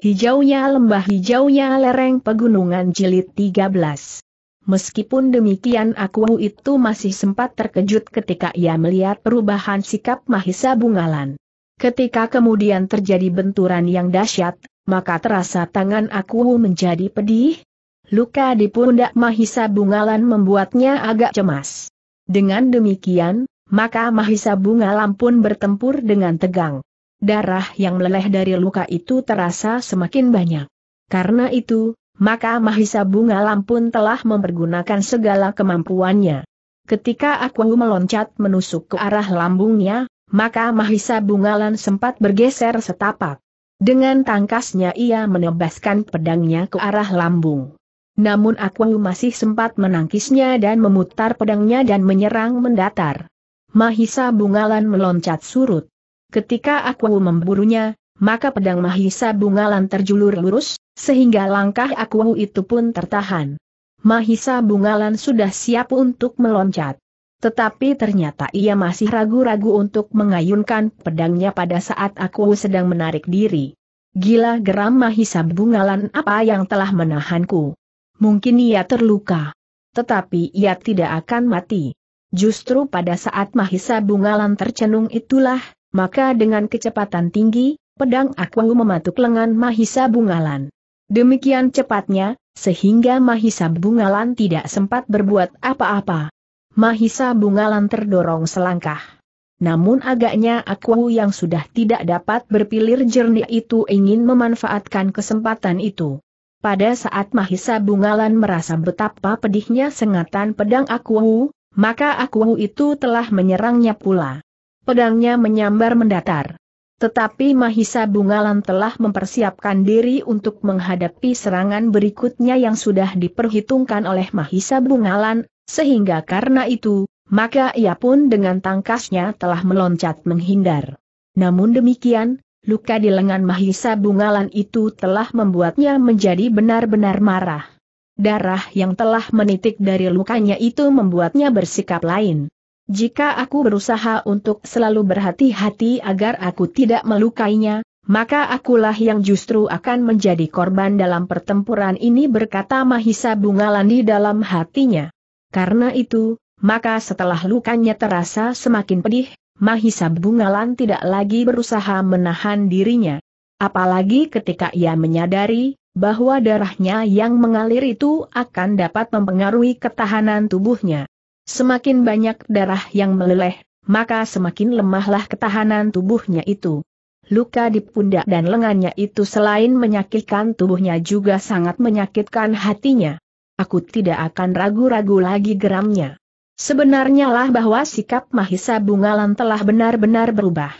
Hijaunya lembah hijaunya lereng pegunungan jilid 13. Meskipun demikian aku itu masih sempat terkejut ketika ia melihat perubahan sikap Mahisa Bungalan. Ketika kemudian terjadi benturan yang dahsyat, maka terasa tangan aku menjadi pedih. Luka di pundak Mahisa Bungalan membuatnya agak cemas. Dengan demikian, maka Mahisa Bungalan pun bertempur dengan tegang. Darah yang meleleh dari luka itu terasa semakin banyak. Karena itu, maka Mahisa Bunga Lampun telah mempergunakan segala kemampuannya. Ketika aku meloncat menusuk ke arah lambungnya, maka Mahisa Bungalan sempat bergeser setapak. Dengan tangkasnya ia menebaskan pedangnya ke arah lambung. Namun Aku masih sempat menangkisnya dan memutar pedangnya dan menyerang mendatar. Mahisa Bungalan meloncat surut. Ketika aku memburunya, maka pedang Mahisa Bungalan terjulur lurus, sehingga langkah aku itu pun tertahan. Mahisa Bungalan sudah siap untuk meloncat. Tetapi ternyata ia masih ragu-ragu untuk mengayunkan pedangnya pada saat aku sedang menarik diri. Gila geram Mahisa Bungalan apa yang telah menahanku. Mungkin ia terluka. Tetapi ia tidak akan mati. Justru pada saat Mahisa Bungalan tercenung itulah, maka dengan kecepatan tinggi, pedang Akwangu mematuk lengan Mahisa Bungalan. Demikian cepatnya, sehingga Mahisa Bungalan tidak sempat berbuat apa-apa. Mahisa Bungalan terdorong selangkah. Namun agaknya Akwangu yang sudah tidak dapat berpilir jernih itu ingin memanfaatkan kesempatan itu. Pada saat Mahisa Bungalan merasa betapa pedihnya sengatan pedang Akwangu, maka Akwangu itu telah menyerangnya pula pedangnya menyambar mendatar. Tetapi Mahisa Bungalan telah mempersiapkan diri untuk menghadapi serangan berikutnya yang sudah diperhitungkan oleh Mahisa Bungalan, sehingga karena itu, maka ia pun dengan tangkasnya telah meloncat menghindar. Namun demikian, luka di lengan Mahisa Bungalan itu telah membuatnya menjadi benar-benar marah. Darah yang telah menitik dari lukanya itu membuatnya bersikap lain. Jika aku berusaha untuk selalu berhati-hati agar aku tidak melukainya, maka akulah yang justru akan menjadi korban dalam pertempuran ini berkata Mahisa Bungalan di dalam hatinya. Karena itu, maka setelah lukanya terasa semakin pedih, Mahisa Bungalan tidak lagi berusaha menahan dirinya. Apalagi ketika ia menyadari bahwa darahnya yang mengalir itu akan dapat mempengaruhi ketahanan tubuhnya. Semakin banyak darah yang meleleh, maka semakin lemahlah ketahanan tubuhnya itu. Luka di pundak dan lengannya itu selain menyakitkan tubuhnya juga sangat menyakitkan hatinya. Aku tidak akan ragu-ragu lagi geramnya. Sebenarnya lah bahwa sikap Mahisa Bungalan telah benar-benar berubah.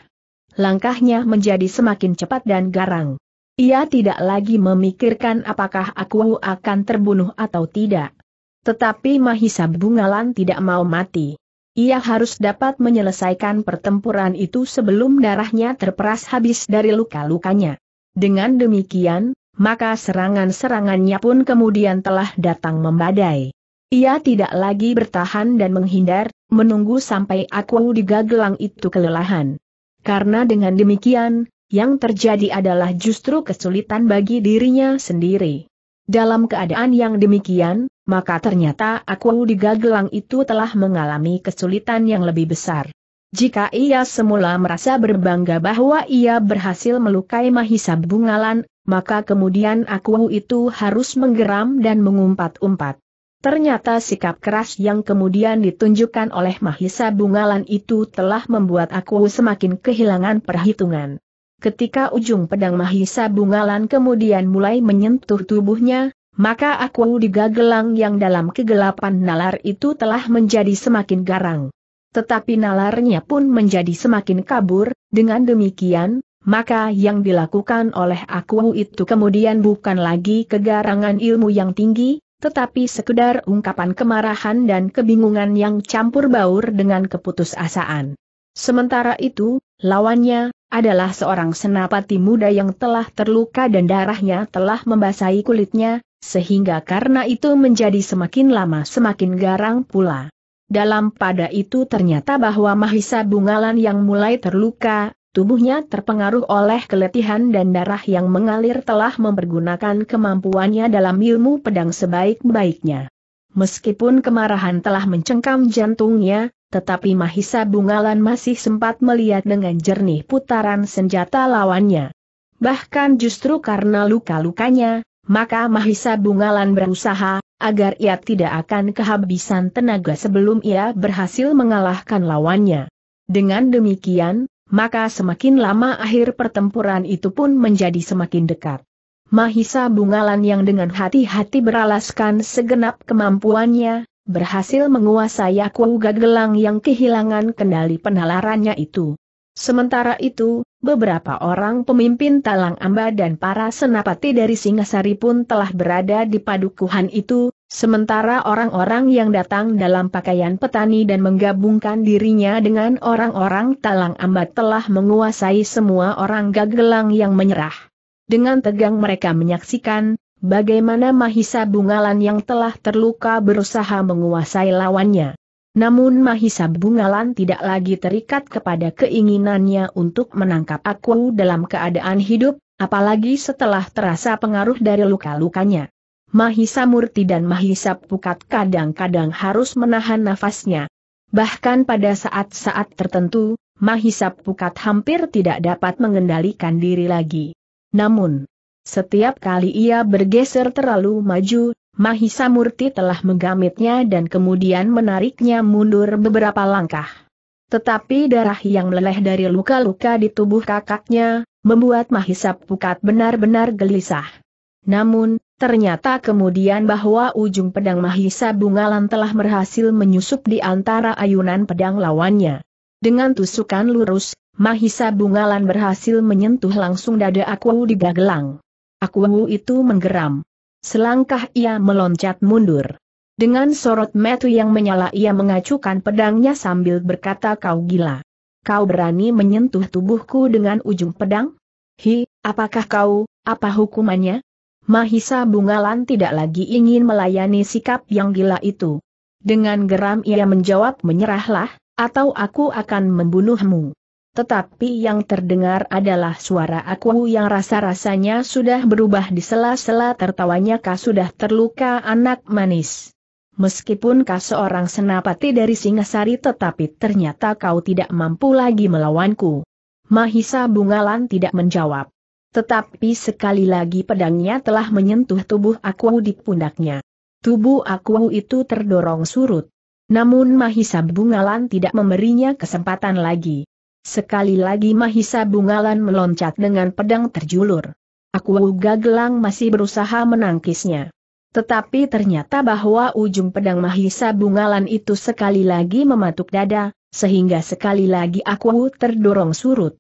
Langkahnya menjadi semakin cepat dan garang. Ia tidak lagi memikirkan apakah aku akan terbunuh atau tidak. Tetapi Mahisa Bungalan tidak mau mati. Ia harus dapat menyelesaikan pertempuran itu sebelum darahnya terperas habis dari luka-lukanya. Dengan demikian, maka serangan-serangannya pun kemudian telah datang membadai. Ia tidak lagi bertahan dan menghindar, menunggu sampai aku di gagelang itu kelelahan. Karena dengan demikian, yang terjadi adalah justru kesulitan bagi dirinya sendiri. Dalam keadaan yang demikian, maka ternyata aku di Gagelang itu telah mengalami kesulitan yang lebih besar. Jika ia semula merasa berbangga bahwa ia berhasil melukai Mahisa Bungalan, maka kemudian aku itu harus menggeram dan mengumpat-umpat. Ternyata sikap keras yang kemudian ditunjukkan oleh Mahisa Bungalan itu telah membuat aku semakin kehilangan perhitungan. Ketika ujung pedang Mahisa Bungalan kemudian mulai menyentuh tubuhnya, maka aku digagelang yang dalam kegelapan nalar itu telah menjadi semakin garang. Tetapi nalarnya pun menjadi semakin kabur, dengan demikian, maka yang dilakukan oleh aku itu kemudian bukan lagi kegarangan ilmu yang tinggi, tetapi sekedar ungkapan kemarahan dan kebingungan yang campur baur dengan keputusasaan. Sementara itu, lawannya adalah seorang senapati muda yang telah terluka dan darahnya telah membasahi kulitnya, sehingga karena itu menjadi semakin lama semakin garang pula. Dalam pada itu ternyata bahwa Mahisa Bungalan yang mulai terluka, tubuhnya terpengaruh oleh keletihan dan darah yang mengalir telah mempergunakan kemampuannya dalam ilmu pedang sebaik-baiknya. Meskipun kemarahan telah mencengkam jantungnya, tetapi Mahisa Bungalan masih sempat melihat dengan jernih putaran senjata lawannya. Bahkan justru karena luka-lukanya, maka Mahisa Bungalan berusaha, agar ia tidak akan kehabisan tenaga sebelum ia berhasil mengalahkan lawannya. Dengan demikian, maka semakin lama akhir pertempuran itu pun menjadi semakin dekat. Mahisa Bungalan yang dengan hati-hati beralaskan segenap kemampuannya, berhasil menguasai aku gagelang yang kehilangan kendali penalarannya itu. Sementara itu, beberapa orang pemimpin Talang Amba dan para senapati dari Singasari pun telah berada di padukuhan itu, sementara orang-orang yang datang dalam pakaian petani dan menggabungkan dirinya dengan orang-orang Talang Amba telah menguasai semua orang gagelang yang menyerah. Dengan tegang mereka menyaksikan, bagaimana Mahisa Bungalan yang telah terluka berusaha menguasai lawannya. Namun Mahisa Bungalan tidak lagi terikat kepada keinginannya untuk menangkap aku dalam keadaan hidup, apalagi setelah terasa pengaruh dari luka-lukanya. Mahisa Murti dan Mahisa Pukat kadang-kadang harus menahan nafasnya. Bahkan pada saat-saat tertentu, Mahisa Pukat hampir tidak dapat mengendalikan diri lagi. Namun, setiap kali ia bergeser terlalu maju, Mahisa Murti telah menggamitnya dan kemudian menariknya mundur beberapa langkah. Tetapi darah yang meleleh dari luka-luka di tubuh kakaknya, membuat Mahisa Pukat benar-benar gelisah. Namun, ternyata kemudian bahwa ujung pedang Mahisa Bungalan telah berhasil menyusup di antara ayunan pedang lawannya. Dengan tusukan lurus, Mahisa Bungalan berhasil menyentuh langsung dada Akuwu di Gagelang. Akuwu itu menggeram. Selangkah ia meloncat mundur. Dengan sorot metu yang menyala ia mengacukan pedangnya sambil berkata kau gila. Kau berani menyentuh tubuhku dengan ujung pedang? Hi, apakah kau, apa hukumannya? Mahisa Bungalan tidak lagi ingin melayani sikap yang gila itu. Dengan geram ia menjawab menyerahlah, atau aku akan membunuhmu. Tetapi yang terdengar adalah suara aku yang rasa-rasanya sudah berubah di sela-sela tertawanya kah sudah terluka anak manis. Meskipun kau seorang senapati dari Singasari tetapi ternyata kau tidak mampu lagi melawanku. Mahisa Bungalan tidak menjawab. Tetapi sekali lagi pedangnya telah menyentuh tubuh aku di pundaknya. Tubuh aku itu terdorong surut. Namun Mahisa Bungalan tidak memberinya kesempatan lagi. Sekali lagi Mahisa Bungalan meloncat dengan pedang terjulur. Aku Gagelang masih berusaha menangkisnya. Tetapi ternyata bahwa ujung pedang Mahisa Bungalan itu sekali lagi mematuk dada, sehingga sekali lagi aku terdorong surut.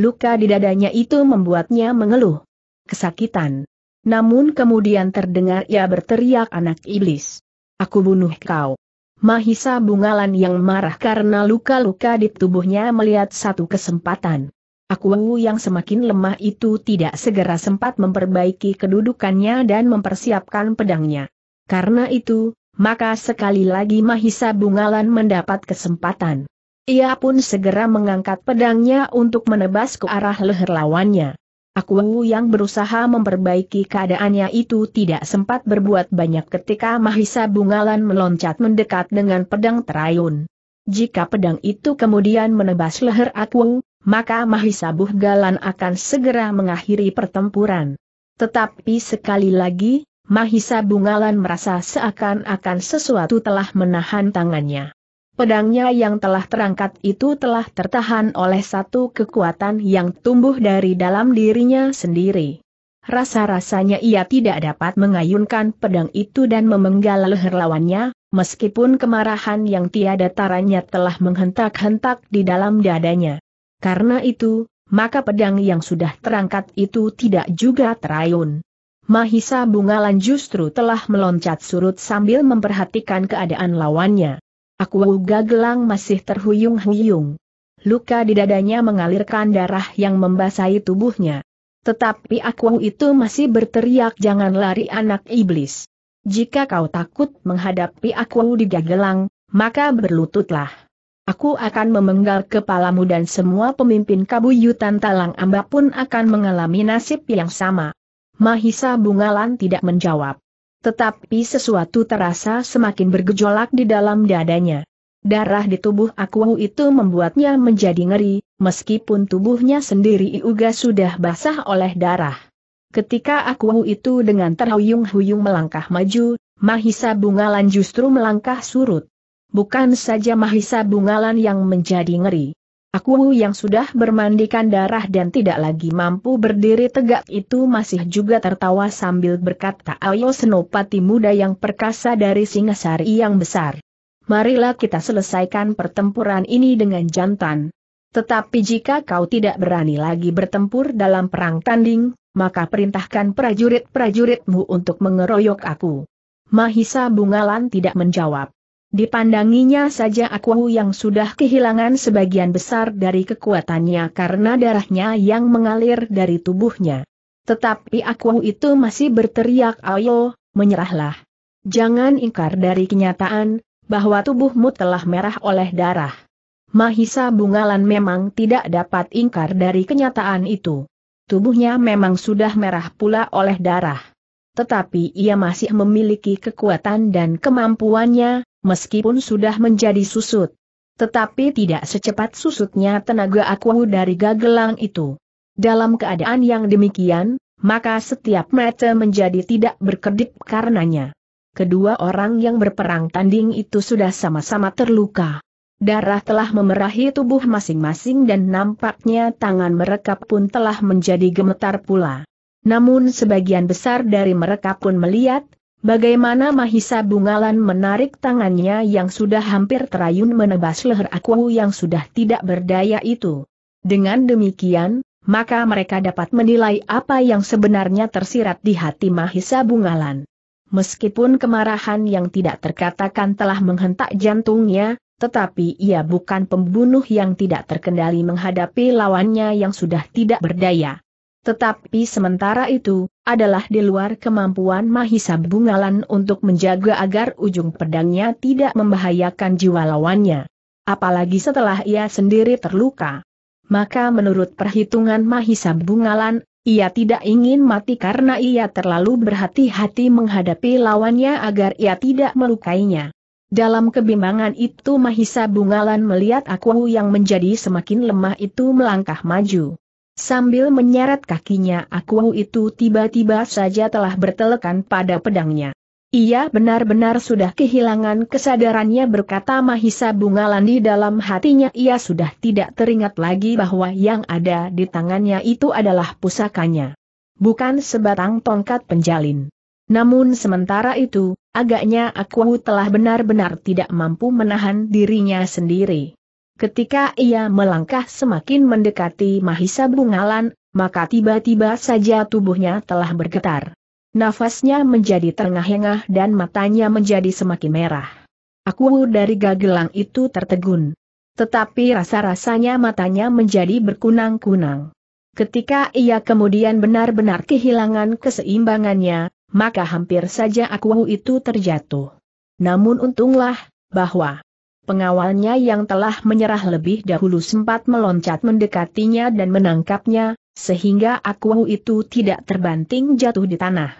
Luka di dadanya itu membuatnya mengeluh. Kesakitan. Namun kemudian terdengar ia berteriak anak iblis. Aku bunuh kau. Mahisa Bungalan yang marah karena luka-luka di tubuhnya melihat satu kesempatan. Aku yang semakin lemah itu tidak segera sempat memperbaiki kedudukannya dan mempersiapkan pedangnya. Karena itu, maka sekali lagi Mahisa Bungalan mendapat kesempatan. Ia pun segera mengangkat pedangnya untuk menebas ke arah leher lawannya. Aku yang berusaha memperbaiki keadaannya itu tidak sempat berbuat banyak ketika Mahisa Bungalan meloncat mendekat dengan pedang terayun. Jika pedang itu kemudian menebas leher Aku, maka Mahisa Bungalan akan segera mengakhiri pertempuran. Tetapi sekali lagi, Mahisa Bungalan merasa seakan-akan sesuatu telah menahan tangannya. Pedangnya yang telah terangkat itu telah tertahan oleh satu kekuatan yang tumbuh dari dalam dirinya sendiri. Rasa-rasanya ia tidak dapat mengayunkan pedang itu dan memenggal leher lawannya, meskipun kemarahan yang tiada taranya telah menghentak-hentak di dalam dadanya. Karena itu, maka pedang yang sudah terangkat itu tidak juga terayun. Mahisa Bungalan justru telah meloncat surut sambil memperhatikan keadaan lawannya. Aku gagelang masih terhuyung-huyung. Luka di dadanya mengalirkan darah yang membasahi tubuhnya. Tetapi aku itu masih berteriak jangan lari anak iblis. Jika kau takut menghadapi aku di gagelang, maka berlututlah. Aku akan memenggal kepalamu dan semua pemimpin kabuyutan talang amba pun akan mengalami nasib yang sama. Mahisa Bungalan tidak menjawab. Tetapi sesuatu terasa semakin bergejolak di dalam dadanya. Darah di tubuh Aku itu membuatnya menjadi ngeri, meskipun tubuhnya sendiri juga sudah basah oleh darah. Ketika Aku itu dengan terhuyung-huyung melangkah maju, Mahisa Bungalan justru melangkah surut. Bukan saja Mahisa Bungalan yang menjadi ngeri. Aku yang sudah bermandikan darah dan tidak lagi mampu berdiri tegak itu masih juga tertawa sambil berkata ayo senopati muda yang perkasa dari Singasari yang besar. Marilah kita selesaikan pertempuran ini dengan jantan. Tetapi jika kau tidak berani lagi bertempur dalam perang tanding, maka perintahkan prajurit-prajuritmu untuk mengeroyok aku. Mahisa Bungalan tidak menjawab. Dipandanginya saja aku yang sudah kehilangan sebagian besar dari kekuatannya karena darahnya yang mengalir dari tubuhnya. Tetapi aku itu masih berteriak ayo, menyerahlah. Jangan ingkar dari kenyataan, bahwa tubuhmu telah merah oleh darah. Mahisa Bungalan memang tidak dapat ingkar dari kenyataan itu. Tubuhnya memang sudah merah pula oleh darah. Tetapi ia masih memiliki kekuatan dan kemampuannya, meskipun sudah menjadi susut. Tetapi tidak secepat susutnya tenaga aku dari gagelang itu. Dalam keadaan yang demikian, maka setiap mata menjadi tidak berkedip karenanya. Kedua orang yang berperang tanding itu sudah sama-sama terluka. Darah telah memerahi tubuh masing-masing dan nampaknya tangan mereka pun telah menjadi gemetar pula. Namun sebagian besar dari mereka pun melihat, Bagaimana Mahisa Bungalan menarik tangannya yang sudah hampir terayun menebas leher aku yang sudah tidak berdaya itu. Dengan demikian, maka mereka dapat menilai apa yang sebenarnya tersirat di hati Mahisa Bungalan. Meskipun kemarahan yang tidak terkatakan telah menghentak jantungnya, tetapi ia bukan pembunuh yang tidak terkendali menghadapi lawannya yang sudah tidak berdaya. Tetapi sementara itu, adalah di luar kemampuan Mahisa Bungalan untuk menjaga agar ujung pedangnya tidak membahayakan jiwa lawannya. Apalagi setelah ia sendiri terluka. Maka menurut perhitungan Mahisa Bungalan, ia tidak ingin mati karena ia terlalu berhati-hati menghadapi lawannya agar ia tidak melukainya. Dalam kebimbangan itu Mahisa Bungalan melihat aku yang menjadi semakin lemah itu melangkah maju. Sambil menyeret kakinya aku itu tiba-tiba saja telah bertelekan pada pedangnya. Ia benar-benar sudah kehilangan kesadarannya berkata Mahisa Bungalan di dalam hatinya ia sudah tidak teringat lagi bahwa yang ada di tangannya itu adalah pusakanya. Bukan sebatang tongkat penjalin. Namun sementara itu, agaknya aku telah benar-benar tidak mampu menahan dirinya sendiri. Ketika ia melangkah semakin mendekati Mahisa Bungalan, maka tiba-tiba saja tubuhnya telah bergetar. Nafasnya menjadi terengah-engah dan matanya menjadi semakin merah. Aku dari gagelang itu tertegun. Tetapi rasa-rasanya matanya menjadi berkunang-kunang. Ketika ia kemudian benar-benar kehilangan keseimbangannya, maka hampir saja aku itu terjatuh. Namun untunglah, bahwa Pengawalnya yang telah menyerah lebih dahulu sempat meloncat mendekatinya dan menangkapnya, sehingga Akuahu itu tidak terbanting jatuh di tanah.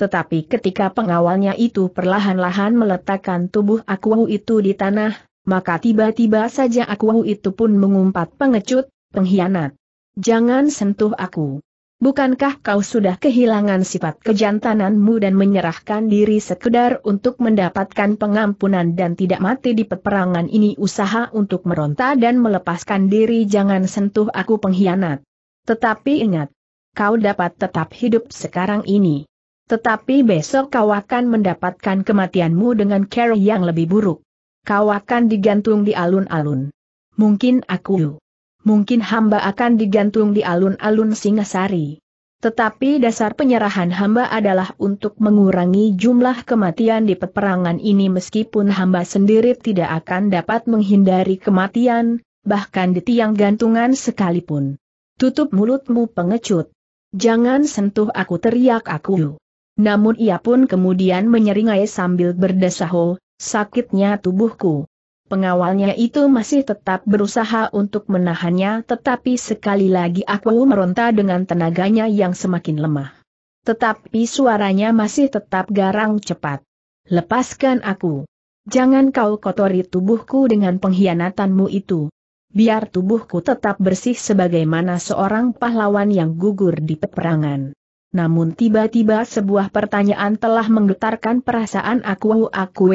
Tetapi ketika pengawalnya itu perlahan-lahan meletakkan tubuh Akuahu itu di tanah, maka tiba-tiba saja Akuahu itu pun mengumpat pengecut, pengkhianat. Jangan sentuh aku. Bukankah kau sudah kehilangan sifat kejantananmu dan menyerahkan diri sekedar untuk mendapatkan pengampunan dan tidak mati di peperangan ini usaha untuk meronta dan melepaskan diri jangan sentuh aku pengkhianat. Tetapi ingat, kau dapat tetap hidup sekarang ini. Tetapi besok kau akan mendapatkan kematianmu dengan cara yang lebih buruk. Kau akan digantung di alun-alun. Mungkin aku mungkin hamba akan digantung di alun-alun Singasari. Tetapi dasar penyerahan hamba adalah untuk mengurangi jumlah kematian di peperangan ini meskipun hamba sendiri tidak akan dapat menghindari kematian, bahkan di tiang gantungan sekalipun. Tutup mulutmu pengecut. Jangan sentuh aku teriak aku. Namun ia pun kemudian menyeringai sambil berdesaho, sakitnya tubuhku. Pengawalnya itu masih tetap berusaha untuk menahannya tetapi sekali lagi aku meronta dengan tenaganya yang semakin lemah. Tetapi suaranya masih tetap garang cepat. Lepaskan aku. Jangan kau kotori tubuhku dengan pengkhianatanmu itu. Biar tubuhku tetap bersih sebagaimana seorang pahlawan yang gugur di peperangan. Namun tiba-tiba sebuah pertanyaan telah menggetarkan perasaan aku aku, aku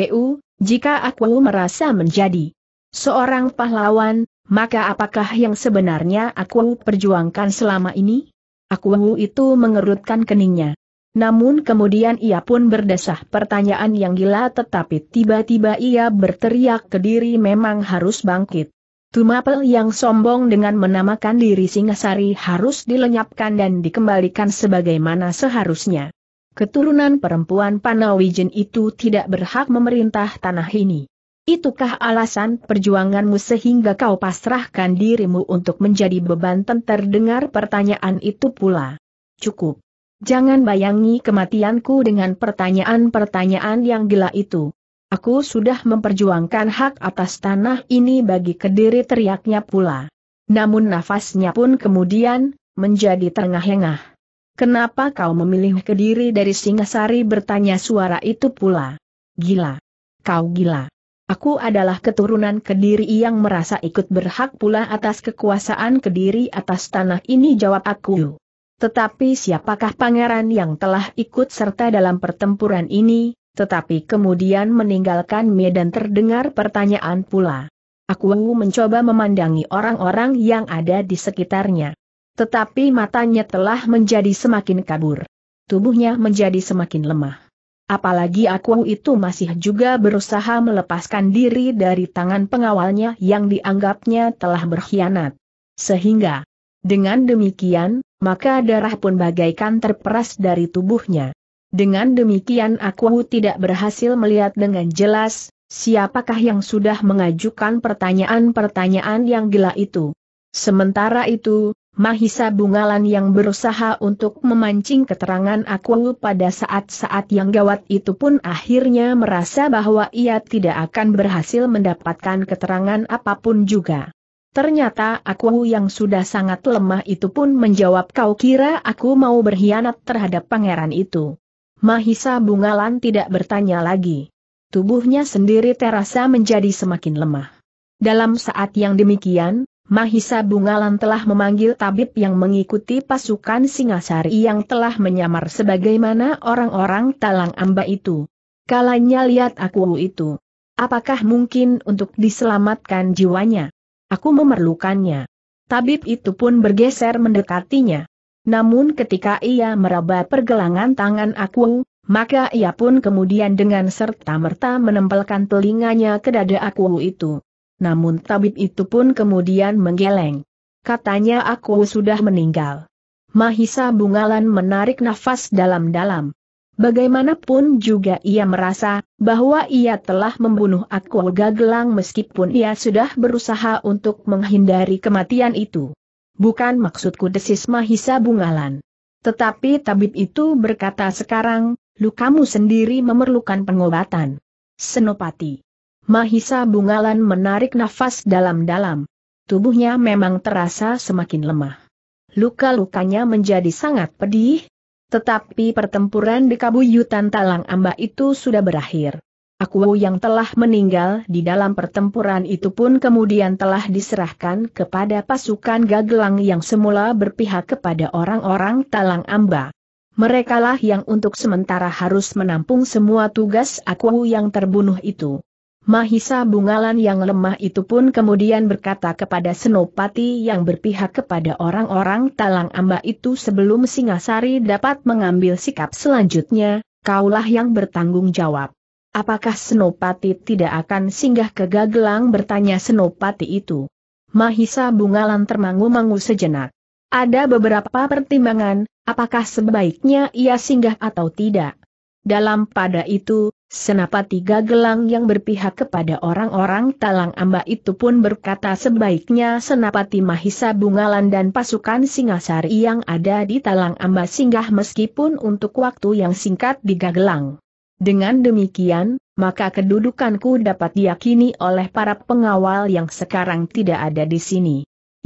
jika aku merasa menjadi seorang pahlawan, maka apakah yang sebenarnya aku perjuangkan selama ini? Aku itu mengerutkan keningnya. Namun kemudian ia pun berdesah pertanyaan yang gila tetapi tiba-tiba ia berteriak ke diri memang harus bangkit. Tumapel yang sombong dengan menamakan diri Singasari harus dilenyapkan dan dikembalikan sebagaimana seharusnya. Keturunan perempuan Panawijen itu tidak berhak memerintah tanah ini. Itukah alasan perjuanganmu sehingga kau pasrahkan dirimu untuk menjadi beban Dengar pertanyaan itu pula? Cukup. Jangan bayangi kematianku dengan pertanyaan-pertanyaan yang gila itu. Aku sudah memperjuangkan hak atas tanah ini bagi kediri teriaknya pula. Namun nafasnya pun kemudian, menjadi terengah-engah. Kenapa kau memilih Kediri dari Singasari bertanya suara itu pula? Gila. Kau gila. Aku adalah keturunan Kediri yang merasa ikut berhak pula atas kekuasaan Kediri atas tanah ini jawab aku. Tetapi siapakah pangeran yang telah ikut serta dalam pertempuran ini, tetapi kemudian meninggalkan medan terdengar pertanyaan pula. Aku mencoba memandangi orang-orang yang ada di sekitarnya. Tetapi matanya telah menjadi semakin kabur. Tubuhnya menjadi semakin lemah. Apalagi aku itu masih juga berusaha melepaskan diri dari tangan pengawalnya yang dianggapnya telah berkhianat. Sehingga, dengan demikian, maka darah pun bagaikan terperas dari tubuhnya. Dengan demikian aku tidak berhasil melihat dengan jelas, siapakah yang sudah mengajukan pertanyaan-pertanyaan yang gila itu. Sementara itu, Mahisa Bungalan yang berusaha untuk memancing keterangan aku pada saat-saat yang gawat itu pun akhirnya merasa bahwa ia tidak akan berhasil mendapatkan keterangan apapun juga. Ternyata aku yang sudah sangat lemah itu pun menjawab kau kira aku mau berkhianat terhadap pangeran itu. Mahisa Bungalan tidak bertanya lagi. Tubuhnya sendiri terasa menjadi semakin lemah. Dalam saat yang demikian, Mahisa Bungalan telah memanggil tabib yang mengikuti pasukan Singasari yang telah menyamar sebagaimana orang-orang Talang Amba itu. Kalanya lihat aku itu. Apakah mungkin untuk diselamatkan jiwanya? Aku memerlukannya. Tabib itu pun bergeser mendekatinya. Namun ketika ia meraba pergelangan tangan aku, maka ia pun kemudian dengan serta-merta menempelkan telinganya ke dada aku itu. Namun tabib itu pun kemudian menggeleng. Katanya aku sudah meninggal. Mahisa Bungalan menarik nafas dalam-dalam. Bagaimanapun juga ia merasa bahwa ia telah membunuh aku Gagelang meskipun ia sudah berusaha untuk menghindari kematian itu. Bukan maksudku desis Mahisa Bungalan. Tetapi tabib itu berkata sekarang, lukamu sendiri memerlukan pengobatan. Senopati. Mahisa Bungalan menarik nafas dalam-dalam. Tubuhnya memang terasa semakin lemah. Luka-lukanya menjadi sangat pedih, tetapi pertempuran di Kabuyutan Talang Amba itu sudah berakhir. Aku yang telah meninggal di dalam pertempuran itu pun kemudian telah diserahkan kepada pasukan Gagelang yang semula berpihak kepada orang-orang Talang Amba. Merekalah yang untuk sementara harus menampung semua tugas aku yang terbunuh itu. Mahisa Bungalan yang lemah itu pun kemudian berkata kepada Senopati yang berpihak kepada orang-orang Talang Amba itu sebelum Singasari dapat mengambil sikap selanjutnya, kaulah yang bertanggung jawab. Apakah Senopati tidak akan singgah ke Gagelang bertanya Senopati itu? Mahisa Bungalan termangu-mangu sejenak. Ada beberapa pertimbangan, apakah sebaiknya ia singgah atau tidak. Dalam pada itu, Senapati gagelang yang berpihak kepada orang-orang talang amba itu pun berkata sebaiknya senapati Mahisa Bungalan dan pasukan Singasari yang ada di talang amba singgah meskipun untuk waktu yang singkat di Gagelang. Dengan demikian, maka kedudukanku dapat diyakini oleh para pengawal yang sekarang tidak ada di sini.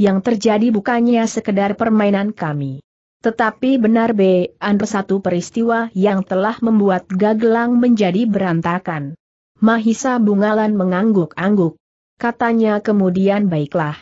Yang terjadi bukannya sekedar permainan kami. Tetapi benar B, ada satu peristiwa yang telah membuat Gagelang menjadi berantakan. Mahisa Bungalan mengangguk-angguk. Katanya kemudian baiklah.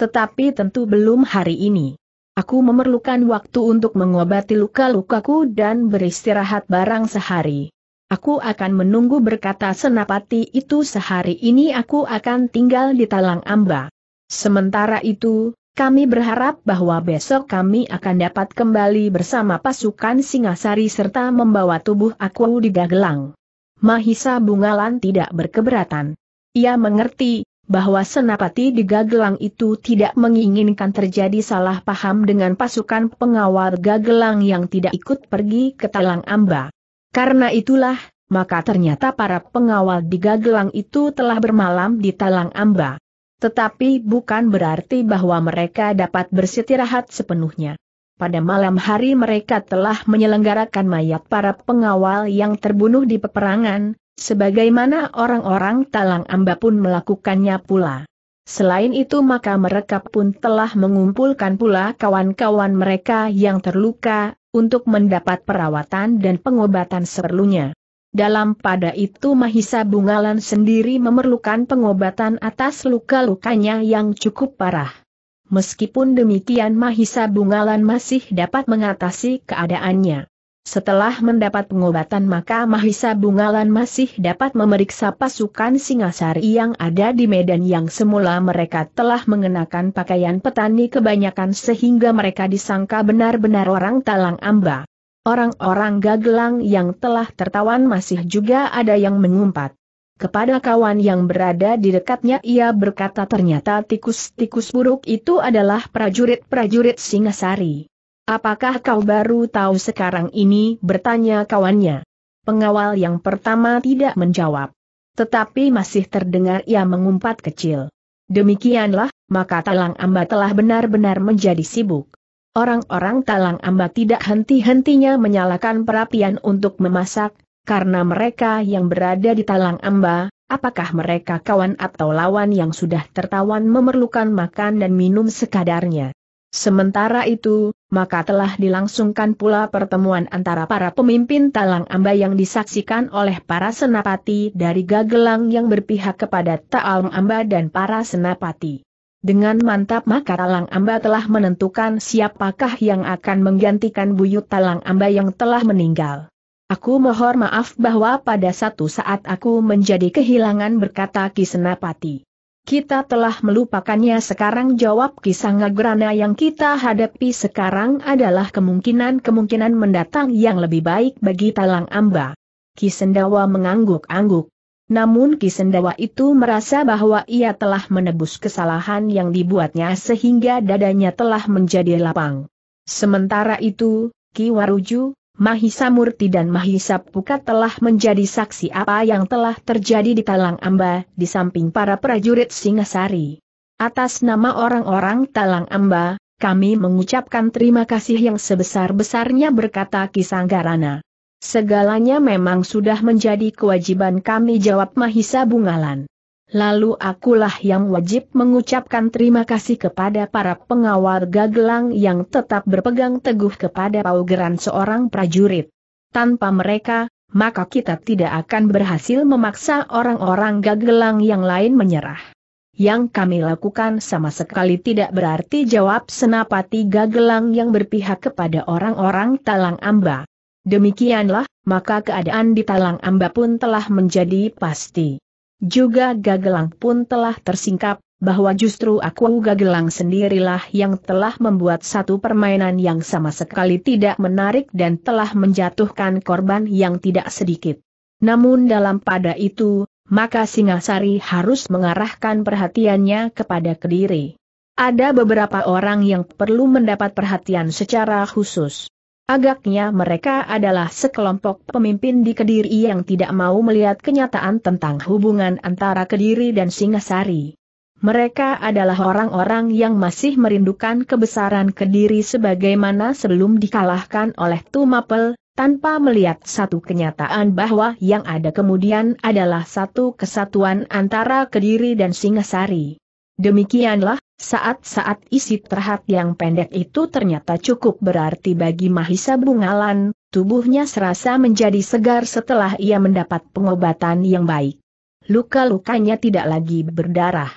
Tetapi tentu belum hari ini. Aku memerlukan waktu untuk mengobati luka-lukaku dan beristirahat barang sehari. Aku akan menunggu berkata senapati itu sehari ini aku akan tinggal di Talang Amba. Sementara itu, kami berharap bahwa besok kami akan dapat kembali bersama pasukan Singasari serta membawa tubuh aku di Gagelang. Mahisa Bungalan tidak berkeberatan. Ia mengerti bahwa senapati di Gagelang itu tidak menginginkan terjadi salah paham dengan pasukan pengawal Gagelang yang tidak ikut pergi ke Talang Amba. Karena itulah, maka ternyata para pengawal di Gagelang itu telah bermalam di Talang Amba. Tetapi bukan berarti bahwa mereka dapat bersitirahat sepenuhnya. Pada malam hari mereka telah menyelenggarakan mayat para pengawal yang terbunuh di peperangan, sebagaimana orang-orang talang amba pun melakukannya pula. Selain itu maka mereka pun telah mengumpulkan pula kawan-kawan mereka yang terluka, untuk mendapat perawatan dan pengobatan seperlunya. Dalam pada itu Mahisa Bungalan sendiri memerlukan pengobatan atas luka-lukanya yang cukup parah. Meskipun demikian Mahisa Bungalan masih dapat mengatasi keadaannya. Setelah mendapat pengobatan maka Mahisa Bungalan masih dapat memeriksa pasukan Singasari yang ada di medan yang semula mereka telah mengenakan pakaian petani kebanyakan sehingga mereka disangka benar-benar orang Talang Amba. Orang-orang gagelang yang telah tertawan masih juga ada yang mengumpat. Kepada kawan yang berada di dekatnya ia berkata ternyata tikus-tikus buruk itu adalah prajurit-prajurit Singasari. Apakah kau baru tahu sekarang ini bertanya kawannya. Pengawal yang pertama tidak menjawab. Tetapi masih terdengar ia mengumpat kecil. Demikianlah, maka Talang Amba telah benar-benar menjadi sibuk. Orang-orang Talang Amba tidak henti-hentinya menyalakan perapian untuk memasak, karena mereka yang berada di Talang Amba, apakah mereka kawan atau lawan yang sudah tertawan memerlukan makan dan minum sekadarnya. Sementara itu, maka telah dilangsungkan pula pertemuan antara para pemimpin Talang Amba yang disaksikan oleh para senapati dari Gagelang yang berpihak kepada Talang Amba dan para senapati dengan mantap maka Talang Amba telah menentukan siapakah yang akan menggantikan buyut Talang Amba yang telah meninggal. Aku mohon maaf bahwa pada satu saat aku menjadi kehilangan berkata Kisenapati. Kita telah melupakannya sekarang jawab Kisangagrana yang kita hadapi sekarang adalah kemungkinan-kemungkinan mendatang yang lebih baik bagi Talang Amba. Kisendawa mengangguk-angguk. Namun Kisendawa itu merasa bahwa ia telah menebus kesalahan yang dibuatnya sehingga dadanya telah menjadi lapang. Sementara itu, Ki Waruju, Mahisa Murti dan Mahisa Pukat telah menjadi saksi apa yang telah terjadi di Talang Amba di samping para prajurit Singasari. Atas nama orang-orang Talang Amba, kami mengucapkan terima kasih yang sebesar-besarnya berkata Kisanggarana. Segalanya memang sudah menjadi kewajiban kami jawab Mahisa Bungalan. Lalu akulah yang wajib mengucapkan terima kasih kepada para pengawal gagelang yang tetap berpegang teguh kepada paugeran seorang prajurit. Tanpa mereka, maka kita tidak akan berhasil memaksa orang-orang gagelang yang lain menyerah. Yang kami lakukan sama sekali tidak berarti jawab senapati gagelang yang berpihak kepada orang-orang talang amba. Demikianlah, maka keadaan di Talang Amba pun telah menjadi pasti. Juga Gagelang pun telah tersingkap, bahwa justru aku Gagelang sendirilah yang telah membuat satu permainan yang sama sekali tidak menarik dan telah menjatuhkan korban yang tidak sedikit. Namun dalam pada itu, maka Singasari harus mengarahkan perhatiannya kepada Kediri. Ada beberapa orang yang perlu mendapat perhatian secara khusus. Agaknya mereka adalah sekelompok pemimpin di Kediri yang tidak mau melihat kenyataan tentang hubungan antara Kediri dan Singasari. Mereka adalah orang-orang yang masih merindukan kebesaran Kediri sebagaimana sebelum dikalahkan oleh Tumapel, tanpa melihat satu kenyataan bahwa yang ada kemudian adalah satu kesatuan antara Kediri dan Singasari. Demikianlah, saat-saat isi terhat yang pendek itu ternyata cukup berarti bagi Mahisa Bungalan, tubuhnya serasa menjadi segar setelah ia mendapat pengobatan yang baik. Luka-lukanya tidak lagi berdarah.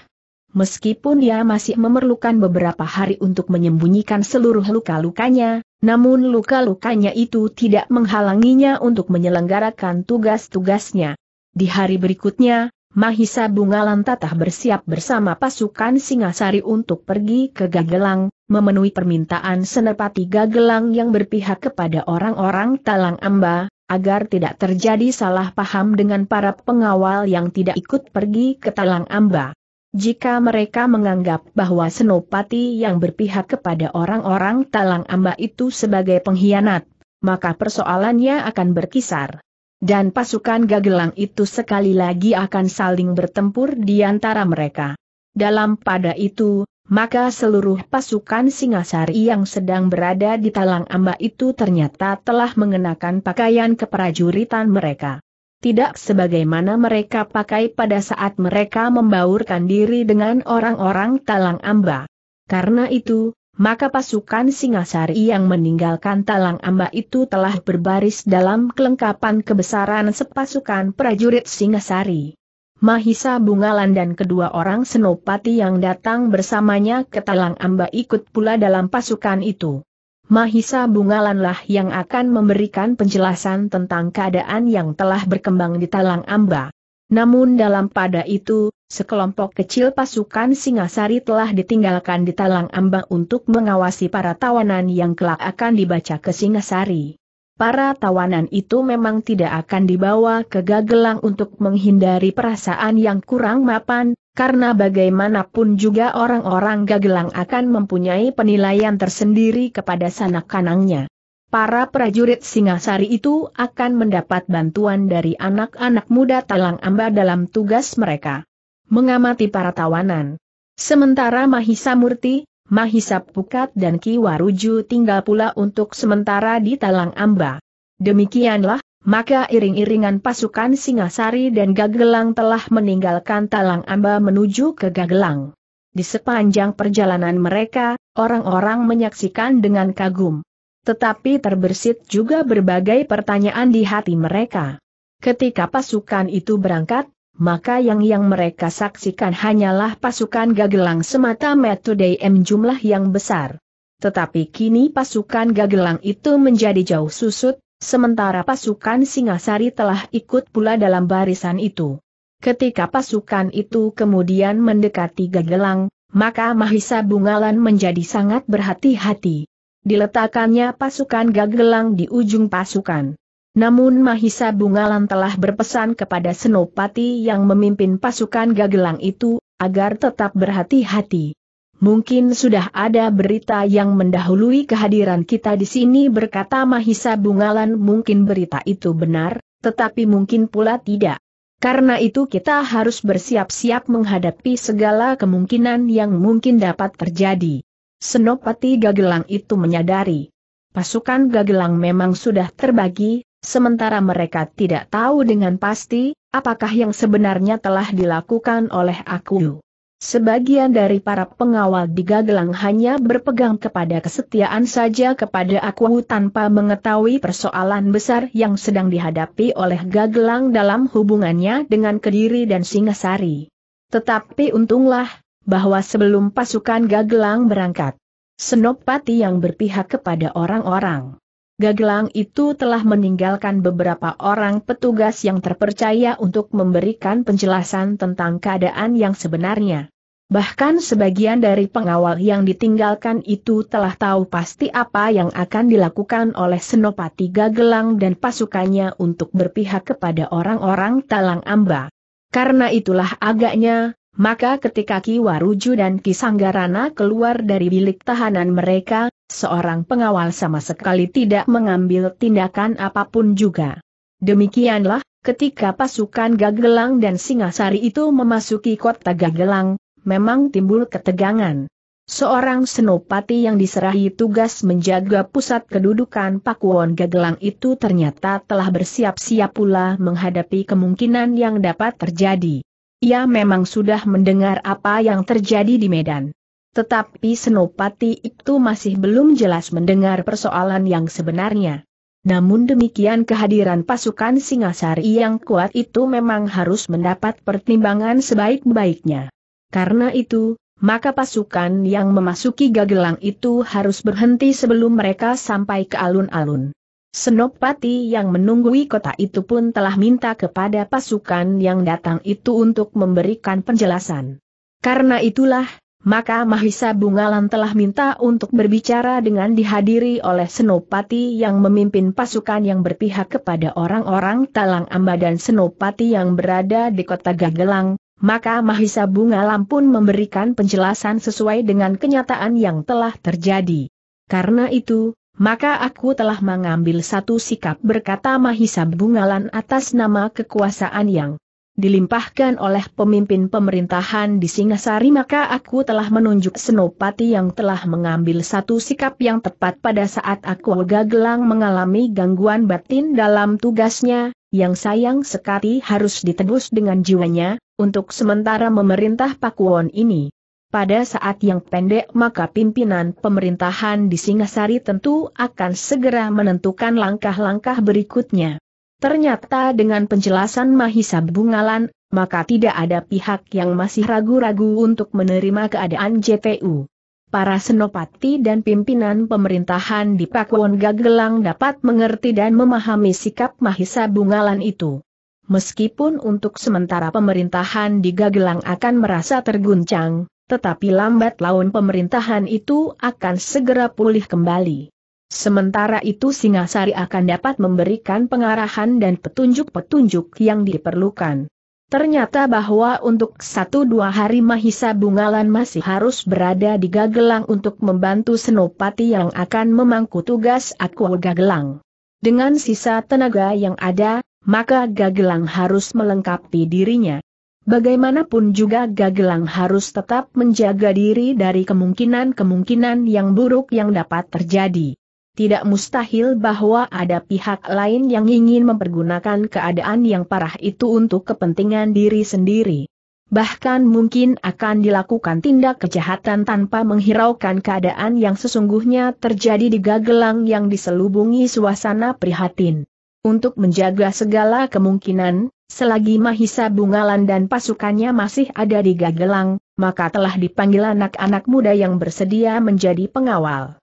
Meskipun ia masih memerlukan beberapa hari untuk menyembunyikan seluruh luka-lukanya, namun luka-lukanya itu tidak menghalanginya untuk menyelenggarakan tugas-tugasnya. Di hari berikutnya, Mahisa Bungalan Tatah bersiap bersama pasukan Singasari untuk pergi ke Gagelang, memenuhi permintaan Senepati Gagelang yang berpihak kepada orang-orang Talang Amba, agar tidak terjadi salah paham dengan para pengawal yang tidak ikut pergi ke Talang Amba. Jika mereka menganggap bahwa Senopati yang berpihak kepada orang-orang Talang Amba itu sebagai pengkhianat, maka persoalannya akan berkisar dan pasukan Gagelang itu sekali lagi akan saling bertempur di antara mereka. Dalam pada itu, maka seluruh pasukan Singasari yang sedang berada di Talang Amba itu ternyata telah mengenakan pakaian keprajuritan mereka. Tidak sebagaimana mereka pakai pada saat mereka membaurkan diri dengan orang-orang Talang Amba. Karena itu, maka pasukan Singasari yang meninggalkan Talang Amba itu telah berbaris dalam kelengkapan kebesaran sepasukan prajurit Singasari. Mahisa Bungalan dan kedua orang senopati yang datang bersamanya ke Talang Amba ikut pula dalam pasukan itu. Mahisa Bungalanlah yang akan memberikan penjelasan tentang keadaan yang telah berkembang di Talang Amba. Namun dalam pada itu, Sekelompok kecil pasukan Singasari telah ditinggalkan di Talang Amba untuk mengawasi para tawanan yang kelak akan dibaca ke Singasari. Para tawanan itu memang tidak akan dibawa ke Gagelang untuk menghindari perasaan yang kurang mapan, karena bagaimanapun juga orang-orang Gagelang akan mempunyai penilaian tersendiri kepada sanak kanangnya. Para prajurit Singasari itu akan mendapat bantuan dari anak-anak muda Talang Amba dalam tugas mereka mengamati para tawanan. Sementara Mahisa Murti, Mahisa Pukat dan Kiwaruju tinggal pula untuk sementara di Talang Amba. Demikianlah, maka iring-iringan pasukan Singasari dan Gagelang telah meninggalkan Talang Amba menuju ke Gagelang. Di sepanjang perjalanan mereka, orang-orang menyaksikan dengan kagum. Tetapi terbersit juga berbagai pertanyaan di hati mereka. Ketika pasukan itu berangkat, maka yang yang mereka saksikan hanyalah pasukan gagelang semata metode M jumlah yang besar. Tetapi kini pasukan gagelang itu menjadi jauh susut, sementara pasukan Singasari telah ikut pula dalam barisan itu. Ketika pasukan itu kemudian mendekati gagelang, maka Mahisa Bungalan menjadi sangat berhati-hati. Diletakkannya pasukan gagelang di ujung pasukan. Namun Mahisa Bungalan telah berpesan kepada Senopati yang memimpin pasukan Gagelang itu, agar tetap berhati-hati. Mungkin sudah ada berita yang mendahului kehadiran kita di sini berkata Mahisa Bungalan mungkin berita itu benar, tetapi mungkin pula tidak. Karena itu kita harus bersiap-siap menghadapi segala kemungkinan yang mungkin dapat terjadi. Senopati Gagelang itu menyadari. Pasukan Gagelang memang sudah terbagi, sementara mereka tidak tahu dengan pasti, apakah yang sebenarnya telah dilakukan oleh aku. Sebagian dari para pengawal di Gagelang hanya berpegang kepada kesetiaan saja kepada aku tanpa mengetahui persoalan besar yang sedang dihadapi oleh Gagelang dalam hubungannya dengan Kediri dan Singasari. Tetapi untunglah, bahwa sebelum pasukan Gagelang berangkat, Senopati yang berpihak kepada orang-orang Gagelang itu telah meninggalkan beberapa orang petugas yang terpercaya untuk memberikan penjelasan tentang keadaan yang sebenarnya. Bahkan sebagian dari pengawal yang ditinggalkan itu telah tahu pasti apa yang akan dilakukan oleh Senopati Gagelang dan pasukannya untuk berpihak kepada orang-orang Talang Amba. Karena itulah agaknya, maka ketika Ki Waruju dan Ki Sanggarana keluar dari bilik tahanan mereka, seorang pengawal sama sekali tidak mengambil tindakan apapun juga. Demikianlah, ketika pasukan Gagelang dan Singasari itu memasuki kota Gagelang, memang timbul ketegangan. Seorang senopati yang diserahi tugas menjaga pusat kedudukan Pakuwon Gagelang itu ternyata telah bersiap-siap pula menghadapi kemungkinan yang dapat terjadi. Ia memang sudah mendengar apa yang terjadi di Medan. Tetapi Senopati itu masih belum jelas mendengar persoalan yang sebenarnya. Namun demikian kehadiran pasukan Singasari yang kuat itu memang harus mendapat pertimbangan sebaik-baiknya. Karena itu, maka pasukan yang memasuki Gagelang itu harus berhenti sebelum mereka sampai ke alun-alun. Senopati yang menunggui kota itu pun telah minta kepada pasukan yang datang itu untuk memberikan penjelasan. Karena itulah, maka Mahisa Bungalan telah minta untuk berbicara dengan dihadiri oleh Senopati yang memimpin pasukan yang berpihak kepada orang-orang Talang Amba dan Senopati yang berada di kota Gagelang, maka Mahisa Bungalan pun memberikan penjelasan sesuai dengan kenyataan yang telah terjadi. Karena itu, maka aku telah mengambil satu sikap berkata Mahisa Bungalan atas nama kekuasaan yang dilimpahkan oleh pemimpin pemerintahan di Singasari maka aku telah menunjuk Senopati yang telah mengambil satu sikap yang tepat pada saat aku gagelang mengalami gangguan batin dalam tugasnya, yang sayang sekali harus ditebus dengan jiwanya, untuk sementara memerintah Pakuwon ini. Pada saat yang pendek maka pimpinan pemerintahan di Singasari tentu akan segera menentukan langkah-langkah berikutnya. Ternyata dengan penjelasan Mahisa Bungalan, maka tidak ada pihak yang masih ragu-ragu untuk menerima keadaan JPU. Para senopati dan pimpinan pemerintahan di Pakuan Gagelang dapat mengerti dan memahami sikap Mahisa Bungalan itu. Meskipun untuk sementara pemerintahan di Gagelang akan merasa terguncang, tetapi lambat laun pemerintahan itu akan segera pulih kembali. Sementara itu Singasari akan dapat memberikan pengarahan dan petunjuk-petunjuk yang diperlukan. Ternyata bahwa untuk satu dua hari Mahisa Bungalan masih harus berada di Gagelang untuk membantu Senopati yang akan memangku tugas Aqua Gagelang. Dengan sisa tenaga yang ada, maka Gagelang harus melengkapi dirinya. Bagaimanapun juga Gagelang harus tetap menjaga diri dari kemungkinan-kemungkinan yang buruk yang dapat terjadi tidak mustahil bahwa ada pihak lain yang ingin mempergunakan keadaan yang parah itu untuk kepentingan diri sendiri. Bahkan mungkin akan dilakukan tindak kejahatan tanpa menghiraukan keadaan yang sesungguhnya terjadi di Gagelang yang diselubungi suasana prihatin. Untuk menjaga segala kemungkinan, selagi Mahisa Bungalan dan pasukannya masih ada di Gagelang, maka telah dipanggil anak-anak muda yang bersedia menjadi pengawal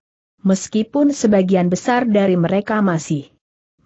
meskipun sebagian besar dari mereka masih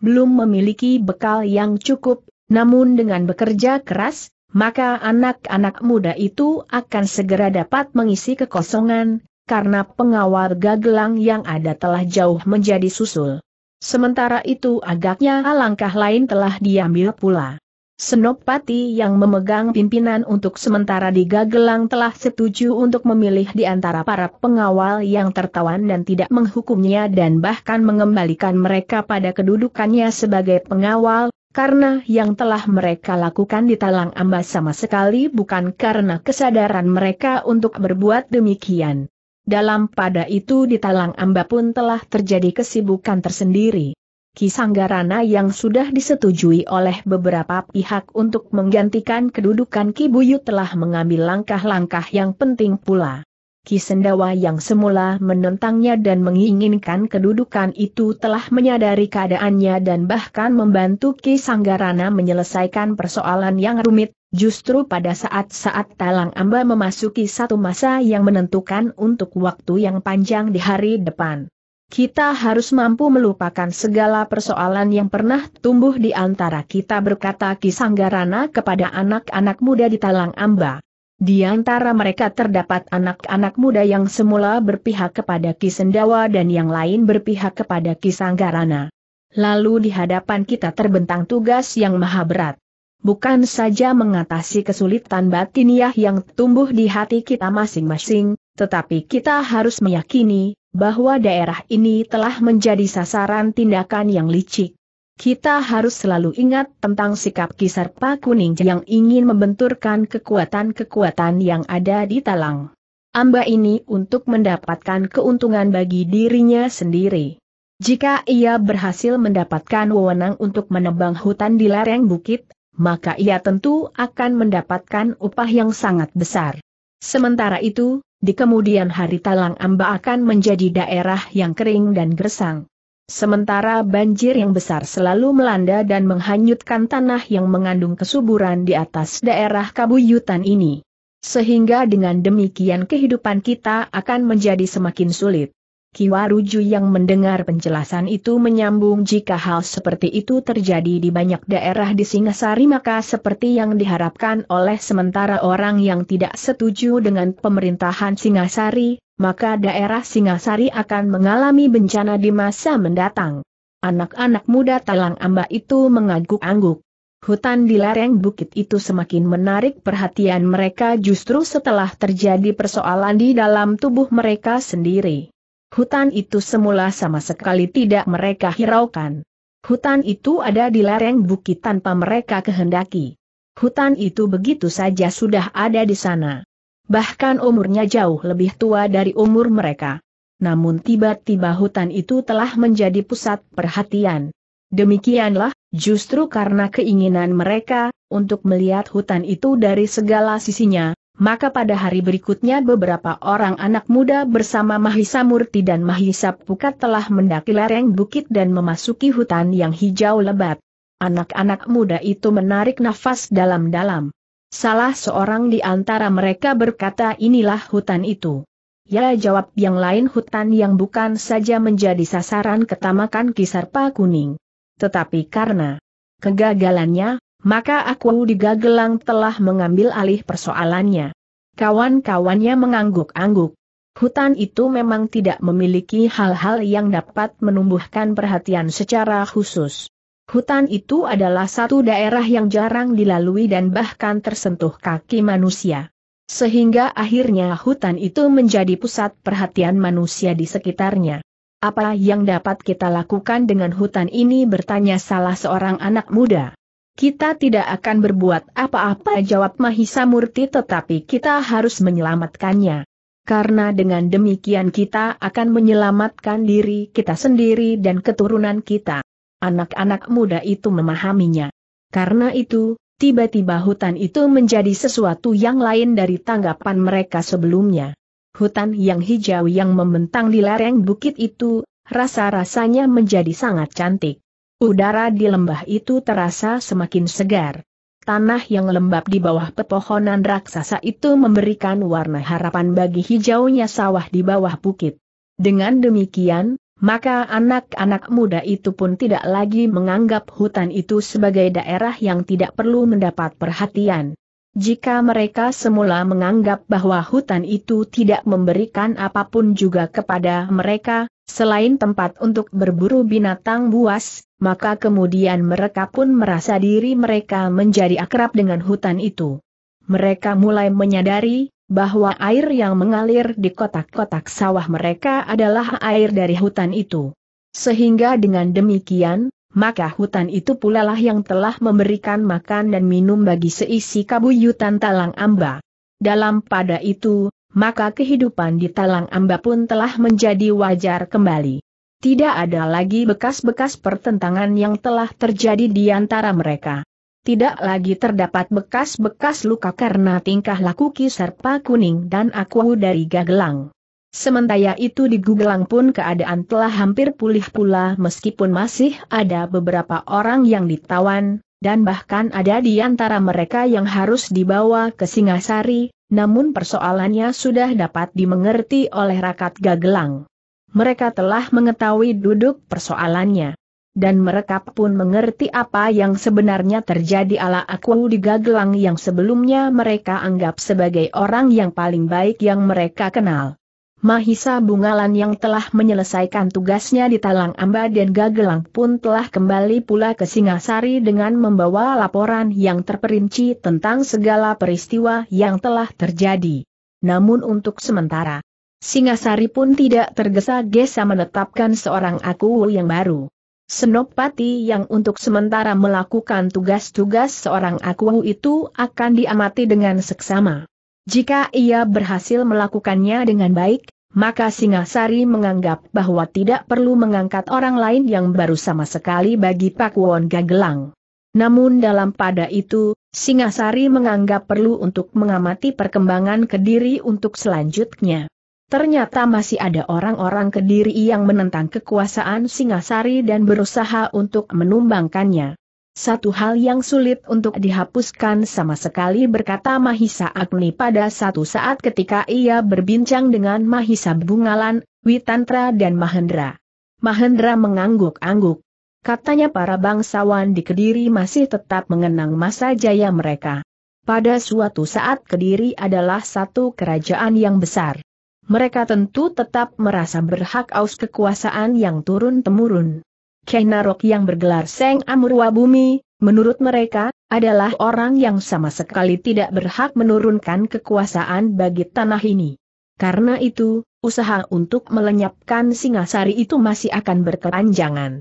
belum memiliki bekal yang cukup, namun dengan bekerja keras, maka anak-anak muda itu akan segera dapat mengisi kekosongan, karena pengawal gagelang yang ada telah jauh menjadi susul. Sementara itu agaknya alangkah lain telah diambil pula. Senopati yang memegang pimpinan untuk sementara di Gagelang telah setuju untuk memilih di antara para pengawal yang tertawan dan tidak menghukumnya dan bahkan mengembalikan mereka pada kedudukannya sebagai pengawal, karena yang telah mereka lakukan di Talang Amba sama sekali bukan karena kesadaran mereka untuk berbuat demikian. Dalam pada itu di Talang Amba pun telah terjadi kesibukan tersendiri. Kisanggarana yang sudah disetujui oleh beberapa pihak untuk menggantikan kedudukan Ki Buyu telah mengambil langkah-langkah yang penting pula. Ki Sendawa yang semula menentangnya dan menginginkan kedudukan itu telah menyadari keadaannya dan bahkan membantu Ki Sanggarana menyelesaikan persoalan yang rumit, justru pada saat-saat Talang Amba memasuki satu masa yang menentukan untuk waktu yang panjang di hari depan. Kita harus mampu melupakan segala persoalan yang pernah tumbuh di antara kita berkata Kisanggarana kepada anak-anak muda di Talang Amba. Di antara mereka terdapat anak-anak muda yang semula berpihak kepada Kisendawa dan yang lain berpihak kepada Kisanggarana. Lalu di hadapan kita terbentang tugas yang maha berat. Bukan saja mengatasi kesulitan batiniah yang tumbuh di hati kita masing-masing, tetapi kita harus meyakini bahwa daerah ini telah menjadi sasaran tindakan yang licik. Kita harus selalu ingat tentang sikap Kisar Kuning yang ingin membenturkan kekuatan-kekuatan yang ada di Talang. Amba ini untuk mendapatkan keuntungan bagi dirinya sendiri. Jika ia berhasil mendapatkan wewenang untuk menebang hutan di lereng bukit, maka ia tentu akan mendapatkan upah yang sangat besar. Sementara itu, di kemudian hari Talang Amba akan menjadi daerah yang kering dan gersang. Sementara banjir yang besar selalu melanda dan menghanyutkan tanah yang mengandung kesuburan di atas daerah kabuyutan ini. Sehingga dengan demikian kehidupan kita akan menjadi semakin sulit. Kiwaruju yang mendengar penjelasan itu menyambung jika hal seperti itu terjadi di banyak daerah di Singasari maka seperti yang diharapkan oleh sementara orang yang tidak setuju dengan pemerintahan Singasari, maka daerah Singasari akan mengalami bencana di masa mendatang. Anak-anak muda Talang Amba itu mengangguk-angguk. Hutan di lereng bukit itu semakin menarik perhatian mereka justru setelah terjadi persoalan di dalam tubuh mereka sendiri. Hutan itu semula sama sekali tidak mereka hiraukan. Hutan itu ada di lereng bukit tanpa mereka kehendaki. Hutan itu begitu saja sudah ada di sana. Bahkan umurnya jauh lebih tua dari umur mereka. Namun tiba-tiba hutan itu telah menjadi pusat perhatian. Demikianlah, justru karena keinginan mereka, untuk melihat hutan itu dari segala sisinya, maka pada hari berikutnya beberapa orang anak muda bersama Mahisa Murti dan Mahisa Pukat telah mendaki lereng bukit dan memasuki hutan yang hijau lebat. Anak-anak muda itu menarik nafas dalam-dalam. Salah seorang di antara mereka berkata inilah hutan itu. Ya jawab yang lain hutan yang bukan saja menjadi sasaran ketamakan Kisarpa Kuning. Tetapi karena kegagalannya, maka aku di Gagelang telah mengambil alih persoalannya. Kawan-kawannya mengangguk-angguk. Hutan itu memang tidak memiliki hal-hal yang dapat menumbuhkan perhatian secara khusus. Hutan itu adalah satu daerah yang jarang dilalui dan bahkan tersentuh kaki manusia. Sehingga akhirnya hutan itu menjadi pusat perhatian manusia di sekitarnya. Apa yang dapat kita lakukan dengan hutan ini bertanya salah seorang anak muda. Kita tidak akan berbuat apa-apa jawab Mahisa Murti tetapi kita harus menyelamatkannya. Karena dengan demikian kita akan menyelamatkan diri kita sendiri dan keturunan kita. Anak-anak muda itu memahaminya. Karena itu, tiba-tiba hutan itu menjadi sesuatu yang lain dari tanggapan mereka sebelumnya. Hutan yang hijau yang membentang di lereng bukit itu, rasa-rasanya menjadi sangat cantik. Udara di lembah itu terasa semakin segar. Tanah yang lembab di bawah pepohonan raksasa itu memberikan warna harapan bagi hijaunya sawah di bawah bukit. Dengan demikian, maka anak-anak muda itu pun tidak lagi menganggap hutan itu sebagai daerah yang tidak perlu mendapat perhatian. Jika mereka semula menganggap bahwa hutan itu tidak memberikan apapun juga kepada mereka, Selain tempat untuk berburu binatang buas, maka kemudian mereka pun merasa diri mereka menjadi akrab dengan hutan itu. Mereka mulai menyadari bahwa air yang mengalir di kotak-kotak sawah mereka adalah air dari hutan itu. Sehingga dengan demikian, maka hutan itu pula lah yang telah memberikan makan dan minum bagi seisi kabuyutan talang amba. Dalam pada itu, maka kehidupan di Talang Amba pun telah menjadi wajar kembali. Tidak ada lagi bekas-bekas pertentangan yang telah terjadi di antara mereka. Tidak lagi terdapat bekas-bekas luka karena tingkah laku Kiserpa Kuning dan Aku dari Gagelang. Sementara itu di Gugelang pun keadaan telah hampir pulih pula meskipun masih ada beberapa orang yang ditawan, dan bahkan ada di antara mereka yang harus dibawa ke Singasari, namun persoalannya sudah dapat dimengerti oleh rakat gagelang. Mereka telah mengetahui duduk persoalannya. Dan mereka pun mengerti apa yang sebenarnya terjadi ala aku di gagelang yang sebelumnya mereka anggap sebagai orang yang paling baik yang mereka kenal. Mahisa Bungalan yang telah menyelesaikan tugasnya di Talang Amba dan Gagelang pun telah kembali pula ke Singasari dengan membawa laporan yang terperinci tentang segala peristiwa yang telah terjadi. Namun untuk sementara, Singasari pun tidak tergesa-gesa menetapkan seorang aku yang baru. Senopati yang untuk sementara melakukan tugas-tugas seorang aku itu akan diamati dengan seksama. Jika ia berhasil melakukannya dengan baik, maka Singasari menganggap bahwa tidak perlu mengangkat orang lain yang baru sama sekali bagi Pak Won Gagelang. Namun dalam pada itu, Singasari menganggap perlu untuk mengamati perkembangan Kediri untuk selanjutnya. Ternyata masih ada orang-orang Kediri yang menentang kekuasaan Singasari dan berusaha untuk menumbangkannya. Satu hal yang sulit untuk dihapuskan sama sekali berkata Mahisa Agni pada satu saat ketika ia berbincang dengan Mahisa Bungalan, Witantra dan Mahendra. Mahendra mengangguk-angguk. Katanya para bangsawan di Kediri masih tetap mengenang masa jaya mereka. Pada suatu saat Kediri adalah satu kerajaan yang besar. Mereka tentu tetap merasa berhak aus kekuasaan yang turun-temurun. Kenarok yang bergelar Seng Amurwa Bumi, menurut mereka, adalah orang yang sama sekali tidak berhak menurunkan kekuasaan bagi tanah ini. Karena itu, usaha untuk melenyapkan Singasari itu masih akan berkepanjangan.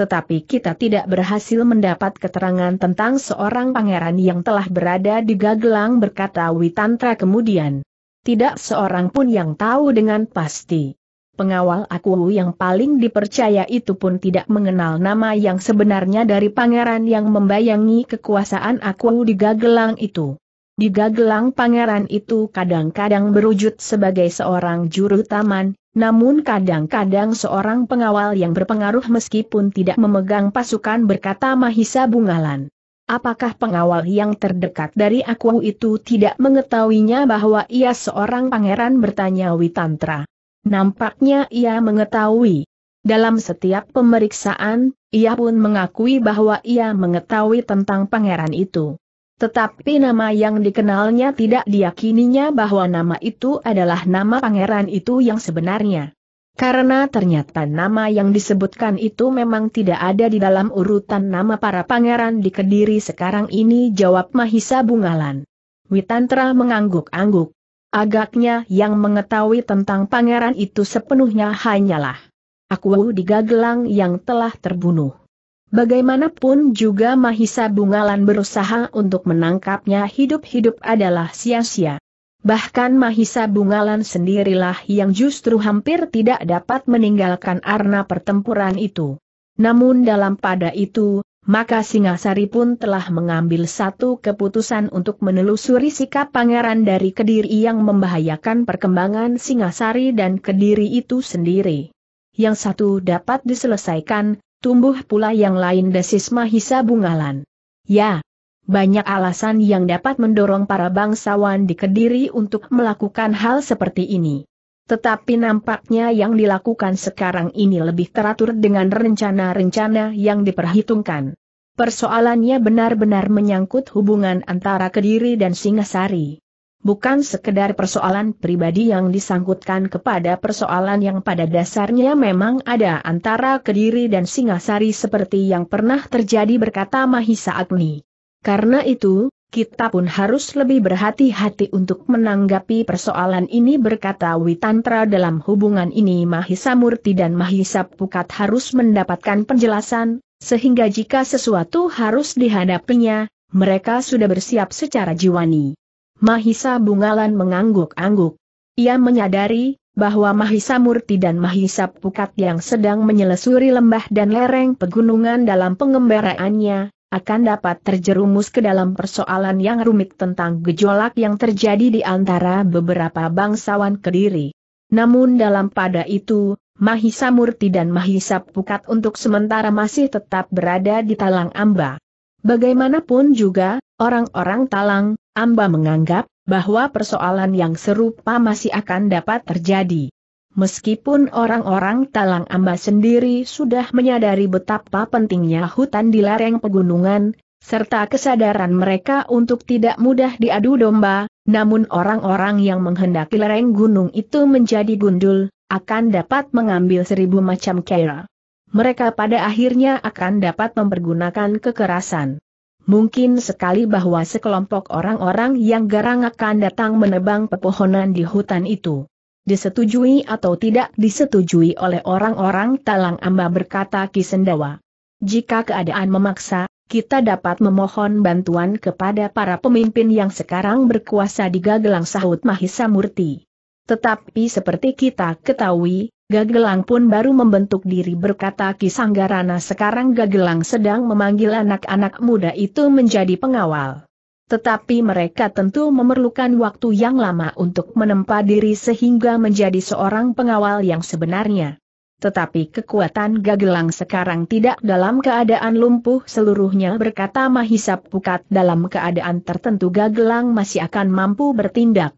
Tetapi kita tidak berhasil mendapat keterangan tentang seorang pangeran yang telah berada di Gagelang berkata Witantra kemudian. Tidak seorang pun yang tahu dengan pasti pengawal aku yang paling dipercaya itu pun tidak mengenal nama yang sebenarnya dari pangeran yang membayangi kekuasaan aku di Gagelang itu. Di Gagelang pangeran itu kadang-kadang berwujud sebagai seorang juru taman, namun kadang-kadang seorang pengawal yang berpengaruh meskipun tidak memegang pasukan berkata Mahisa Bungalan. Apakah pengawal yang terdekat dari aku itu tidak mengetahuinya bahwa ia seorang pangeran bertanya Witantra. Nampaknya ia mengetahui. Dalam setiap pemeriksaan, ia pun mengakui bahwa ia mengetahui tentang pangeran itu. Tetapi nama yang dikenalnya tidak diyakininya bahwa nama itu adalah nama pangeran itu yang sebenarnya. Karena ternyata nama yang disebutkan itu memang tidak ada di dalam urutan nama para pangeran di Kediri sekarang ini jawab Mahisa Bungalan. Witantra mengangguk-angguk. Agaknya yang mengetahui tentang pangeran itu sepenuhnya hanyalah aku digagelang yang telah terbunuh. Bagaimanapun juga Mahisa Bungalan berusaha untuk menangkapnya hidup-hidup adalah sia-sia. Bahkan Mahisa Bungalan sendirilah yang justru hampir tidak dapat meninggalkan arna pertempuran itu. Namun dalam pada itu, maka Singasari pun telah mengambil satu keputusan untuk menelusuri sikap pangeran dari Kediri yang membahayakan perkembangan Singasari dan Kediri itu sendiri. Yang satu dapat diselesaikan, tumbuh pula yang lain desis mahisa bungalan. Ya, banyak alasan yang dapat mendorong para bangsawan di Kediri untuk melakukan hal seperti ini. Tetapi nampaknya yang dilakukan sekarang ini lebih teratur dengan rencana-rencana yang diperhitungkan. Persoalannya benar-benar menyangkut hubungan antara Kediri dan Singasari. Bukan sekedar persoalan pribadi yang disangkutkan kepada persoalan yang pada dasarnya memang ada antara Kediri dan Singasari seperti yang pernah terjadi berkata Mahisa Agni. Karena itu, kita pun harus lebih berhati-hati untuk menanggapi persoalan ini berkata Witantra dalam hubungan ini Mahisa Murti dan Mahisa Pukat harus mendapatkan penjelasan, sehingga jika sesuatu harus dihadapinya, mereka sudah bersiap secara jiwani. Mahisa Bungalan mengangguk-angguk. Ia menyadari bahwa Mahisa Murti dan Mahisa Pukat yang sedang menyelesuri lembah dan lereng pegunungan dalam pengembaraannya, akan dapat terjerumus ke dalam persoalan yang rumit tentang gejolak yang terjadi di antara beberapa bangsawan kediri. Namun dalam pada itu, Mahisa Murti dan Mahisa Pukat untuk sementara masih tetap berada di Talang Amba. Bagaimanapun juga, orang-orang Talang, Amba menganggap bahwa persoalan yang serupa masih akan dapat terjadi. Meskipun orang-orang Talang Amba sendiri sudah menyadari betapa pentingnya hutan di lereng pegunungan, serta kesadaran mereka untuk tidak mudah diadu domba, namun orang-orang yang menghendaki lereng gunung itu menjadi gundul, akan dapat mengambil seribu macam cara. Mereka pada akhirnya akan dapat mempergunakan kekerasan. Mungkin sekali bahwa sekelompok orang-orang yang garang akan datang menebang pepohonan di hutan itu. Disetujui atau tidak disetujui oleh orang-orang Talang Amba berkata Kisendawa. Jika keadaan memaksa, kita dapat memohon bantuan kepada para pemimpin yang sekarang berkuasa di Gagelang Sahut Mahisa Murti. Tetapi seperti kita ketahui, Gagelang pun baru membentuk diri berkata Kisanggarana sekarang Gagelang sedang memanggil anak-anak muda itu menjadi pengawal. Tetapi mereka tentu memerlukan waktu yang lama untuk menempa diri sehingga menjadi seorang pengawal yang sebenarnya. Tetapi kekuatan Gagelang sekarang tidak dalam keadaan lumpuh seluruhnya berkata Mahisap Pukat dalam keadaan tertentu Gagelang masih akan mampu bertindak.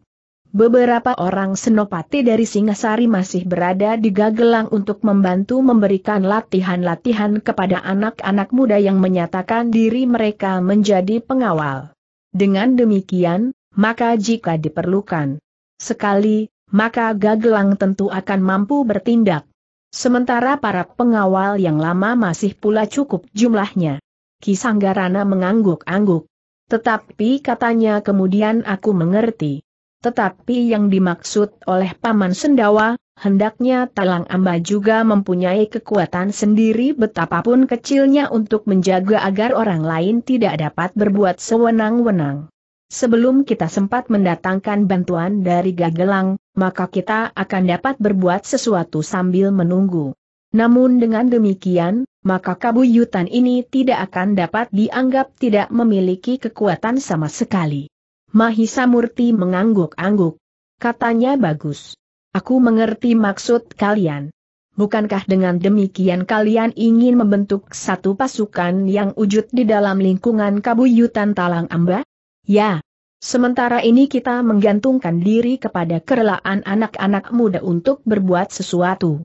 Beberapa orang senopati dari Singasari masih berada di Gagelang untuk membantu memberikan latihan-latihan kepada anak-anak muda yang menyatakan diri mereka menjadi pengawal. Dengan demikian, maka jika diperlukan sekali, maka Gagelang tentu akan mampu bertindak. Sementara para pengawal yang lama masih pula cukup jumlahnya. Kisanggarana mengangguk-angguk. Tetapi katanya kemudian aku mengerti. Tetapi yang dimaksud oleh Paman Sendawa, hendaknya Talang Amba juga mempunyai kekuatan sendiri betapapun kecilnya untuk menjaga agar orang lain tidak dapat berbuat sewenang-wenang. Sebelum kita sempat mendatangkan bantuan dari Gagelang, maka kita akan dapat berbuat sesuatu sambil menunggu. Namun dengan demikian, maka kabuyutan ini tidak akan dapat dianggap tidak memiliki kekuatan sama sekali. Mahisa Murti mengangguk-angguk. Katanya bagus. Aku mengerti maksud kalian. Bukankah dengan demikian kalian ingin membentuk satu pasukan yang wujud di dalam lingkungan kabuyutan Talang Amba? Ya. Sementara ini kita menggantungkan diri kepada kerelaan anak-anak muda untuk berbuat sesuatu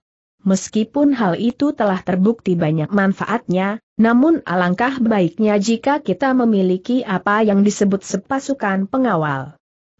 meskipun hal itu telah terbukti banyak manfaatnya, namun alangkah baiknya jika kita memiliki apa yang disebut sepasukan pengawal.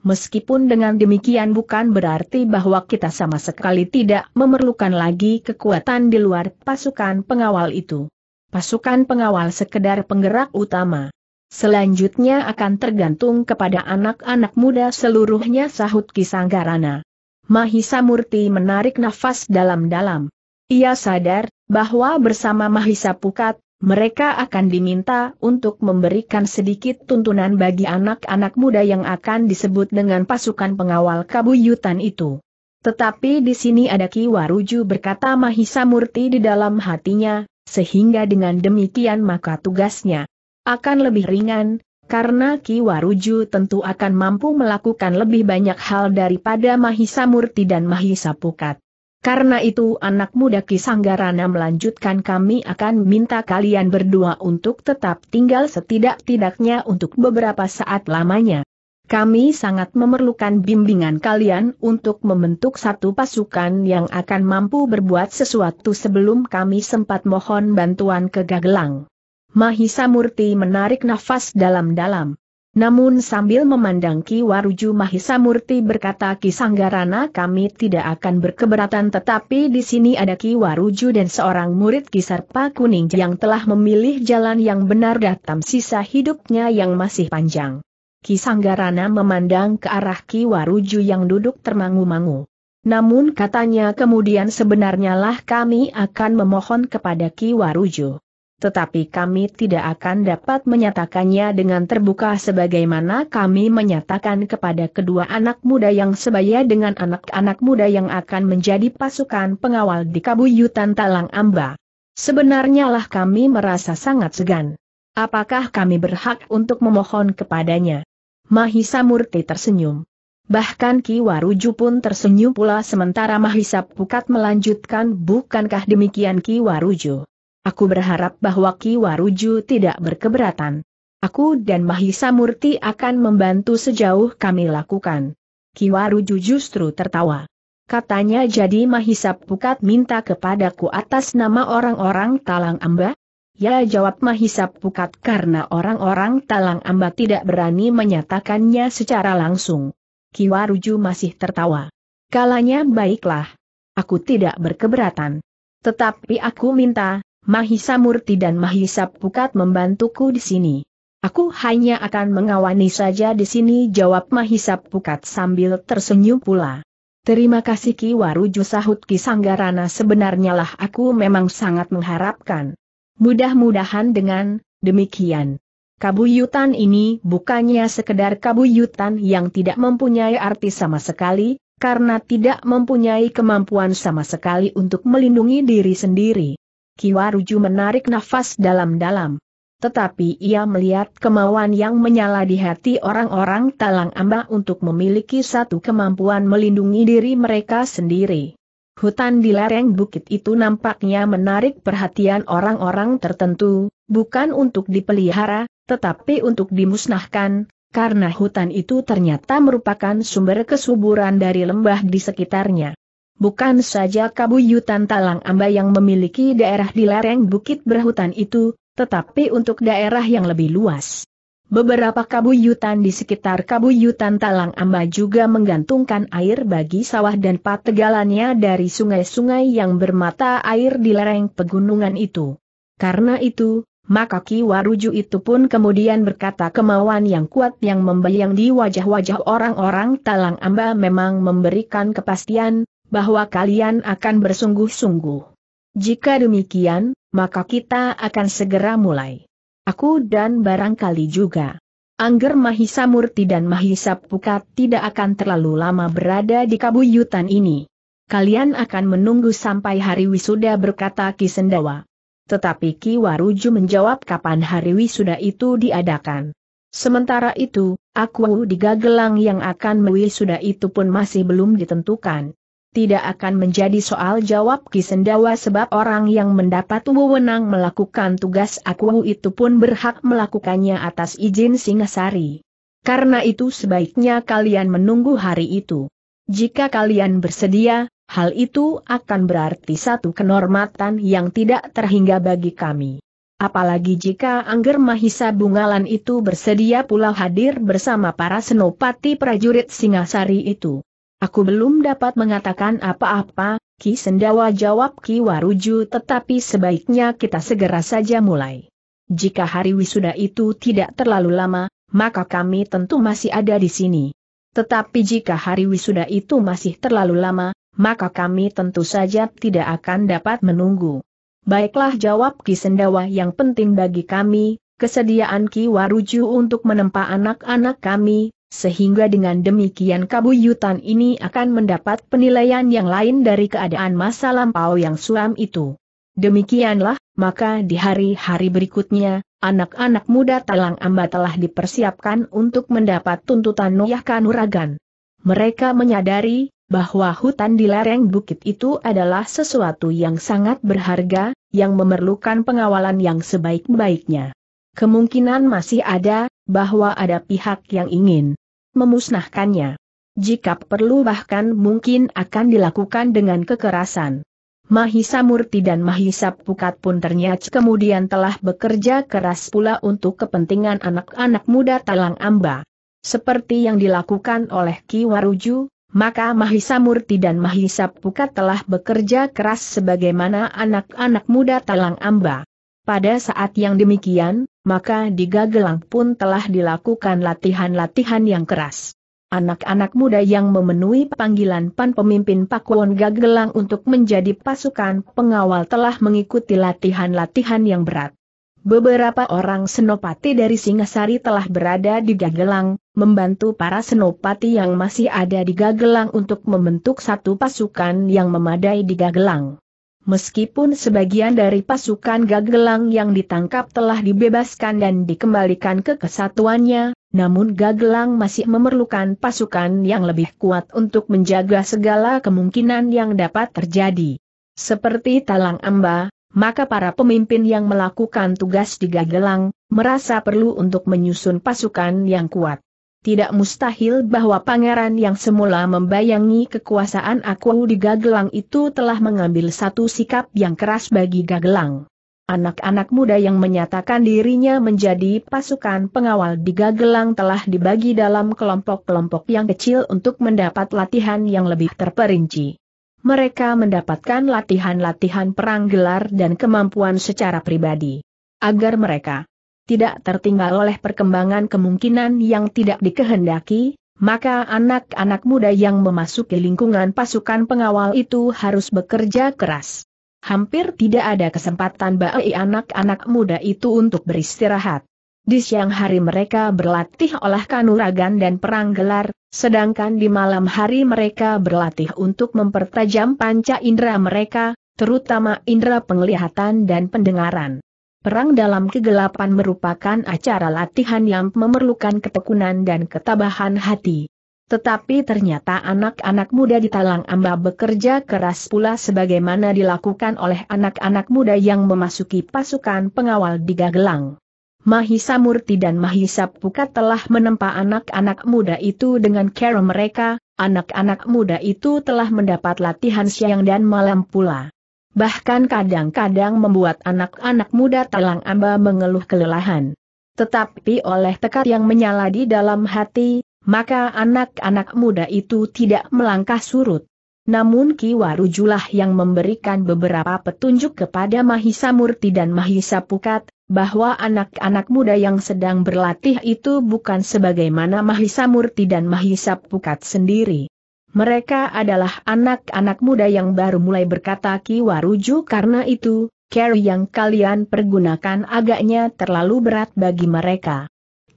Meskipun dengan demikian bukan berarti bahwa kita sama sekali tidak memerlukan lagi kekuatan di luar pasukan pengawal itu. Pasukan pengawal sekedar penggerak utama. Selanjutnya akan tergantung kepada anak-anak muda seluruhnya sahut Kisanggarana. Mahisa Murti menarik nafas dalam-dalam. Ia sadar bahwa bersama Mahisa Pukat, mereka akan diminta untuk memberikan sedikit tuntunan bagi anak-anak muda yang akan disebut dengan pasukan pengawal kabuyutan itu. Tetapi di sini ada Ki Waruju berkata Mahisa Murti di dalam hatinya, sehingga dengan demikian maka tugasnya akan lebih ringan, karena Ki Waruju tentu akan mampu melakukan lebih banyak hal daripada Mahisa Murti dan Mahisa Pukat. Karena itu anak muda Kisanggarana melanjutkan kami akan minta kalian berdua untuk tetap tinggal setidak-tidaknya untuk beberapa saat lamanya. Kami sangat memerlukan bimbingan kalian untuk membentuk satu pasukan yang akan mampu berbuat sesuatu sebelum kami sempat mohon bantuan ke Gagelang. Mahisa Murti menarik nafas dalam-dalam. Namun sambil memandang Ki Waruju Mahisa Murti berkata Ki Sanggarana kami tidak akan berkeberatan tetapi di sini ada Ki Waruju dan seorang murid Ki Sarpa Kuning yang telah memilih jalan yang benar datang sisa hidupnya yang masih panjang. Ki Sanggarana memandang ke arah Ki Waruju yang duduk termangu-mangu. Namun katanya kemudian sebenarnya lah kami akan memohon kepada Ki Waruju tetapi kami tidak akan dapat menyatakannya dengan terbuka sebagaimana kami menyatakan kepada kedua anak muda yang sebaya dengan anak-anak muda yang akan menjadi pasukan pengawal di Kabuyutan Talang Amba. Sebenarnya lah kami merasa sangat segan. Apakah kami berhak untuk memohon kepadanya? Mahisa Murti tersenyum. Bahkan Ki Waruju pun tersenyum pula sementara Mahisa Pukat melanjutkan bukankah demikian Ki Waruju? Aku berharap bahwa Ki Waruju tidak berkeberatan. Aku dan Mahisa Murti akan membantu sejauh kami lakukan. Ki Waruju justru tertawa. Katanya jadi Mahisa Pukat minta kepadaku atas nama orang-orang Talang Amba? Ya jawab Mahisa Pukat karena orang-orang Talang Amba tidak berani menyatakannya secara langsung. Ki Waruju masih tertawa. Kalanya baiklah. Aku tidak berkeberatan. Tetapi aku minta, Mahisa Murti dan Mahisa Pukat membantuku di sini. Aku hanya akan mengawani saja di sini jawab Mahisa Pukat sambil tersenyum pula. Terima kasih Ki Waruju sahut Ki Sanggarana sebenarnya lah aku memang sangat mengharapkan. Mudah-mudahan dengan demikian. Kabuyutan ini bukannya sekedar kabuyutan yang tidak mempunyai arti sama sekali, karena tidak mempunyai kemampuan sama sekali untuk melindungi diri sendiri. Kiwaruju menarik nafas dalam-dalam. Tetapi ia melihat kemauan yang menyala di hati orang-orang talang amba untuk memiliki satu kemampuan melindungi diri mereka sendiri. Hutan di lereng bukit itu nampaknya menarik perhatian orang-orang tertentu, bukan untuk dipelihara, tetapi untuk dimusnahkan, karena hutan itu ternyata merupakan sumber kesuburan dari lembah di sekitarnya. Bukan saja kabuyutan Talang Amba yang memiliki daerah di lereng bukit berhutan itu, tetapi untuk daerah yang lebih luas. Beberapa kabuyutan di sekitar kabuyutan Talang Amba juga menggantungkan air bagi sawah dan pategalannya dari sungai-sungai yang bermata air di lereng pegunungan itu. Karena itu, maka Ki Waruju itu pun kemudian berkata kemauan yang kuat yang membayang di wajah-wajah orang-orang Talang Amba memang memberikan kepastian, bahwa kalian akan bersungguh-sungguh. Jika demikian, maka kita akan segera mulai. Aku dan barangkali juga. Angger Mahisa Murti dan Mahisa Pukat tidak akan terlalu lama berada di kabuyutan ini. Kalian akan menunggu sampai hari wisuda berkata Kisendawa. Tetapi Ki Waruju menjawab kapan hari wisuda itu diadakan. Sementara itu, aku di Gagelang yang akan mewisuda itu pun masih belum ditentukan tidak akan menjadi soal jawab Kisendawa sebab orang yang mendapat wewenang melakukan tugas aku itu pun berhak melakukannya atas izin Singasari. Karena itu sebaiknya kalian menunggu hari itu. Jika kalian bersedia, hal itu akan berarti satu kenormatan yang tidak terhingga bagi kami. Apalagi jika Angger Mahisa Bungalan itu bersedia pula hadir bersama para senopati prajurit Singasari itu. Aku belum dapat mengatakan apa-apa, Ki Sendawa jawab Ki Waruju tetapi sebaiknya kita segera saja mulai. Jika hari wisuda itu tidak terlalu lama, maka kami tentu masih ada di sini. Tetapi jika hari wisuda itu masih terlalu lama, maka kami tentu saja tidak akan dapat menunggu. Baiklah jawab Ki Sendawa yang penting bagi kami, kesediaan Ki Waruju untuk menempa anak-anak kami, sehingga dengan demikian kabuyutan ini akan mendapat penilaian yang lain dari keadaan masa lampau yang suram itu. Demikianlah, maka di hari-hari berikutnya, anak-anak muda Talang Amba telah dipersiapkan untuk mendapat tuntutan Noyah Kanuragan. Mereka menyadari bahwa hutan di lereng bukit itu adalah sesuatu yang sangat berharga, yang memerlukan pengawalan yang sebaik-baiknya. Kemungkinan masih ada, bahwa ada pihak yang ingin memusnahkannya. Jika perlu bahkan mungkin akan dilakukan dengan kekerasan. Mahisa Murti dan Mahisa Pukat pun ternyata kemudian telah bekerja keras pula untuk kepentingan anak-anak muda Talang Amba. Seperti yang dilakukan oleh Ki Waruju, maka Mahisa Murti dan Mahisa Pukat telah bekerja keras sebagaimana anak-anak muda Talang Amba. Pada saat yang demikian, maka di Gagelang pun telah dilakukan latihan-latihan yang keras. Anak-anak muda yang memenuhi panggilan pan pemimpin Pakuan Gagelang untuk menjadi pasukan pengawal telah mengikuti latihan-latihan yang berat. Beberapa orang senopati dari Singasari telah berada di Gagelang, membantu para senopati yang masih ada di Gagelang untuk membentuk satu pasukan yang memadai di Gagelang meskipun sebagian dari pasukan Gagelang yang ditangkap telah dibebaskan dan dikembalikan ke kesatuannya, namun Gagelang masih memerlukan pasukan yang lebih kuat untuk menjaga segala kemungkinan yang dapat terjadi. Seperti Talang Amba, maka para pemimpin yang melakukan tugas di Gagelang, merasa perlu untuk menyusun pasukan yang kuat tidak mustahil bahwa pangeran yang semula membayangi kekuasaan aku di Gagelang itu telah mengambil satu sikap yang keras bagi Gagelang. Anak-anak muda yang menyatakan dirinya menjadi pasukan pengawal di Gagelang telah dibagi dalam kelompok-kelompok yang kecil untuk mendapat latihan yang lebih terperinci. Mereka mendapatkan latihan-latihan perang gelar dan kemampuan secara pribadi. Agar mereka tidak tertinggal oleh perkembangan kemungkinan yang tidak dikehendaki, maka anak-anak muda yang memasuki lingkungan pasukan pengawal itu harus bekerja keras. Hampir tidak ada kesempatan bagi anak-anak muda itu untuk beristirahat. Di siang hari mereka berlatih olah kanuragan dan perang gelar, sedangkan di malam hari mereka berlatih untuk mempertajam panca indera mereka, terutama indera penglihatan dan pendengaran. Perang dalam kegelapan merupakan acara latihan yang memerlukan ketekunan dan ketabahan hati. Tetapi ternyata anak-anak muda di Talang Amba bekerja keras pula sebagaimana dilakukan oleh anak-anak muda yang memasuki pasukan pengawal di Gagelang. Mahisa Murti dan Mahisa Pukat telah menempa anak-anak muda itu dengan cara mereka, anak-anak muda itu telah mendapat latihan siang dan malam pula bahkan kadang-kadang membuat anak-anak muda telang amba mengeluh kelelahan. Tetapi oleh tekad yang menyala di dalam hati, maka anak-anak muda itu tidak melangkah surut. Namun Kiwarujulah yang memberikan beberapa petunjuk kepada Mahisa Murti dan Mahisa Pukat, bahwa anak-anak muda yang sedang berlatih itu bukan sebagaimana Mahisa Murti dan Mahisa Pukat sendiri. Mereka adalah anak-anak muda yang baru mulai berkata kiwaruju karena itu, carry yang kalian pergunakan agaknya terlalu berat bagi mereka.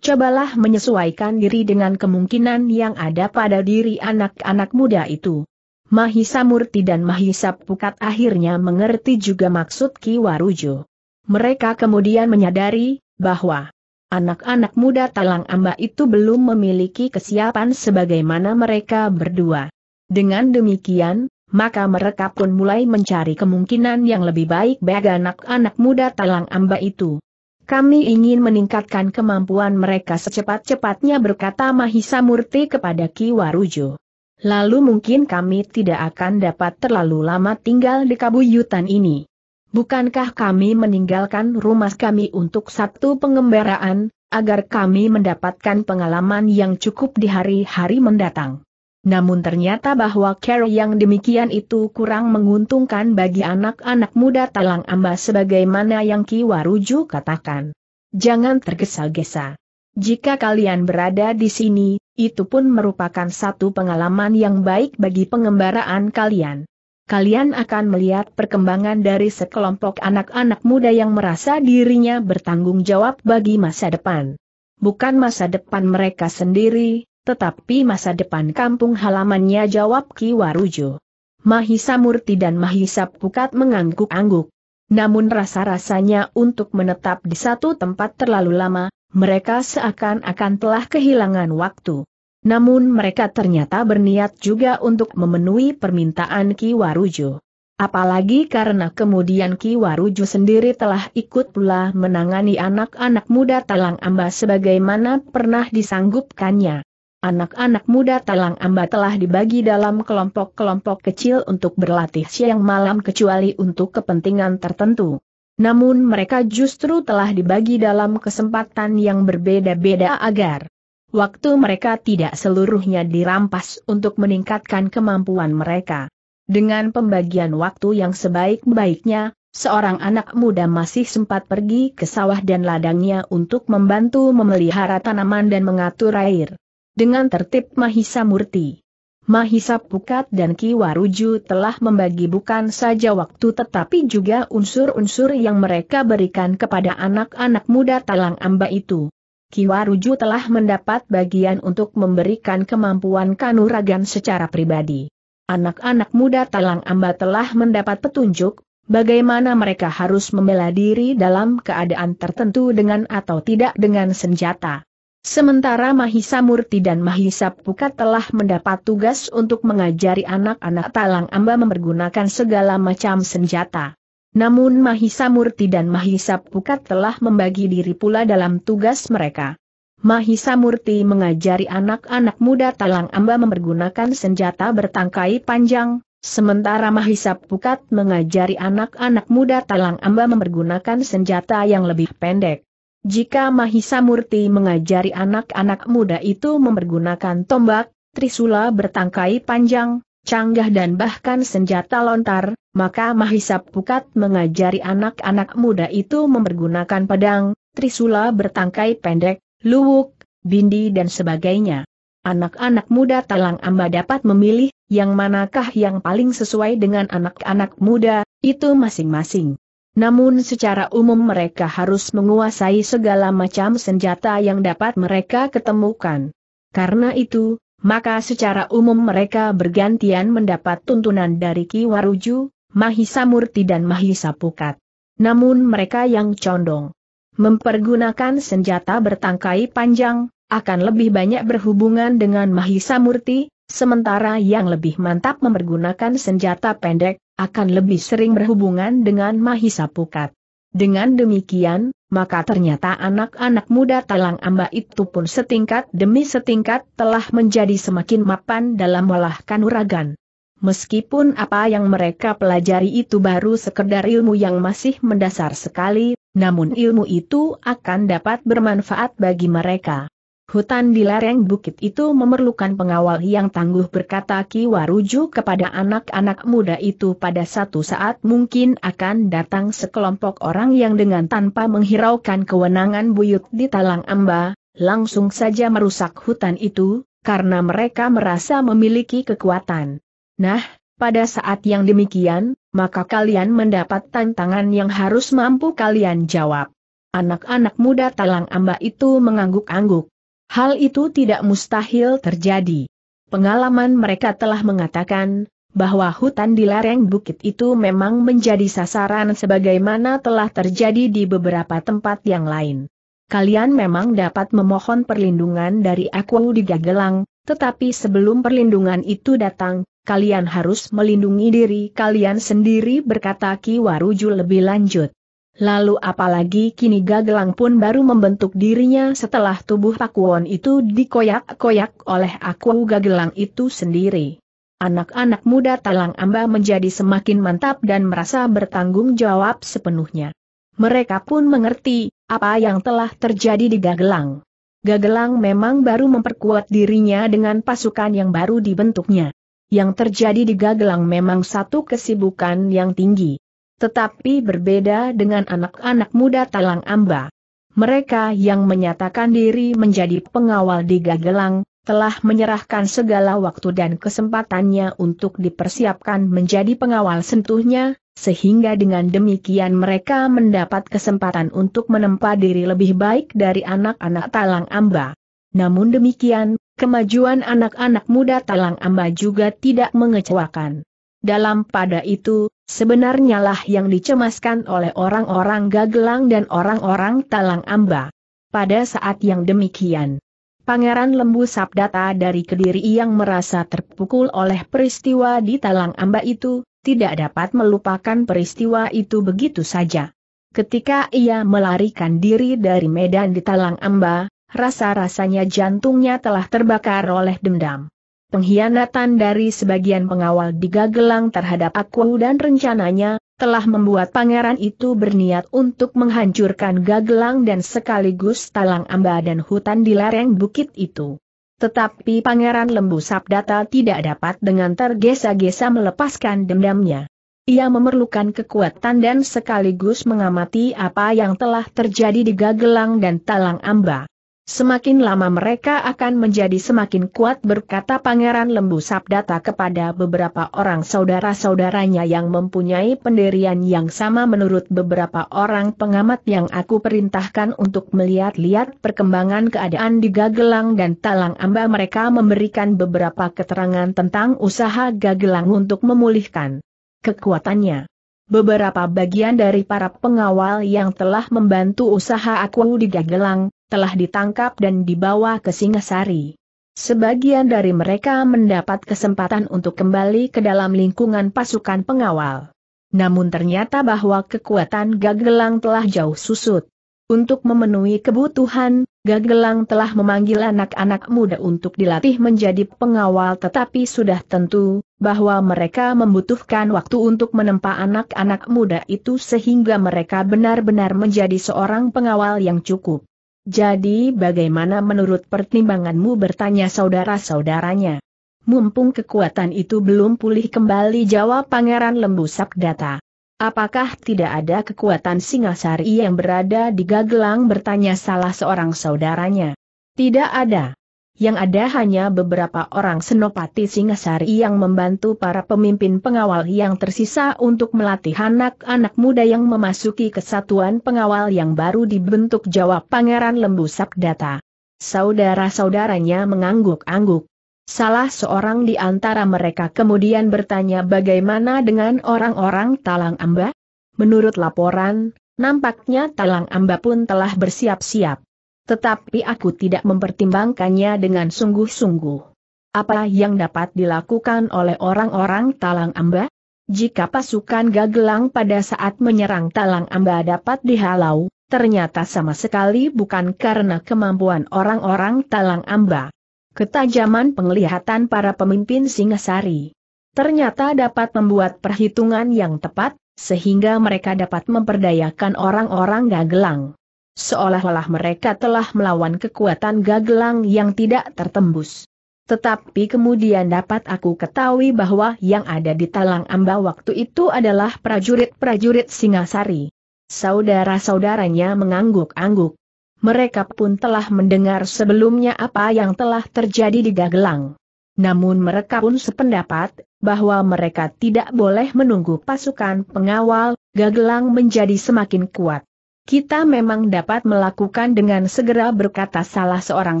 Cobalah menyesuaikan diri dengan kemungkinan yang ada pada diri anak-anak muda itu. Mahisa Murti dan Mahisa Pukat akhirnya mengerti juga maksud Ki Warujo. Mereka kemudian menyadari, bahwa Anak-anak muda Talang Amba itu belum memiliki kesiapan sebagaimana mereka berdua. Dengan demikian, maka mereka pun mulai mencari kemungkinan yang lebih baik bagi anak-anak muda Talang Amba itu. Kami ingin meningkatkan kemampuan mereka secepat-cepatnya berkata Mahisa Murti kepada Ki Warujo. Lalu mungkin kami tidak akan dapat terlalu lama tinggal di kabuyutan ini. Bukankah kami meninggalkan rumah kami untuk satu pengembaraan, agar kami mendapatkan pengalaman yang cukup di hari-hari mendatang? Namun ternyata bahwa care yang demikian itu kurang menguntungkan bagi anak-anak muda Talang Amba sebagaimana yang Kiwaruju katakan. Jangan tergesa-gesa. Jika kalian berada di sini, itu pun merupakan satu pengalaman yang baik bagi pengembaraan kalian kalian akan melihat perkembangan dari sekelompok anak-anak muda yang merasa dirinya bertanggung jawab bagi masa depan. Bukan masa depan mereka sendiri, tetapi masa depan kampung halamannya jawab Ki Warujo. Mahisa Murti dan Mahisa Pukat mengangguk-angguk. Namun rasa-rasanya untuk menetap di satu tempat terlalu lama, mereka seakan-akan telah kehilangan waktu. Namun mereka ternyata berniat juga untuk memenuhi permintaan Ki Warujo. Apalagi karena kemudian Ki Warujo sendiri telah ikut pula menangani anak-anak muda Talang Amba sebagaimana pernah disanggupkannya. Anak-anak muda Talang Amba telah dibagi dalam kelompok-kelompok kecil untuk berlatih siang malam kecuali untuk kepentingan tertentu. Namun mereka justru telah dibagi dalam kesempatan yang berbeda-beda agar waktu mereka tidak seluruhnya dirampas untuk meningkatkan kemampuan mereka. Dengan pembagian waktu yang sebaik-baiknya, seorang anak muda masih sempat pergi ke sawah dan ladangnya untuk membantu memelihara tanaman dan mengatur air. Dengan tertib Mahisa Murti. Mahisa Pukat dan Kiwaruju telah membagi bukan saja waktu tetapi juga unsur-unsur yang mereka berikan kepada anak-anak muda Talang Amba itu. Kiwaruju telah mendapat bagian untuk memberikan kemampuan kanuragan secara pribadi. Anak-anak muda Talang Amba telah mendapat petunjuk, bagaimana mereka harus membela diri dalam keadaan tertentu dengan atau tidak dengan senjata. Sementara Mahisa Murti dan Mahisa Pukat telah mendapat tugas untuk mengajari anak-anak Talang Amba mempergunakan segala macam senjata. Namun Mahisa Murti dan Mahisa Pukat telah membagi diri pula dalam tugas mereka. Mahisa Murti mengajari anak-anak muda Talang Amba mempergunakan senjata bertangkai panjang, sementara Mahisa Pukat mengajari anak-anak muda Talang Amba mempergunakan senjata yang lebih pendek. Jika Mahisa Murti mengajari anak-anak muda itu mempergunakan tombak, trisula bertangkai panjang, canggah dan bahkan senjata lontar, maka Mahisa Pukat mengajari anak-anak muda itu mempergunakan pedang, trisula bertangkai pendek, luwuk, bindi dan sebagainya. Anak-anak muda Talang Amba dapat memilih yang manakah yang paling sesuai dengan anak-anak muda, itu masing-masing. Namun secara umum mereka harus menguasai segala macam senjata yang dapat mereka ketemukan. Karena itu, maka secara umum mereka bergantian mendapat tuntunan dari Ki Waruju, Mahisa Murti dan Mahisa Pukat. Namun mereka yang condong mempergunakan senjata bertangkai panjang, akan lebih banyak berhubungan dengan Mahisa Murti, sementara yang lebih mantap mempergunakan senjata pendek, akan lebih sering berhubungan dengan Mahisa Pukat. Dengan demikian, maka ternyata anak-anak muda Talang Amba itu pun setingkat demi setingkat telah menjadi semakin mapan dalam melahkan uragan. Meskipun apa yang mereka pelajari itu baru sekedar ilmu yang masih mendasar sekali, namun ilmu itu akan dapat bermanfaat bagi mereka. Hutan di lereng bukit itu memerlukan pengawal yang tangguh berkata Ki Waruju kepada anak-anak muda itu pada satu saat mungkin akan datang sekelompok orang yang dengan tanpa menghiraukan kewenangan buyut di Talang Amba, langsung saja merusak hutan itu, karena mereka merasa memiliki kekuatan. Nah, pada saat yang demikian, maka kalian mendapat tantangan yang harus mampu kalian jawab. Anak-anak muda talang amba itu mengangguk-angguk. Hal itu tidak mustahil terjadi. Pengalaman mereka telah mengatakan, bahwa hutan di lereng bukit itu memang menjadi sasaran sebagaimana telah terjadi di beberapa tempat yang lain. Kalian memang dapat memohon perlindungan dari aku di Gagelang, tetapi sebelum perlindungan itu datang, kalian harus melindungi diri kalian sendiri berkata Ki Waruju lebih lanjut. Lalu apalagi kini Gagelang pun baru membentuk dirinya setelah tubuh Pakuwon itu dikoyak-koyak oleh aku Gagelang itu sendiri. Anak-anak muda Talang Amba menjadi semakin mantap dan merasa bertanggung jawab sepenuhnya. Mereka pun mengerti apa yang telah terjadi di Gagelang. Gagelang memang baru memperkuat dirinya dengan pasukan yang baru dibentuknya yang terjadi di Gagelang memang satu kesibukan yang tinggi. Tetapi berbeda dengan anak-anak muda Talang Amba. Mereka yang menyatakan diri menjadi pengawal di Gagelang, telah menyerahkan segala waktu dan kesempatannya untuk dipersiapkan menjadi pengawal sentuhnya, sehingga dengan demikian mereka mendapat kesempatan untuk menempa diri lebih baik dari anak-anak Talang Amba. Namun demikian, Kemajuan anak-anak muda Talang Amba juga tidak mengecewakan. Dalam pada itu, sebenarnya lah yang dicemaskan oleh orang-orang Gagelang dan orang-orang Talang Amba. Pada saat yang demikian, Pangeran Lembu Sabdata dari Kediri yang merasa terpukul oleh peristiwa di Talang Amba itu, tidak dapat melupakan peristiwa itu begitu saja. Ketika ia melarikan diri dari medan di Talang Amba, rasa-rasanya jantungnya telah terbakar oleh dendam. Pengkhianatan dari sebagian pengawal di Gagelang terhadap aku dan rencananya, telah membuat pangeran itu berniat untuk menghancurkan Gagelang dan sekaligus talang amba dan hutan di lereng bukit itu. Tetapi pangeran lembu sabdata tidak dapat dengan tergesa-gesa melepaskan dendamnya. Ia memerlukan kekuatan dan sekaligus mengamati apa yang telah terjadi di Gagelang dan Talang Amba. Semakin lama mereka akan menjadi semakin kuat berkata Pangeran Lembu Sabdata kepada beberapa orang saudara-saudaranya yang mempunyai pendirian yang sama menurut beberapa orang pengamat yang aku perintahkan untuk melihat-lihat perkembangan keadaan di Gagelang dan Talang Amba mereka memberikan beberapa keterangan tentang usaha Gagelang untuk memulihkan kekuatannya. Beberapa bagian dari para pengawal yang telah membantu usaha aku di Gagelang, telah ditangkap dan dibawa ke Singasari. Sebagian dari mereka mendapat kesempatan untuk kembali ke dalam lingkungan pasukan pengawal. Namun ternyata bahwa kekuatan Gagelang telah jauh susut. Untuk memenuhi kebutuhan, Gagelang telah memanggil anak-anak muda untuk dilatih menjadi pengawal tetapi sudah tentu, bahwa mereka membutuhkan waktu untuk menempa anak-anak muda itu sehingga mereka benar-benar menjadi seorang pengawal yang cukup. Jadi bagaimana menurut pertimbanganmu bertanya saudara-saudaranya? Mumpung kekuatan itu belum pulih kembali jawab Pangeran Lembu Sabdata. Apakah tidak ada kekuatan Singasari yang berada di Gagelang bertanya salah seorang saudaranya? Tidak ada yang ada hanya beberapa orang senopati Singasari yang membantu para pemimpin pengawal yang tersisa untuk melatih anak-anak muda yang memasuki kesatuan pengawal yang baru dibentuk jawab Pangeran Lembu Sabdata. Saudara-saudaranya mengangguk-angguk. Salah seorang di antara mereka kemudian bertanya bagaimana dengan orang-orang Talang Amba? Menurut laporan, nampaknya Talang Amba pun telah bersiap-siap. Tetapi aku tidak mempertimbangkannya dengan sungguh-sungguh. Apa yang dapat dilakukan oleh orang-orang Talang Amba? Jika pasukan Gagelang pada saat menyerang Talang Amba dapat dihalau, ternyata sama sekali bukan karena kemampuan orang-orang Talang Amba. Ketajaman penglihatan para pemimpin Singasari ternyata dapat membuat perhitungan yang tepat, sehingga mereka dapat memperdayakan orang-orang Gagelang seolah-olah mereka telah melawan kekuatan gagelang yang tidak tertembus. Tetapi kemudian dapat aku ketahui bahwa yang ada di Talang Amba waktu itu adalah prajurit-prajurit Singasari. Saudara-saudaranya mengangguk-angguk. Mereka pun telah mendengar sebelumnya apa yang telah terjadi di Gagelang. Namun mereka pun sependapat, bahwa mereka tidak boleh menunggu pasukan pengawal, Gagelang menjadi semakin kuat. Kita memang dapat melakukan dengan segera berkata salah seorang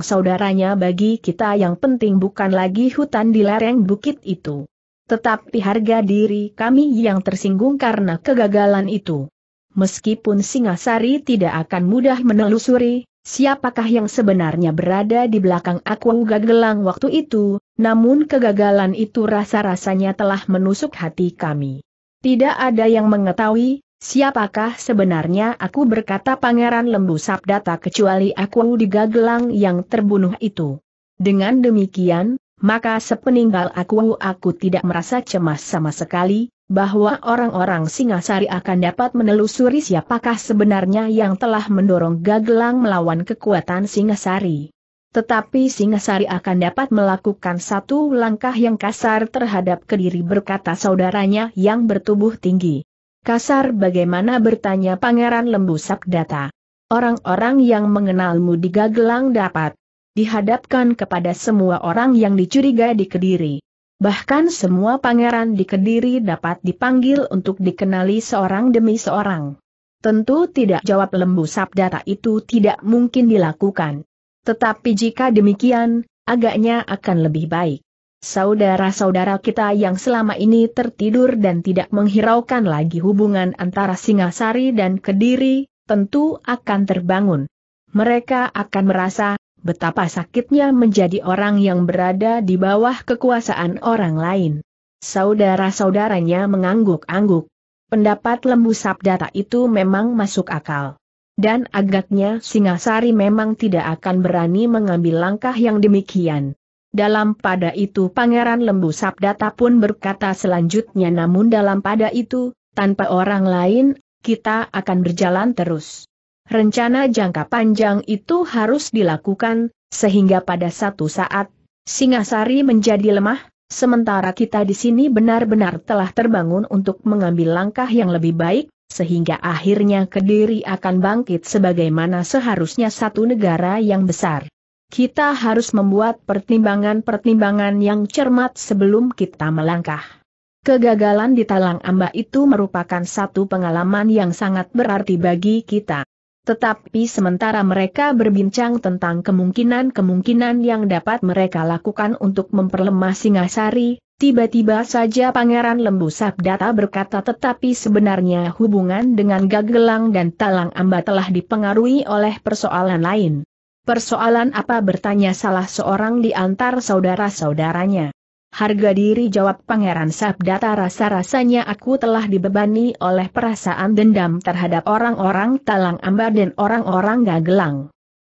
saudaranya bagi kita yang penting bukan lagi hutan di lereng bukit itu. Tetapi harga diri kami yang tersinggung karena kegagalan itu. Meskipun Singasari tidak akan mudah menelusuri, siapakah yang sebenarnya berada di belakang aku gagelang waktu itu, namun kegagalan itu rasa-rasanya telah menusuk hati kami. Tidak ada yang mengetahui, Siapakah sebenarnya aku berkata Pangeran Lembu Sabdata kecuali aku Gagelang yang terbunuh itu. Dengan demikian, maka sepeninggal aku aku tidak merasa cemas sama sekali, bahwa orang-orang Singasari akan dapat menelusuri siapakah sebenarnya yang telah mendorong gagelang melawan kekuatan Singasari. Tetapi Singasari akan dapat melakukan satu langkah yang kasar terhadap kediri berkata saudaranya yang bertubuh tinggi. Kasar bagaimana bertanya Pangeran Lembu Sabdata. Orang-orang yang mengenalmu di Gagelang dapat dihadapkan kepada semua orang yang dicuriga di Kediri. Bahkan semua pangeran di Kediri dapat dipanggil untuk dikenali seorang demi seorang. Tentu tidak jawab lembu sabdata itu tidak mungkin dilakukan. Tetapi jika demikian, agaknya akan lebih baik. Saudara-saudara kita yang selama ini tertidur dan tidak menghiraukan lagi hubungan antara Singasari dan Kediri, tentu akan terbangun. Mereka akan merasa betapa sakitnya menjadi orang yang berada di bawah kekuasaan orang lain. Saudara-saudaranya mengangguk-angguk. Pendapat lembu sabdata itu memang masuk akal. Dan agaknya Singasari memang tidak akan berani mengambil langkah yang demikian. Dalam pada itu Pangeran Lembu Sabdata pun berkata selanjutnya namun dalam pada itu, tanpa orang lain, kita akan berjalan terus. Rencana jangka panjang itu harus dilakukan, sehingga pada satu saat, Singasari menjadi lemah, sementara kita di sini benar-benar telah terbangun untuk mengambil langkah yang lebih baik, sehingga akhirnya Kediri akan bangkit sebagaimana seharusnya satu negara yang besar kita harus membuat pertimbangan-pertimbangan yang cermat sebelum kita melangkah. Kegagalan di Talang Amba itu merupakan satu pengalaman yang sangat berarti bagi kita. Tetapi sementara mereka berbincang tentang kemungkinan-kemungkinan yang dapat mereka lakukan untuk memperlemah Singasari, tiba-tiba saja Pangeran Lembu Sabdata berkata tetapi sebenarnya hubungan dengan Gagelang dan Talang Amba telah dipengaruhi oleh persoalan lain. Persoalan apa bertanya salah seorang di antar saudara-saudaranya. Harga diri jawab Pangeran Sabdata rasa-rasanya aku telah dibebani oleh perasaan dendam terhadap orang-orang talang ambar dan orang-orang gagelang.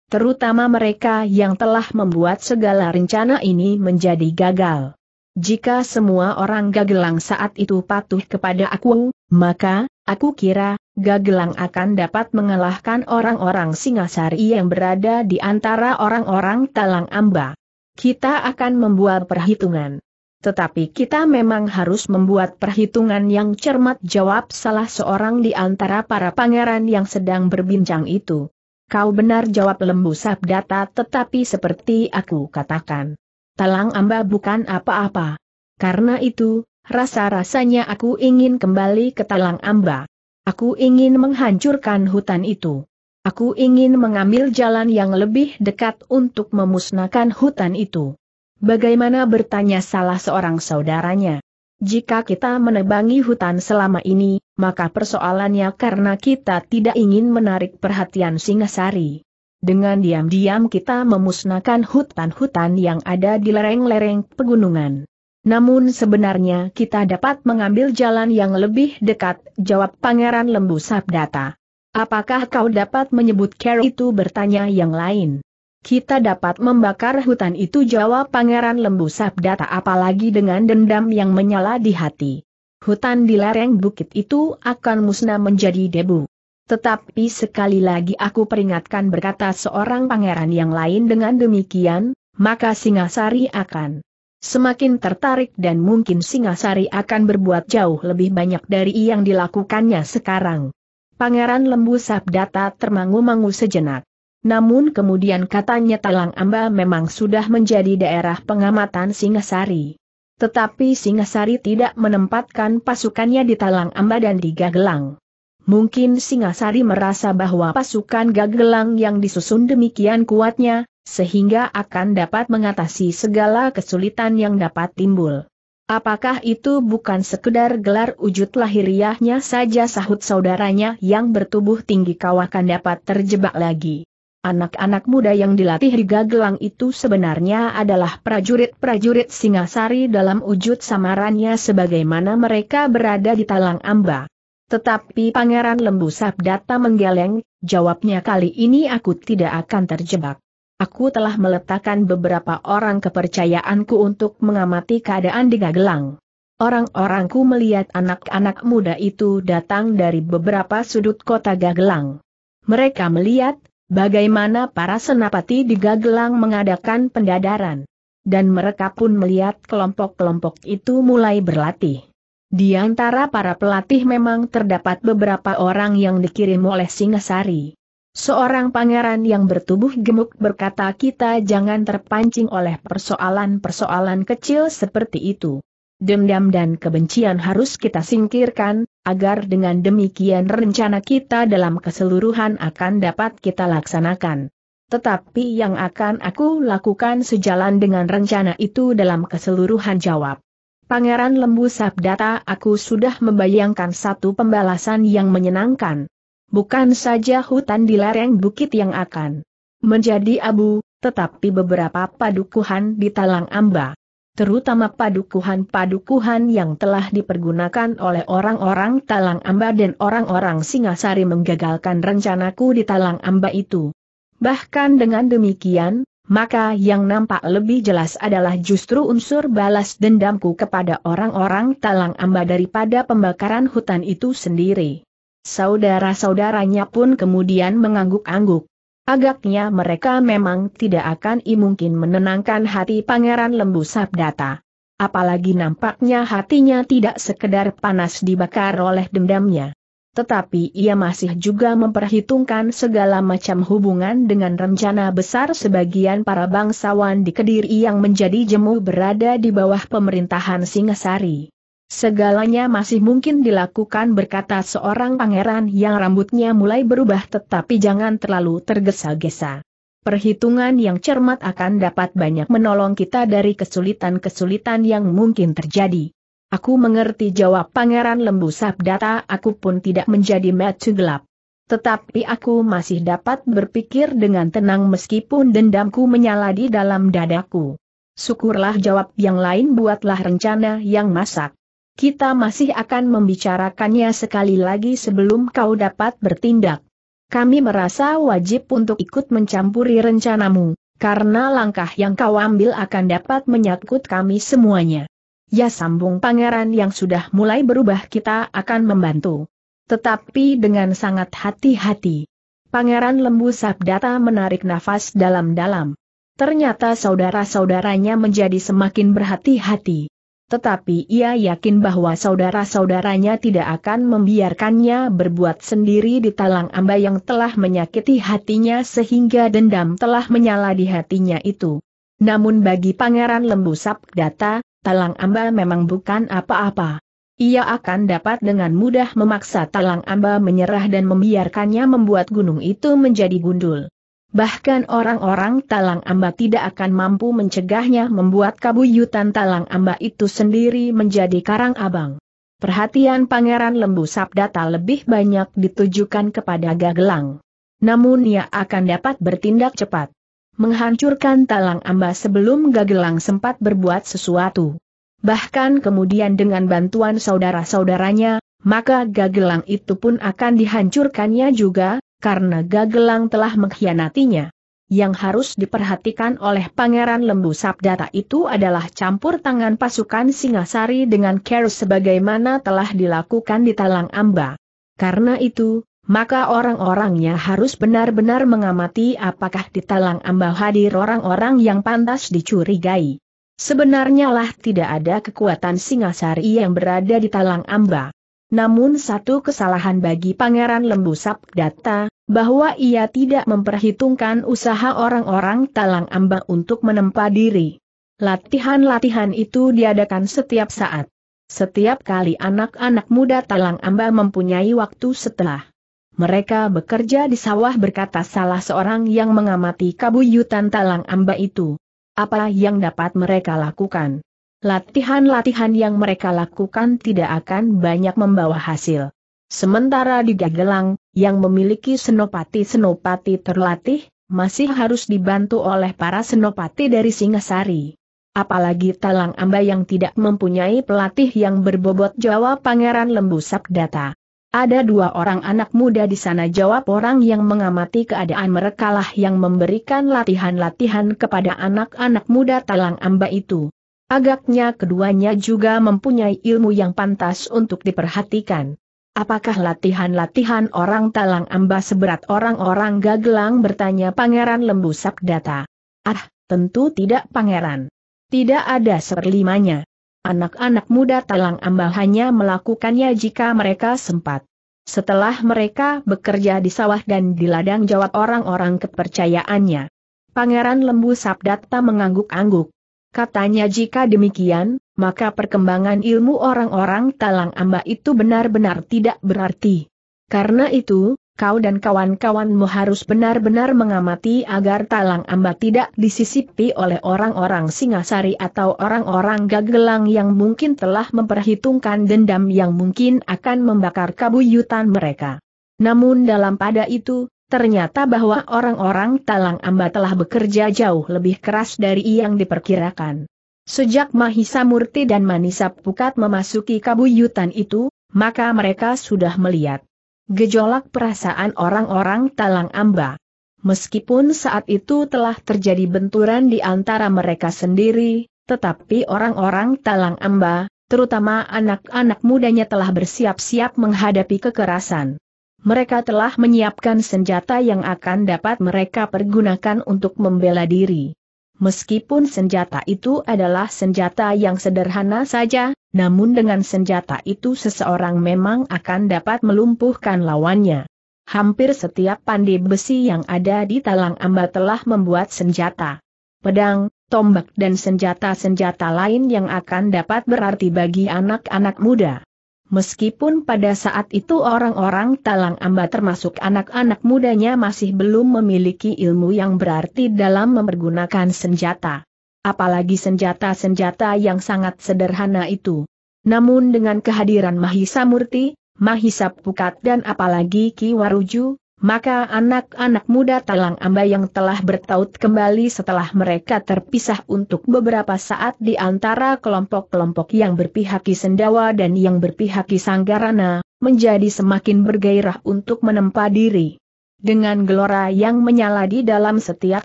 Terutama mereka yang telah membuat segala rencana ini menjadi gagal. Jika semua orang gagelang saat itu patuh kepada aku, maka, aku kira, Gagelang akan dapat mengalahkan orang-orang Singasari yang berada di antara orang-orang Talang Amba. Kita akan membuat perhitungan. Tetapi kita memang harus membuat perhitungan yang cermat jawab salah seorang di antara para pangeran yang sedang berbincang itu. Kau benar jawab lembu sabdata tetapi seperti aku katakan. Talang amba bukan apa-apa. Karena itu, rasa-rasanya aku ingin kembali ke talang amba. Aku ingin menghancurkan hutan itu. Aku ingin mengambil jalan yang lebih dekat untuk memusnahkan hutan itu. Bagaimana bertanya salah seorang saudaranya? Jika kita menebangi hutan selama ini, maka persoalannya karena kita tidak ingin menarik perhatian Singasari. Dengan diam-diam kita memusnahkan hutan-hutan yang ada di lereng-lereng pegunungan. Namun sebenarnya kita dapat mengambil jalan yang lebih dekat, jawab Pangeran Lembu Sabdata. Apakah kau dapat menyebut Carol itu bertanya yang lain? Kita dapat membakar hutan itu jawab Pangeran Lembu Sabdata apalagi dengan dendam yang menyala di hati. Hutan di lereng bukit itu akan musnah menjadi debu. Tetapi sekali lagi aku peringatkan berkata seorang pangeran yang lain dengan demikian, maka Singasari akan semakin tertarik dan mungkin Singasari akan berbuat jauh lebih banyak dari yang dilakukannya sekarang. Pangeran Lembu Sabdata termangu-mangu sejenak. Namun kemudian katanya Talang Amba memang sudah menjadi daerah pengamatan Singasari. Tetapi Singasari tidak menempatkan pasukannya di Talang Amba dan di Gagelang. Mungkin Singasari merasa bahwa pasukan Gagelang yang disusun demikian kuatnya, sehingga akan dapat mengatasi segala kesulitan yang dapat timbul. Apakah itu bukan sekedar gelar wujud lahiriahnya saja sahut saudaranya yang bertubuh tinggi kau akan dapat terjebak lagi. Anak-anak muda yang dilatih di Gagelang itu sebenarnya adalah prajurit-prajurit Singasari dalam wujud samarannya sebagaimana mereka berada di Talang Amba. Tetapi Pangeran Lembu Sabdata menggeleng, jawabnya kali ini aku tidak akan terjebak. Aku telah meletakkan beberapa orang kepercayaanku untuk mengamati keadaan di Gagelang. Orang-orangku melihat anak-anak muda itu datang dari beberapa sudut kota Gagelang. Mereka melihat bagaimana para senapati di Gagelang mengadakan pendadaran. Dan mereka pun melihat kelompok-kelompok itu mulai berlatih. Di antara para pelatih memang terdapat beberapa orang yang dikirim oleh Singasari. Seorang pangeran yang bertubuh gemuk berkata kita jangan terpancing oleh persoalan-persoalan kecil seperti itu. Dendam dan kebencian harus kita singkirkan, agar dengan demikian rencana kita dalam keseluruhan akan dapat kita laksanakan. Tetapi yang akan aku lakukan sejalan dengan rencana itu dalam keseluruhan jawab. Pangeran Lembu Sabdata aku sudah membayangkan satu pembalasan yang menyenangkan bukan saja hutan di lereng bukit yang akan menjadi abu, tetapi beberapa padukuhan di Talang Amba. Terutama padukuhan-padukuhan yang telah dipergunakan oleh orang-orang Talang Amba dan orang-orang Singasari menggagalkan rencanaku di Talang Amba itu. Bahkan dengan demikian, maka yang nampak lebih jelas adalah justru unsur balas dendamku kepada orang-orang Talang Amba daripada pembakaran hutan itu sendiri. Saudara-saudaranya pun kemudian mengangguk-angguk. Agaknya mereka memang tidak akan mungkin menenangkan hati Pangeran Lembu Sabdata. Apalagi nampaknya hatinya tidak sekedar panas dibakar oleh dendamnya. Tetapi ia masih juga memperhitungkan segala macam hubungan dengan rencana besar sebagian para bangsawan di Kediri yang menjadi jemu berada di bawah pemerintahan Singasari. Segalanya masih mungkin dilakukan berkata seorang pangeran yang rambutnya mulai berubah tetapi jangan terlalu tergesa-gesa. Perhitungan yang cermat akan dapat banyak menolong kita dari kesulitan-kesulitan yang mungkin terjadi. Aku mengerti jawab pangeran lembu sabdata aku pun tidak menjadi metu gelap. Tetapi aku masih dapat berpikir dengan tenang meskipun dendamku menyala di dalam dadaku. Syukurlah jawab yang lain buatlah rencana yang masak. Kita masih akan membicarakannya sekali lagi sebelum kau dapat bertindak. Kami merasa wajib untuk ikut mencampuri rencanamu, karena langkah yang kau ambil akan dapat menyakut kami semuanya. Ya sambung pangeran yang sudah mulai berubah kita akan membantu. Tetapi dengan sangat hati-hati. Pangeran Lembu Sabdata menarik nafas dalam-dalam. Ternyata saudara-saudaranya menjadi semakin berhati-hati tetapi ia yakin bahwa saudara-saudaranya tidak akan membiarkannya berbuat sendiri di talang amba yang telah menyakiti hatinya sehingga dendam telah menyala di hatinya itu. Namun bagi Pangeran Lembu Sabdata, talang amba memang bukan apa-apa. Ia akan dapat dengan mudah memaksa talang amba menyerah dan membiarkannya membuat gunung itu menjadi gundul. Bahkan orang-orang Talang Amba tidak akan mampu mencegahnya membuat kabuyutan Talang Amba itu sendiri menjadi karang abang. Perhatian Pangeran Lembu Sabdata lebih banyak ditujukan kepada Gagelang. Namun ia akan dapat bertindak cepat. Menghancurkan Talang Amba sebelum Gagelang sempat berbuat sesuatu. Bahkan kemudian dengan bantuan saudara-saudaranya, maka Gagelang itu pun akan dihancurkannya juga, karena Gagelang telah mengkhianatinya. Yang harus diperhatikan oleh Pangeran Lembu Sabdata itu adalah campur tangan pasukan Singasari dengan Kerus sebagaimana telah dilakukan di Talang Amba. Karena itu, maka orang-orangnya harus benar-benar mengamati apakah di Talang Amba hadir orang-orang yang pantas dicurigai. Sebenarnya lah tidak ada kekuatan Singasari yang berada di Talang Amba namun satu kesalahan bagi Pangeran Lembu Sabdata, bahwa ia tidak memperhitungkan usaha orang-orang talang Amba untuk menempa diri. Latihan-latihan itu diadakan setiap saat. Setiap kali anak-anak muda talang amba mempunyai waktu setelah mereka bekerja di sawah berkata salah seorang yang mengamati kabuyutan talang amba itu. Apa yang dapat mereka lakukan? latihan-latihan yang mereka lakukan tidak akan banyak membawa hasil. Sementara di Gagelang, yang memiliki senopati-senopati terlatih, masih harus dibantu oleh para senopati dari Singasari. Apalagi Talang Amba yang tidak mempunyai pelatih yang berbobot Jawa Pangeran Lembu Sabdata. Ada dua orang anak muda di sana jawab orang yang mengamati keadaan merekalah yang memberikan latihan-latihan kepada anak-anak muda Talang Amba itu. Agaknya keduanya juga mempunyai ilmu yang pantas untuk diperhatikan. Apakah latihan-latihan orang talang amba seberat orang-orang gagelang bertanya Pangeran Lembu Sabdata? Ah, tentu tidak Pangeran. Tidak ada seperlimanya. Anak-anak muda talang amba hanya melakukannya jika mereka sempat. Setelah mereka bekerja di sawah dan di ladang jawab orang-orang kepercayaannya. Pangeran Lembu Sabdata mengangguk-angguk. Katanya jika demikian, maka perkembangan ilmu orang-orang talang amba itu benar-benar tidak berarti. Karena itu, kau dan kawan-kawanmu harus benar-benar mengamati agar talang amba tidak disisipi oleh orang-orang singasari atau orang-orang gagelang yang mungkin telah memperhitungkan dendam yang mungkin akan membakar kabuyutan mereka. Namun dalam pada itu, Ternyata bahwa orang-orang Talang Amba telah bekerja jauh lebih keras dari yang diperkirakan. Sejak Mahisa Murti dan Manisa Pukat memasuki kabuyutan itu, maka mereka sudah melihat gejolak perasaan orang-orang Talang Amba. Meskipun saat itu telah terjadi benturan di antara mereka sendiri, tetapi orang-orang Talang Amba, terutama anak-anak mudanya telah bersiap-siap menghadapi kekerasan mereka telah menyiapkan senjata yang akan dapat mereka pergunakan untuk membela diri. Meskipun senjata itu adalah senjata yang sederhana saja, namun dengan senjata itu seseorang memang akan dapat melumpuhkan lawannya. Hampir setiap pandai besi yang ada di Talang Amba telah membuat senjata. Pedang, tombak dan senjata-senjata lain yang akan dapat berarti bagi anak-anak muda. Meskipun pada saat itu orang-orang Talang Amba termasuk anak-anak mudanya masih belum memiliki ilmu yang berarti dalam mempergunakan senjata. Apalagi senjata-senjata yang sangat sederhana itu. Namun dengan kehadiran Mahisa Murti, Mahisa Pukat dan apalagi Ki Waruju, maka anak-anak muda Talang Amba yang telah bertaut kembali setelah mereka terpisah untuk beberapa saat di antara kelompok-kelompok yang berpihaki Sendawa dan yang berpihaki Sanggarana, menjadi semakin bergairah untuk menempa diri. Dengan gelora yang menyala di dalam setiap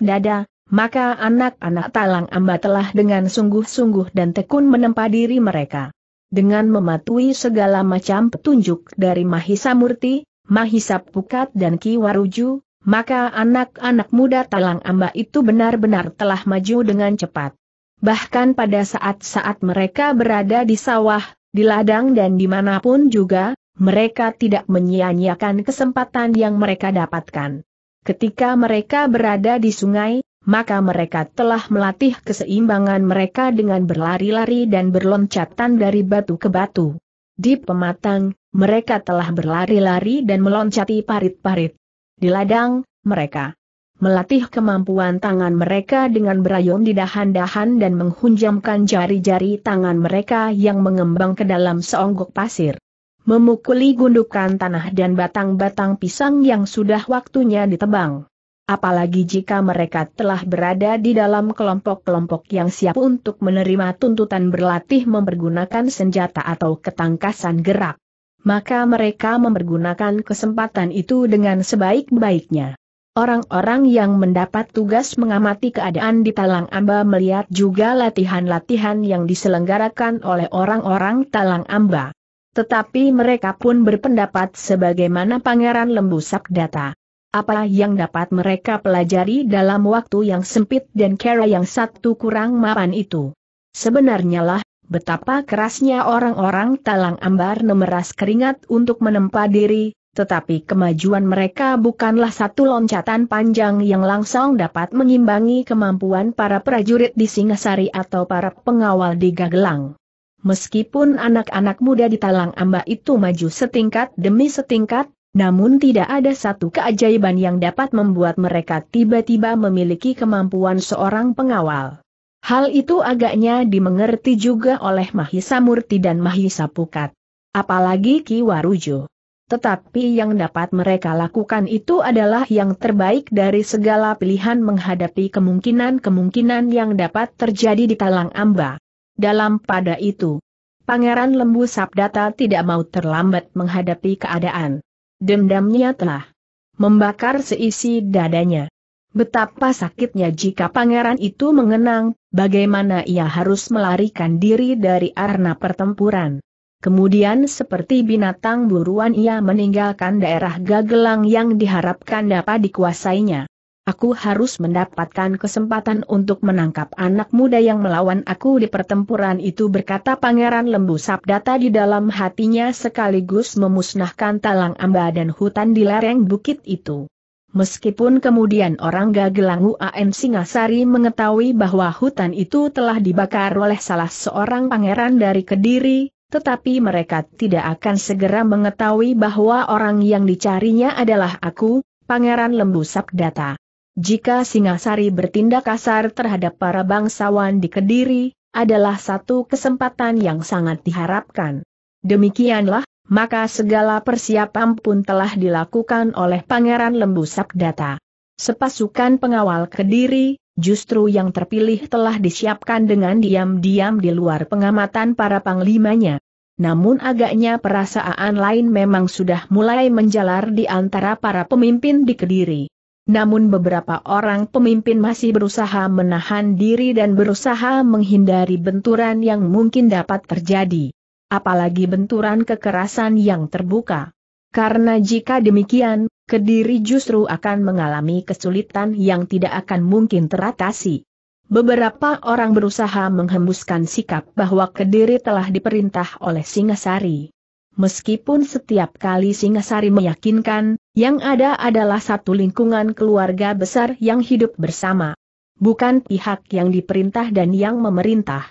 dada, maka anak-anak Talang Amba telah dengan sungguh-sungguh dan tekun menempa diri mereka. Dengan mematuhi segala macam petunjuk dari Mahisa Murti, Mahisa Pukat dan Kiwaruju, maka anak-anak muda Talang Amba itu benar-benar telah maju dengan cepat. Bahkan pada saat-saat mereka berada di sawah, di ladang dan dimanapun juga, mereka tidak menyia-nyiakan kesempatan yang mereka dapatkan. Ketika mereka berada di sungai, maka mereka telah melatih keseimbangan mereka dengan berlari-lari dan berloncatan dari batu ke batu. Di pematang, mereka telah berlari-lari dan meloncati parit-parit. Di ladang, mereka melatih kemampuan tangan mereka dengan berayun di dahan-dahan dan menghunjamkan jari-jari tangan mereka yang mengembang ke dalam seonggok pasir. Memukuli gundukan tanah dan batang-batang pisang yang sudah waktunya ditebang apalagi jika mereka telah berada di dalam kelompok-kelompok yang siap untuk menerima tuntutan berlatih mempergunakan senjata atau ketangkasan gerak. Maka mereka mempergunakan kesempatan itu dengan sebaik-baiknya. Orang-orang yang mendapat tugas mengamati keadaan di Talang Amba melihat juga latihan-latihan yang diselenggarakan oleh orang-orang Talang Amba. Tetapi mereka pun berpendapat sebagaimana Pangeran Lembu Sabdata apa yang dapat mereka pelajari dalam waktu yang sempit dan cara yang satu kurang mapan itu. Sebenarnya lah, betapa kerasnya orang-orang talang ambar nemeras keringat untuk menempa diri, tetapi kemajuan mereka bukanlah satu loncatan panjang yang langsung dapat mengimbangi kemampuan para prajurit di Singasari atau para pengawal di Gagelang. Meskipun anak-anak muda di Talang Amba itu maju setingkat demi setingkat, namun tidak ada satu keajaiban yang dapat membuat mereka tiba-tiba memiliki kemampuan seorang pengawal. Hal itu agaknya dimengerti juga oleh Mahisa Murti dan Mahisa Pukat. Apalagi Ki Warujo. Tetapi yang dapat mereka lakukan itu adalah yang terbaik dari segala pilihan menghadapi kemungkinan-kemungkinan yang dapat terjadi di Talang Amba. Dalam pada itu, Pangeran Lembu Sabdata tidak mau terlambat menghadapi keadaan. Dendamnya telah membakar seisi dadanya. Betapa sakitnya jika pangeran itu mengenang, bagaimana ia harus melarikan diri dari arena pertempuran. Kemudian seperti binatang buruan ia meninggalkan daerah Gagelang yang diharapkan dapat dikuasainya. Aku harus mendapatkan kesempatan untuk menangkap anak muda yang melawan aku di pertempuran itu berkata Pangeran Lembu Sabdata di dalam hatinya sekaligus memusnahkan talang amba dan hutan di lereng bukit itu. Meskipun kemudian orang Gagelangu AN Singasari mengetahui bahwa hutan itu telah dibakar oleh salah seorang pangeran dari Kediri, tetapi mereka tidak akan segera mengetahui bahwa orang yang dicarinya adalah aku, Pangeran Lembu Sabdata. Jika Singasari bertindak kasar terhadap para bangsawan di Kediri, adalah satu kesempatan yang sangat diharapkan. Demikianlah, maka segala persiapan pun telah dilakukan oleh Pangeran Lembu Sabdata. Sepasukan pengawal Kediri, justru yang terpilih telah disiapkan dengan diam-diam di luar pengamatan para panglimanya. Namun agaknya perasaan lain memang sudah mulai menjalar di antara para pemimpin di Kediri. Namun beberapa orang pemimpin masih berusaha menahan diri dan berusaha menghindari benturan yang mungkin dapat terjadi. Apalagi benturan kekerasan yang terbuka. Karena jika demikian, Kediri justru akan mengalami kesulitan yang tidak akan mungkin teratasi. Beberapa orang berusaha menghembuskan sikap bahwa Kediri telah diperintah oleh Singasari meskipun setiap kali Singasari meyakinkan, yang ada adalah satu lingkungan keluarga besar yang hidup bersama. Bukan pihak yang diperintah dan yang memerintah.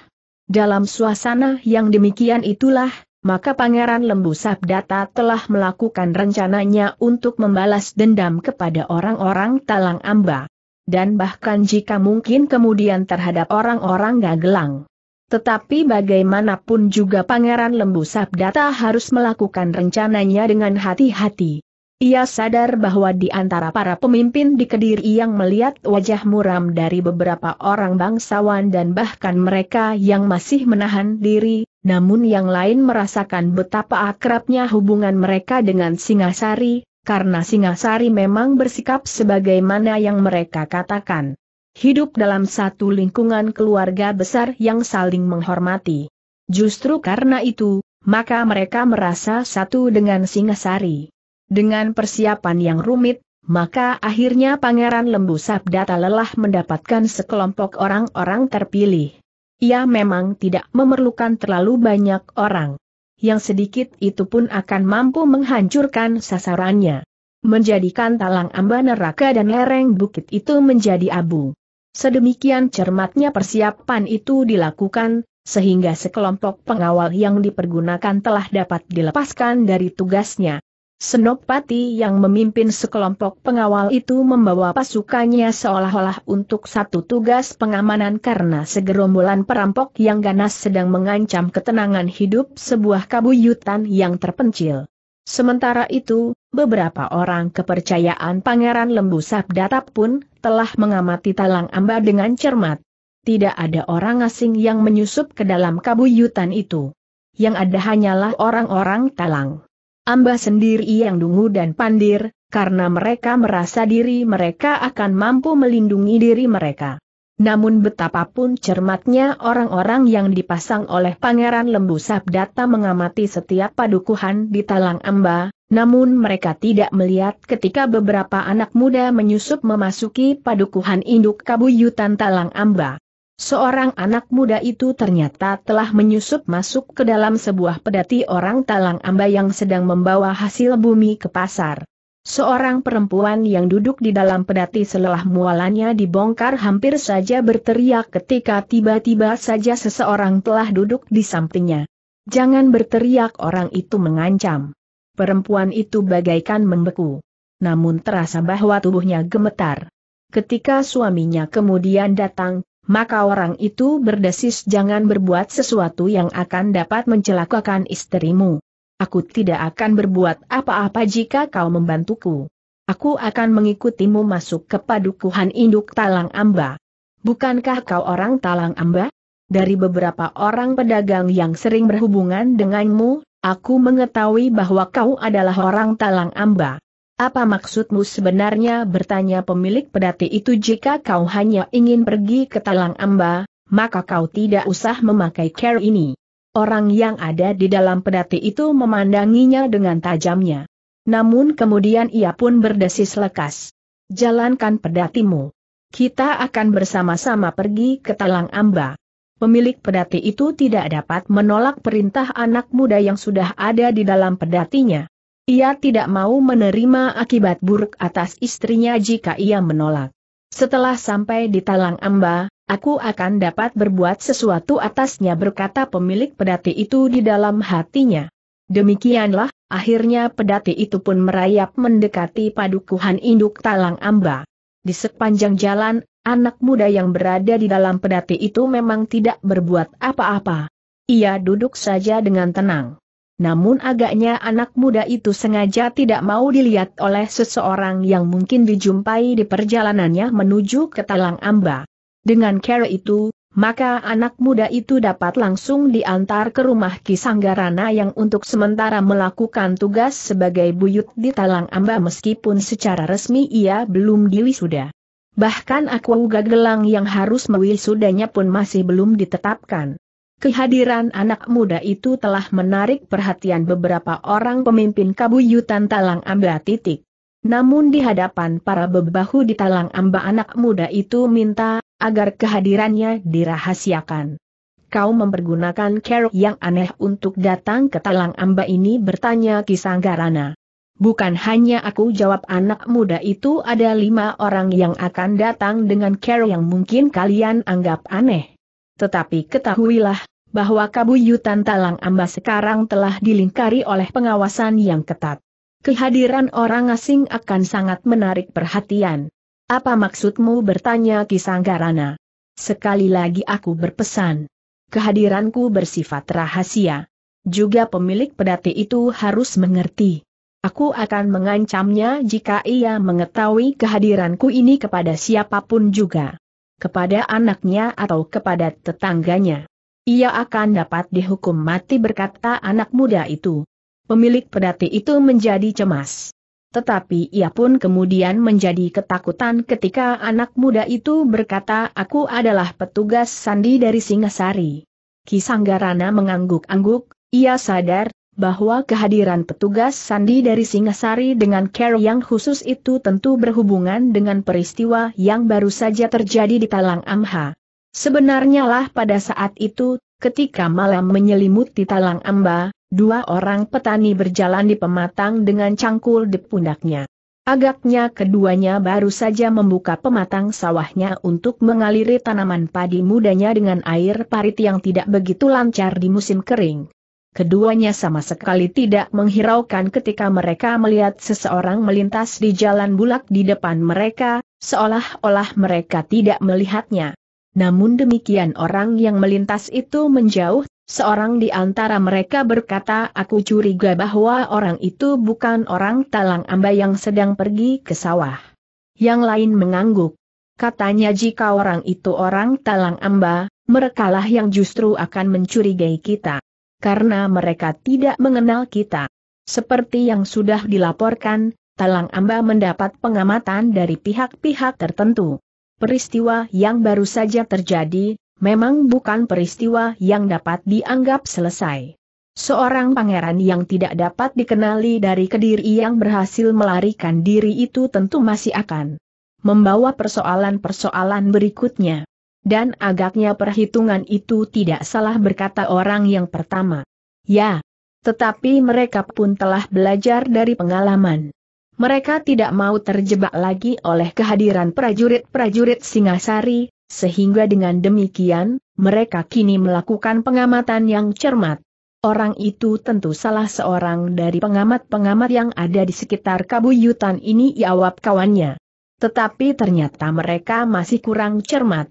Dalam suasana yang demikian itulah, maka Pangeran Lembu Sabdata telah melakukan rencananya untuk membalas dendam kepada orang-orang Talang Amba. Dan bahkan jika mungkin kemudian terhadap orang-orang Gagelang. Tetapi bagaimanapun juga Pangeran Lembu Sabdata harus melakukan rencananya dengan hati-hati. Ia sadar bahwa di antara para pemimpin di Kediri yang melihat wajah muram dari beberapa orang bangsawan dan bahkan mereka yang masih menahan diri, namun yang lain merasakan betapa akrabnya hubungan mereka dengan Singasari, karena Singasari memang bersikap sebagaimana yang mereka katakan. Hidup dalam satu lingkungan keluarga besar yang saling menghormati. Justru karena itu, maka mereka merasa satu dengan Singasari. Dengan persiapan yang rumit, maka akhirnya Pangeran Lembu Sabdata lelah mendapatkan sekelompok orang-orang terpilih. Ia memang tidak memerlukan terlalu banyak orang. Yang sedikit itu pun akan mampu menghancurkan sasarannya. Menjadikan talang amba neraka dan lereng bukit itu menjadi abu. Sedemikian cermatnya persiapan itu dilakukan, sehingga sekelompok pengawal yang dipergunakan telah dapat dilepaskan dari tugasnya. Senopati yang memimpin sekelompok pengawal itu membawa pasukannya seolah-olah untuk satu tugas pengamanan karena segerombolan perampok yang ganas sedang mengancam ketenangan hidup sebuah kabuyutan yang terpencil. Sementara itu, beberapa orang kepercayaan Pangeran Lembu Sabdatap pun telah mengamati Talang Amba dengan cermat. Tidak ada orang asing yang menyusup ke dalam kabuyutan itu. Yang ada hanyalah orang-orang Talang. Amba sendiri yang dungu dan pandir, karena mereka merasa diri mereka akan mampu melindungi diri mereka. Namun betapapun cermatnya orang-orang yang dipasang oleh Pangeran Lembu Sabdata mengamati setiap padukuhan di Talang Amba, namun mereka tidak melihat ketika beberapa anak muda menyusup memasuki padukuhan induk kabuyutan Talang Amba. Seorang anak muda itu ternyata telah menyusup masuk ke dalam sebuah pedati orang Talang Amba yang sedang membawa hasil bumi ke pasar. Seorang perempuan yang duduk di dalam pedati setelah mualannya dibongkar hampir saja berteriak ketika tiba-tiba saja seseorang telah duduk di sampingnya. Jangan berteriak orang itu mengancam. Perempuan itu bagaikan membeku. Namun terasa bahwa tubuhnya gemetar. Ketika suaminya kemudian datang, maka orang itu berdesis jangan berbuat sesuatu yang akan dapat mencelakakan istrimu. Aku tidak akan berbuat apa-apa jika kau membantuku. Aku akan mengikutimu masuk ke padukuhan induk Talang Amba. Bukankah kau orang Talang Amba? Dari beberapa orang pedagang yang sering berhubungan denganmu, aku mengetahui bahwa kau adalah orang Talang Amba. Apa maksudmu sebenarnya bertanya pemilik pedati itu jika kau hanya ingin pergi ke Talang Amba, maka kau tidak usah memakai care ini. Orang yang ada di dalam pedati itu memandanginya dengan tajamnya. Namun kemudian ia pun berdesis lekas. Jalankan pedatimu. Kita akan bersama-sama pergi ke Talang Amba. Pemilik pedati itu tidak dapat menolak perintah anak muda yang sudah ada di dalam pedatinya. Ia tidak mau menerima akibat buruk atas istrinya jika ia menolak. Setelah sampai di Talang Amba, aku akan dapat berbuat sesuatu atasnya berkata pemilik pedati itu di dalam hatinya. Demikianlah, akhirnya pedati itu pun merayap mendekati padukuhan induk Talang Amba. Di sepanjang jalan, anak muda yang berada di dalam pedati itu memang tidak berbuat apa-apa. Ia duduk saja dengan tenang namun agaknya anak muda itu sengaja tidak mau dilihat oleh seseorang yang mungkin dijumpai di perjalanannya menuju ke Talang Amba. Dengan cara itu, maka anak muda itu dapat langsung diantar ke rumah Ki Sanggarana yang untuk sementara melakukan tugas sebagai buyut di Talang Amba meskipun secara resmi ia belum diwisuda. Bahkan aku gelang yang harus mewisudanya pun masih belum ditetapkan. Kehadiran anak muda itu telah menarik perhatian beberapa orang pemimpin kabuyutan Talang Amba titik. Namun di hadapan para bebahu di Talang Amba anak muda itu minta, agar kehadirannya dirahasiakan. Kau mempergunakan keruk yang aneh untuk datang ke Talang Amba ini bertanya Kisanggarana. Bukan hanya aku jawab anak muda itu ada lima orang yang akan datang dengan keruk yang mungkin kalian anggap aneh. Tetapi ketahuilah, bahwa kabuyutan Talang Amba sekarang telah dilingkari oleh pengawasan yang ketat. Kehadiran orang asing akan sangat menarik perhatian. Apa maksudmu bertanya Kisanggarana? Sekali lagi aku berpesan. Kehadiranku bersifat rahasia. Juga pemilik pedati itu harus mengerti. Aku akan mengancamnya jika ia mengetahui kehadiranku ini kepada siapapun juga. Kepada anaknya atau kepada tetangganya. Ia akan dapat dihukum mati berkata anak muda itu. Pemilik pedati itu menjadi cemas. Tetapi ia pun kemudian menjadi ketakutan ketika anak muda itu berkata aku adalah petugas sandi dari Singasari. Kisanggarana mengangguk-angguk, ia sadar bahwa kehadiran petugas sandi dari Singasari dengan care yang khusus itu tentu berhubungan dengan peristiwa yang baru saja terjadi di Talang Amha. Sebenarnya lah pada saat itu, ketika malam menyelimuti talang amba, dua orang petani berjalan di pematang dengan cangkul di pundaknya. Agaknya keduanya baru saja membuka pematang sawahnya untuk mengaliri tanaman padi mudanya dengan air parit yang tidak begitu lancar di musim kering. Keduanya sama sekali tidak menghiraukan ketika mereka melihat seseorang melintas di jalan bulak di depan mereka, seolah-olah mereka tidak melihatnya. Namun demikian orang yang melintas itu menjauh, seorang di antara mereka berkata aku curiga bahwa orang itu bukan orang talang amba yang sedang pergi ke sawah. Yang lain mengangguk. Katanya jika orang itu orang talang amba, merekalah yang justru akan mencurigai kita. Karena mereka tidak mengenal kita. Seperti yang sudah dilaporkan, talang amba mendapat pengamatan dari pihak-pihak tertentu peristiwa yang baru saja terjadi, memang bukan peristiwa yang dapat dianggap selesai. Seorang pangeran yang tidak dapat dikenali dari kediri yang berhasil melarikan diri itu tentu masih akan membawa persoalan-persoalan berikutnya. Dan agaknya perhitungan itu tidak salah berkata orang yang pertama. Ya, tetapi mereka pun telah belajar dari pengalaman. Mereka tidak mau terjebak lagi oleh kehadiran prajurit-prajurit Singasari, sehingga dengan demikian, mereka kini melakukan pengamatan yang cermat. Orang itu tentu salah seorang dari pengamat-pengamat yang ada di sekitar kabuyutan ini jawab kawannya. Tetapi ternyata mereka masih kurang cermat.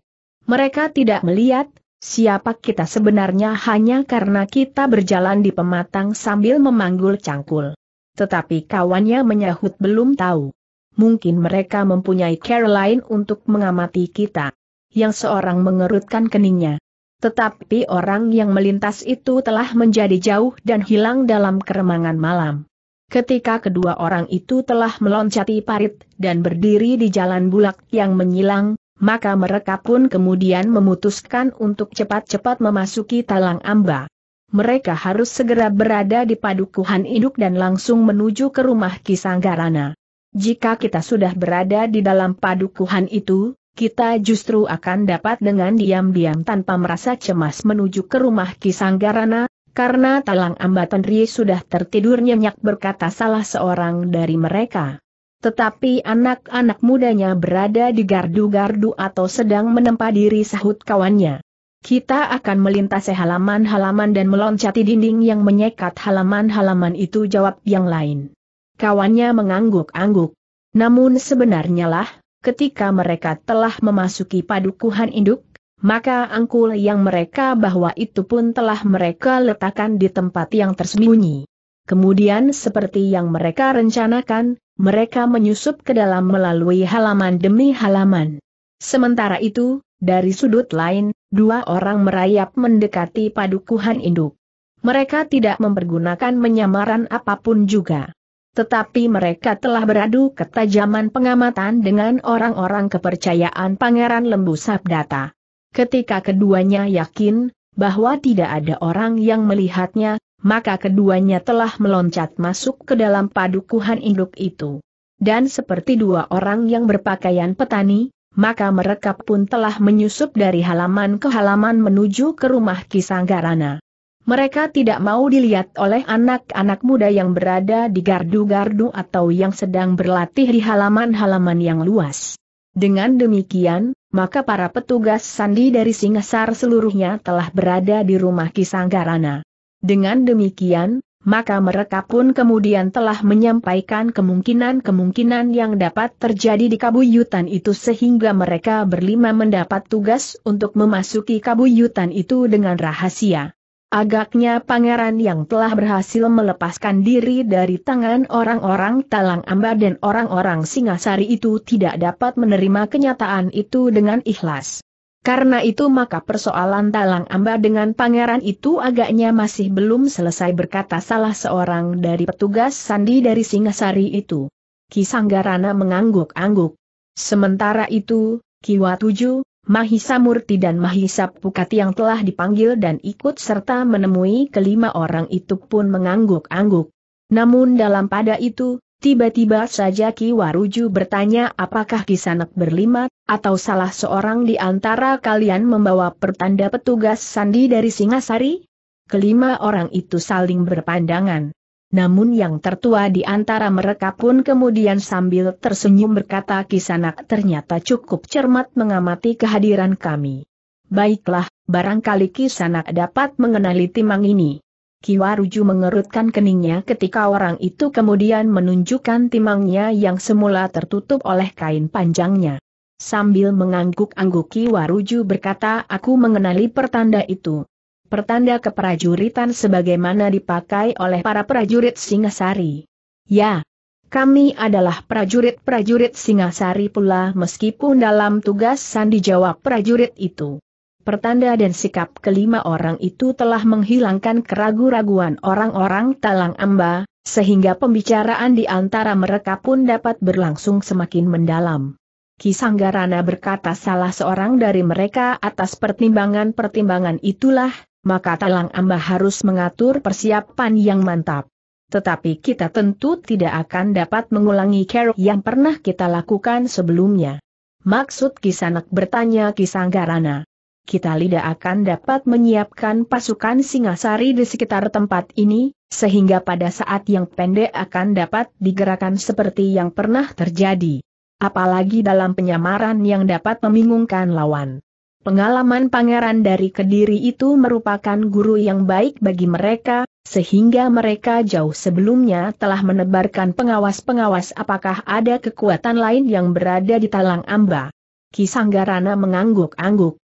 Mereka tidak melihat, siapa kita sebenarnya hanya karena kita berjalan di pematang sambil memanggul cangkul tetapi kawannya menyahut belum tahu. Mungkin mereka mempunyai Caroline untuk mengamati kita. Yang seorang mengerutkan keningnya. Tetapi orang yang melintas itu telah menjadi jauh dan hilang dalam keremangan malam. Ketika kedua orang itu telah meloncati parit dan berdiri di jalan bulak yang menyilang, maka mereka pun kemudian memutuskan untuk cepat-cepat memasuki talang amba mereka harus segera berada di padukuhan induk dan langsung menuju ke rumah Kisanggarana. Jika kita sudah berada di dalam padukuhan itu, kita justru akan dapat dengan diam-diam tanpa merasa cemas menuju ke rumah Kisanggarana, karena Talang Ambatan Rie sudah tertidur nyenyak berkata salah seorang dari mereka. Tetapi anak-anak mudanya berada di gardu-gardu atau sedang menempa diri sahut kawannya. Kita akan melintasi halaman-halaman dan meloncati dinding yang menyekat halaman-halaman itu jawab yang lain. Kawannya mengangguk-angguk. Namun sebenarnya lah, ketika mereka telah memasuki padukuhan induk, maka angkul yang mereka bahwa itu pun telah mereka letakkan di tempat yang tersembunyi. Kemudian seperti yang mereka rencanakan, mereka menyusup ke dalam melalui halaman demi halaman. Sementara itu, dari sudut lain, Dua orang merayap mendekati padukuhan induk. Mereka tidak mempergunakan menyamaran apapun juga. Tetapi mereka telah beradu ketajaman pengamatan dengan orang-orang kepercayaan Pangeran Lembu Sabdata. Ketika keduanya yakin bahwa tidak ada orang yang melihatnya, maka keduanya telah meloncat masuk ke dalam padukuhan induk itu. Dan seperti dua orang yang berpakaian petani, maka mereka pun telah menyusup dari halaman ke halaman menuju ke rumah Kisanggarana. Mereka tidak mau dilihat oleh anak-anak muda yang berada di gardu-gardu atau yang sedang berlatih di halaman-halaman yang luas. Dengan demikian, maka para petugas sandi dari Singasar seluruhnya telah berada di rumah Kisanggarana. Dengan demikian, maka mereka pun kemudian telah menyampaikan kemungkinan-kemungkinan yang dapat terjadi di kabuyutan itu sehingga mereka berlima mendapat tugas untuk memasuki kabuyutan itu dengan rahasia. Agaknya pangeran yang telah berhasil melepaskan diri dari tangan orang-orang Talang Amba dan orang-orang Singasari itu tidak dapat menerima kenyataan itu dengan ikhlas. Karena itu maka persoalan Talang Amba dengan pangeran itu agaknya masih belum selesai berkata salah seorang dari petugas sandi dari Singasari itu. Ki Sanggarana mengangguk-angguk. Sementara itu, Kiwa Tujuh, Mahisa Murti dan Mahisa Pukati yang telah dipanggil dan ikut serta menemui kelima orang itu pun mengangguk-angguk. Namun dalam pada itu, Tiba-tiba saja Ki Waruju bertanya apakah Kisanak berlima, atau salah seorang di antara kalian membawa pertanda petugas sandi dari Singasari? Kelima orang itu saling berpandangan. Namun yang tertua di antara mereka pun kemudian sambil tersenyum berkata Kisanak ternyata cukup cermat mengamati kehadiran kami. Baiklah, barangkali Kisanak dapat mengenali timang ini. Kiwaruju mengerutkan keningnya ketika orang itu kemudian menunjukkan timangnya yang semula tertutup oleh kain panjangnya. Sambil mengangguk-angguk Kiwaruju berkata aku mengenali pertanda itu. Pertanda keprajuritan sebagaimana dipakai oleh para prajurit Singasari. Ya, kami adalah prajurit-prajurit Singasari pula meskipun dalam tugas sandi jawab prajurit itu. Pertanda dan sikap kelima orang itu telah menghilangkan keraguan-raguan orang-orang talang amba, sehingga pembicaraan di antara mereka pun dapat berlangsung semakin mendalam. Kisanggarana berkata salah seorang dari mereka atas pertimbangan-pertimbangan itulah, maka talang amba harus mengatur persiapan yang mantap. Tetapi kita tentu tidak akan dapat mengulangi kerok yang pernah kita lakukan sebelumnya. Maksud Kisanak bertanya Kisanggarana kita tidak akan dapat menyiapkan pasukan Singasari di sekitar tempat ini, sehingga pada saat yang pendek akan dapat digerakkan seperti yang pernah terjadi. Apalagi dalam penyamaran yang dapat membingungkan lawan. Pengalaman pangeran dari Kediri itu merupakan guru yang baik bagi mereka, sehingga mereka jauh sebelumnya telah menebarkan pengawas-pengawas apakah ada kekuatan lain yang berada di Talang Amba. Kisanggarana mengangguk-angguk.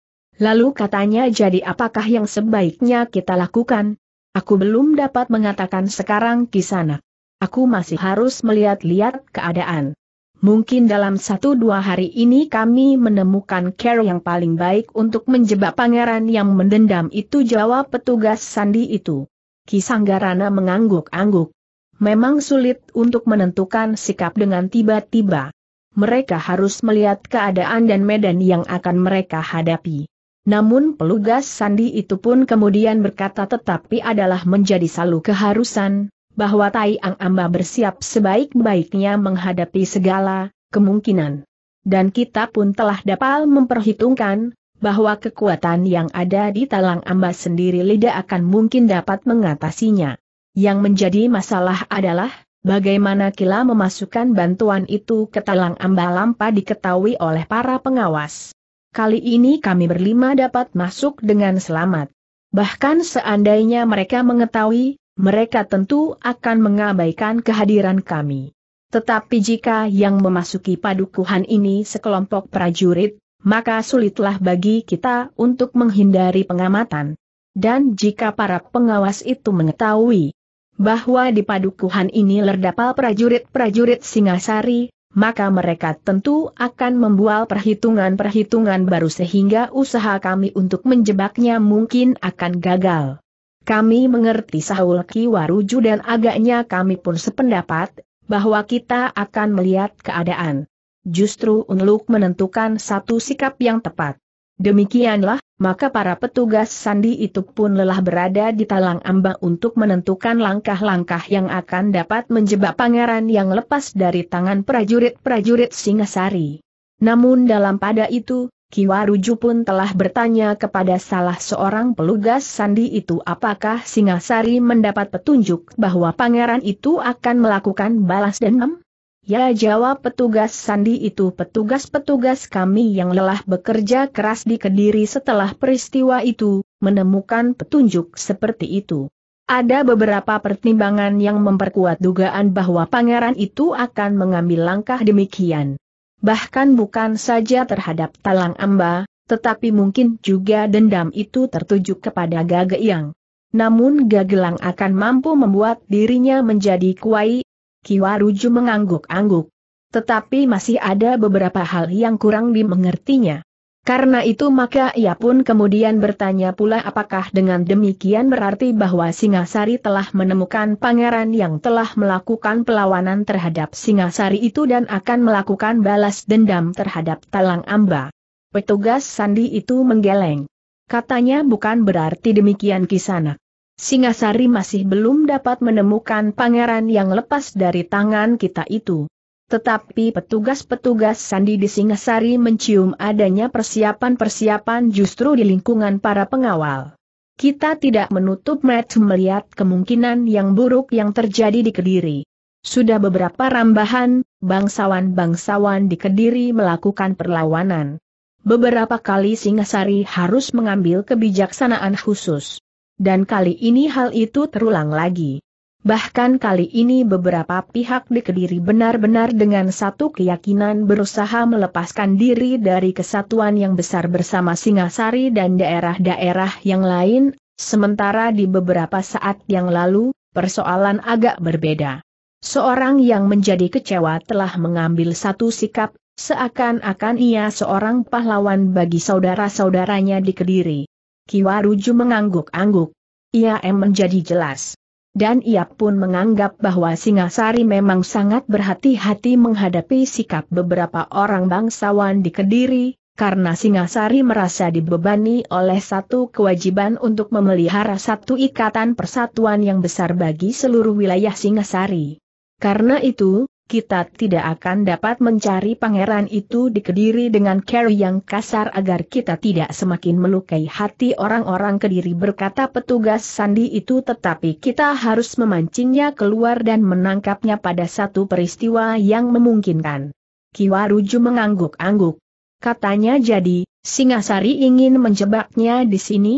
Lalu katanya jadi apakah yang sebaiknya kita lakukan? Aku belum dapat mengatakan sekarang Kisana. Aku masih harus melihat-lihat keadaan. Mungkin dalam satu dua hari ini kami menemukan care yang paling baik untuk menjebak pangeran yang mendendam itu jawab petugas sandi itu. Kisanggarana mengangguk-angguk. Memang sulit untuk menentukan sikap dengan tiba-tiba. Mereka harus melihat keadaan dan medan yang akan mereka hadapi. Namun pelugas sandi itu pun kemudian berkata tetapi adalah menjadi salu keharusan, bahwa Tai Ang Amba bersiap sebaik-baiknya menghadapi segala kemungkinan. Dan kita pun telah dapat memperhitungkan, bahwa kekuatan yang ada di Talang Amba sendiri tidak akan mungkin dapat mengatasinya. Yang menjadi masalah adalah, bagaimana Kila memasukkan bantuan itu ke Talang Amba lampa diketahui oleh para pengawas kali ini kami berlima dapat masuk dengan selamat. Bahkan seandainya mereka mengetahui, mereka tentu akan mengabaikan kehadiran kami. Tetapi jika yang memasuki padukuhan ini sekelompok prajurit, maka sulitlah bagi kita untuk menghindari pengamatan. Dan jika para pengawas itu mengetahui bahwa di padukuhan ini terdapat prajurit-prajurit Singasari, maka mereka tentu akan membual perhitungan-perhitungan baru sehingga usaha kami untuk menjebaknya mungkin akan gagal. Kami mengerti Ki waruju dan agaknya kami pun sependapat, bahwa kita akan melihat keadaan. Justru Unluk menentukan satu sikap yang tepat. Demikianlah, maka para petugas sandi itu pun lelah berada di talang ambang untuk menentukan langkah-langkah yang akan dapat menjebak pangeran yang lepas dari tangan prajurit-prajurit Singasari. Namun dalam pada itu, Kiwaruju pun telah bertanya kepada salah seorang pelugas sandi itu apakah Singasari mendapat petunjuk bahwa pangeran itu akan melakukan balas dendam? Ya jawab petugas sandi itu petugas-petugas kami yang lelah bekerja keras di Kediri setelah peristiwa itu, menemukan petunjuk seperti itu. Ada beberapa pertimbangan yang memperkuat dugaan bahwa pangeran itu akan mengambil langkah demikian. Bahkan bukan saja terhadap Talang Amba, tetapi mungkin juga dendam itu tertuju kepada yang. Namun Gagelang akan mampu membuat dirinya menjadi kuai Kiwaruju mengangguk-angguk. Tetapi masih ada beberapa hal yang kurang dimengertinya. Karena itu maka ia pun kemudian bertanya pula apakah dengan demikian berarti bahwa Singasari telah menemukan pangeran yang telah melakukan pelawanan terhadap Singasari itu dan akan melakukan balas dendam terhadap Talang Amba. Petugas Sandi itu menggeleng. Katanya bukan berarti demikian kisanak. Singasari masih belum dapat menemukan pangeran yang lepas dari tangan kita itu. Tetapi petugas-petugas sandi di Singasari mencium adanya persiapan-persiapan justru di lingkungan para pengawal. Kita tidak menutup mata melihat kemungkinan yang buruk yang terjadi di Kediri. Sudah beberapa rambahan, bangsawan-bangsawan di Kediri melakukan perlawanan. Beberapa kali Singasari harus mengambil kebijaksanaan khusus dan kali ini hal itu terulang lagi. Bahkan kali ini beberapa pihak di Kediri benar-benar dengan satu keyakinan berusaha melepaskan diri dari kesatuan yang besar bersama Singasari dan daerah-daerah yang lain, sementara di beberapa saat yang lalu, persoalan agak berbeda. Seorang yang menjadi kecewa telah mengambil satu sikap, seakan-akan ia seorang pahlawan bagi saudara-saudaranya di Kediri. Kiwaruju mengangguk-angguk. Ia em menjadi jelas. Dan ia pun menganggap bahwa Singasari memang sangat berhati-hati menghadapi sikap beberapa orang bangsawan di Kediri, karena Singasari merasa dibebani oleh satu kewajiban untuk memelihara satu ikatan persatuan yang besar bagi seluruh wilayah Singasari. Karena itu, kita tidak akan dapat mencari pangeran itu di Kediri dengan cara yang kasar agar kita tidak semakin melukai hati orang-orang Kediri berkata petugas sandi itu tetapi kita harus memancingnya keluar dan menangkapnya pada satu peristiwa yang memungkinkan. Kiwaruju mengangguk-angguk. Katanya jadi, Singasari ingin menjebaknya di sini?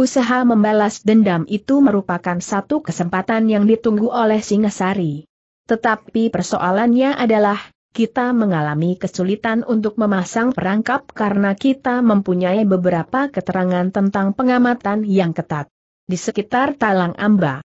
Usaha membalas dendam itu merupakan satu kesempatan yang ditunggu oleh Singasari. Tetapi persoalannya adalah, kita mengalami kesulitan untuk memasang perangkap karena kita mempunyai beberapa keterangan tentang pengamatan yang ketat di sekitar Talang Amba.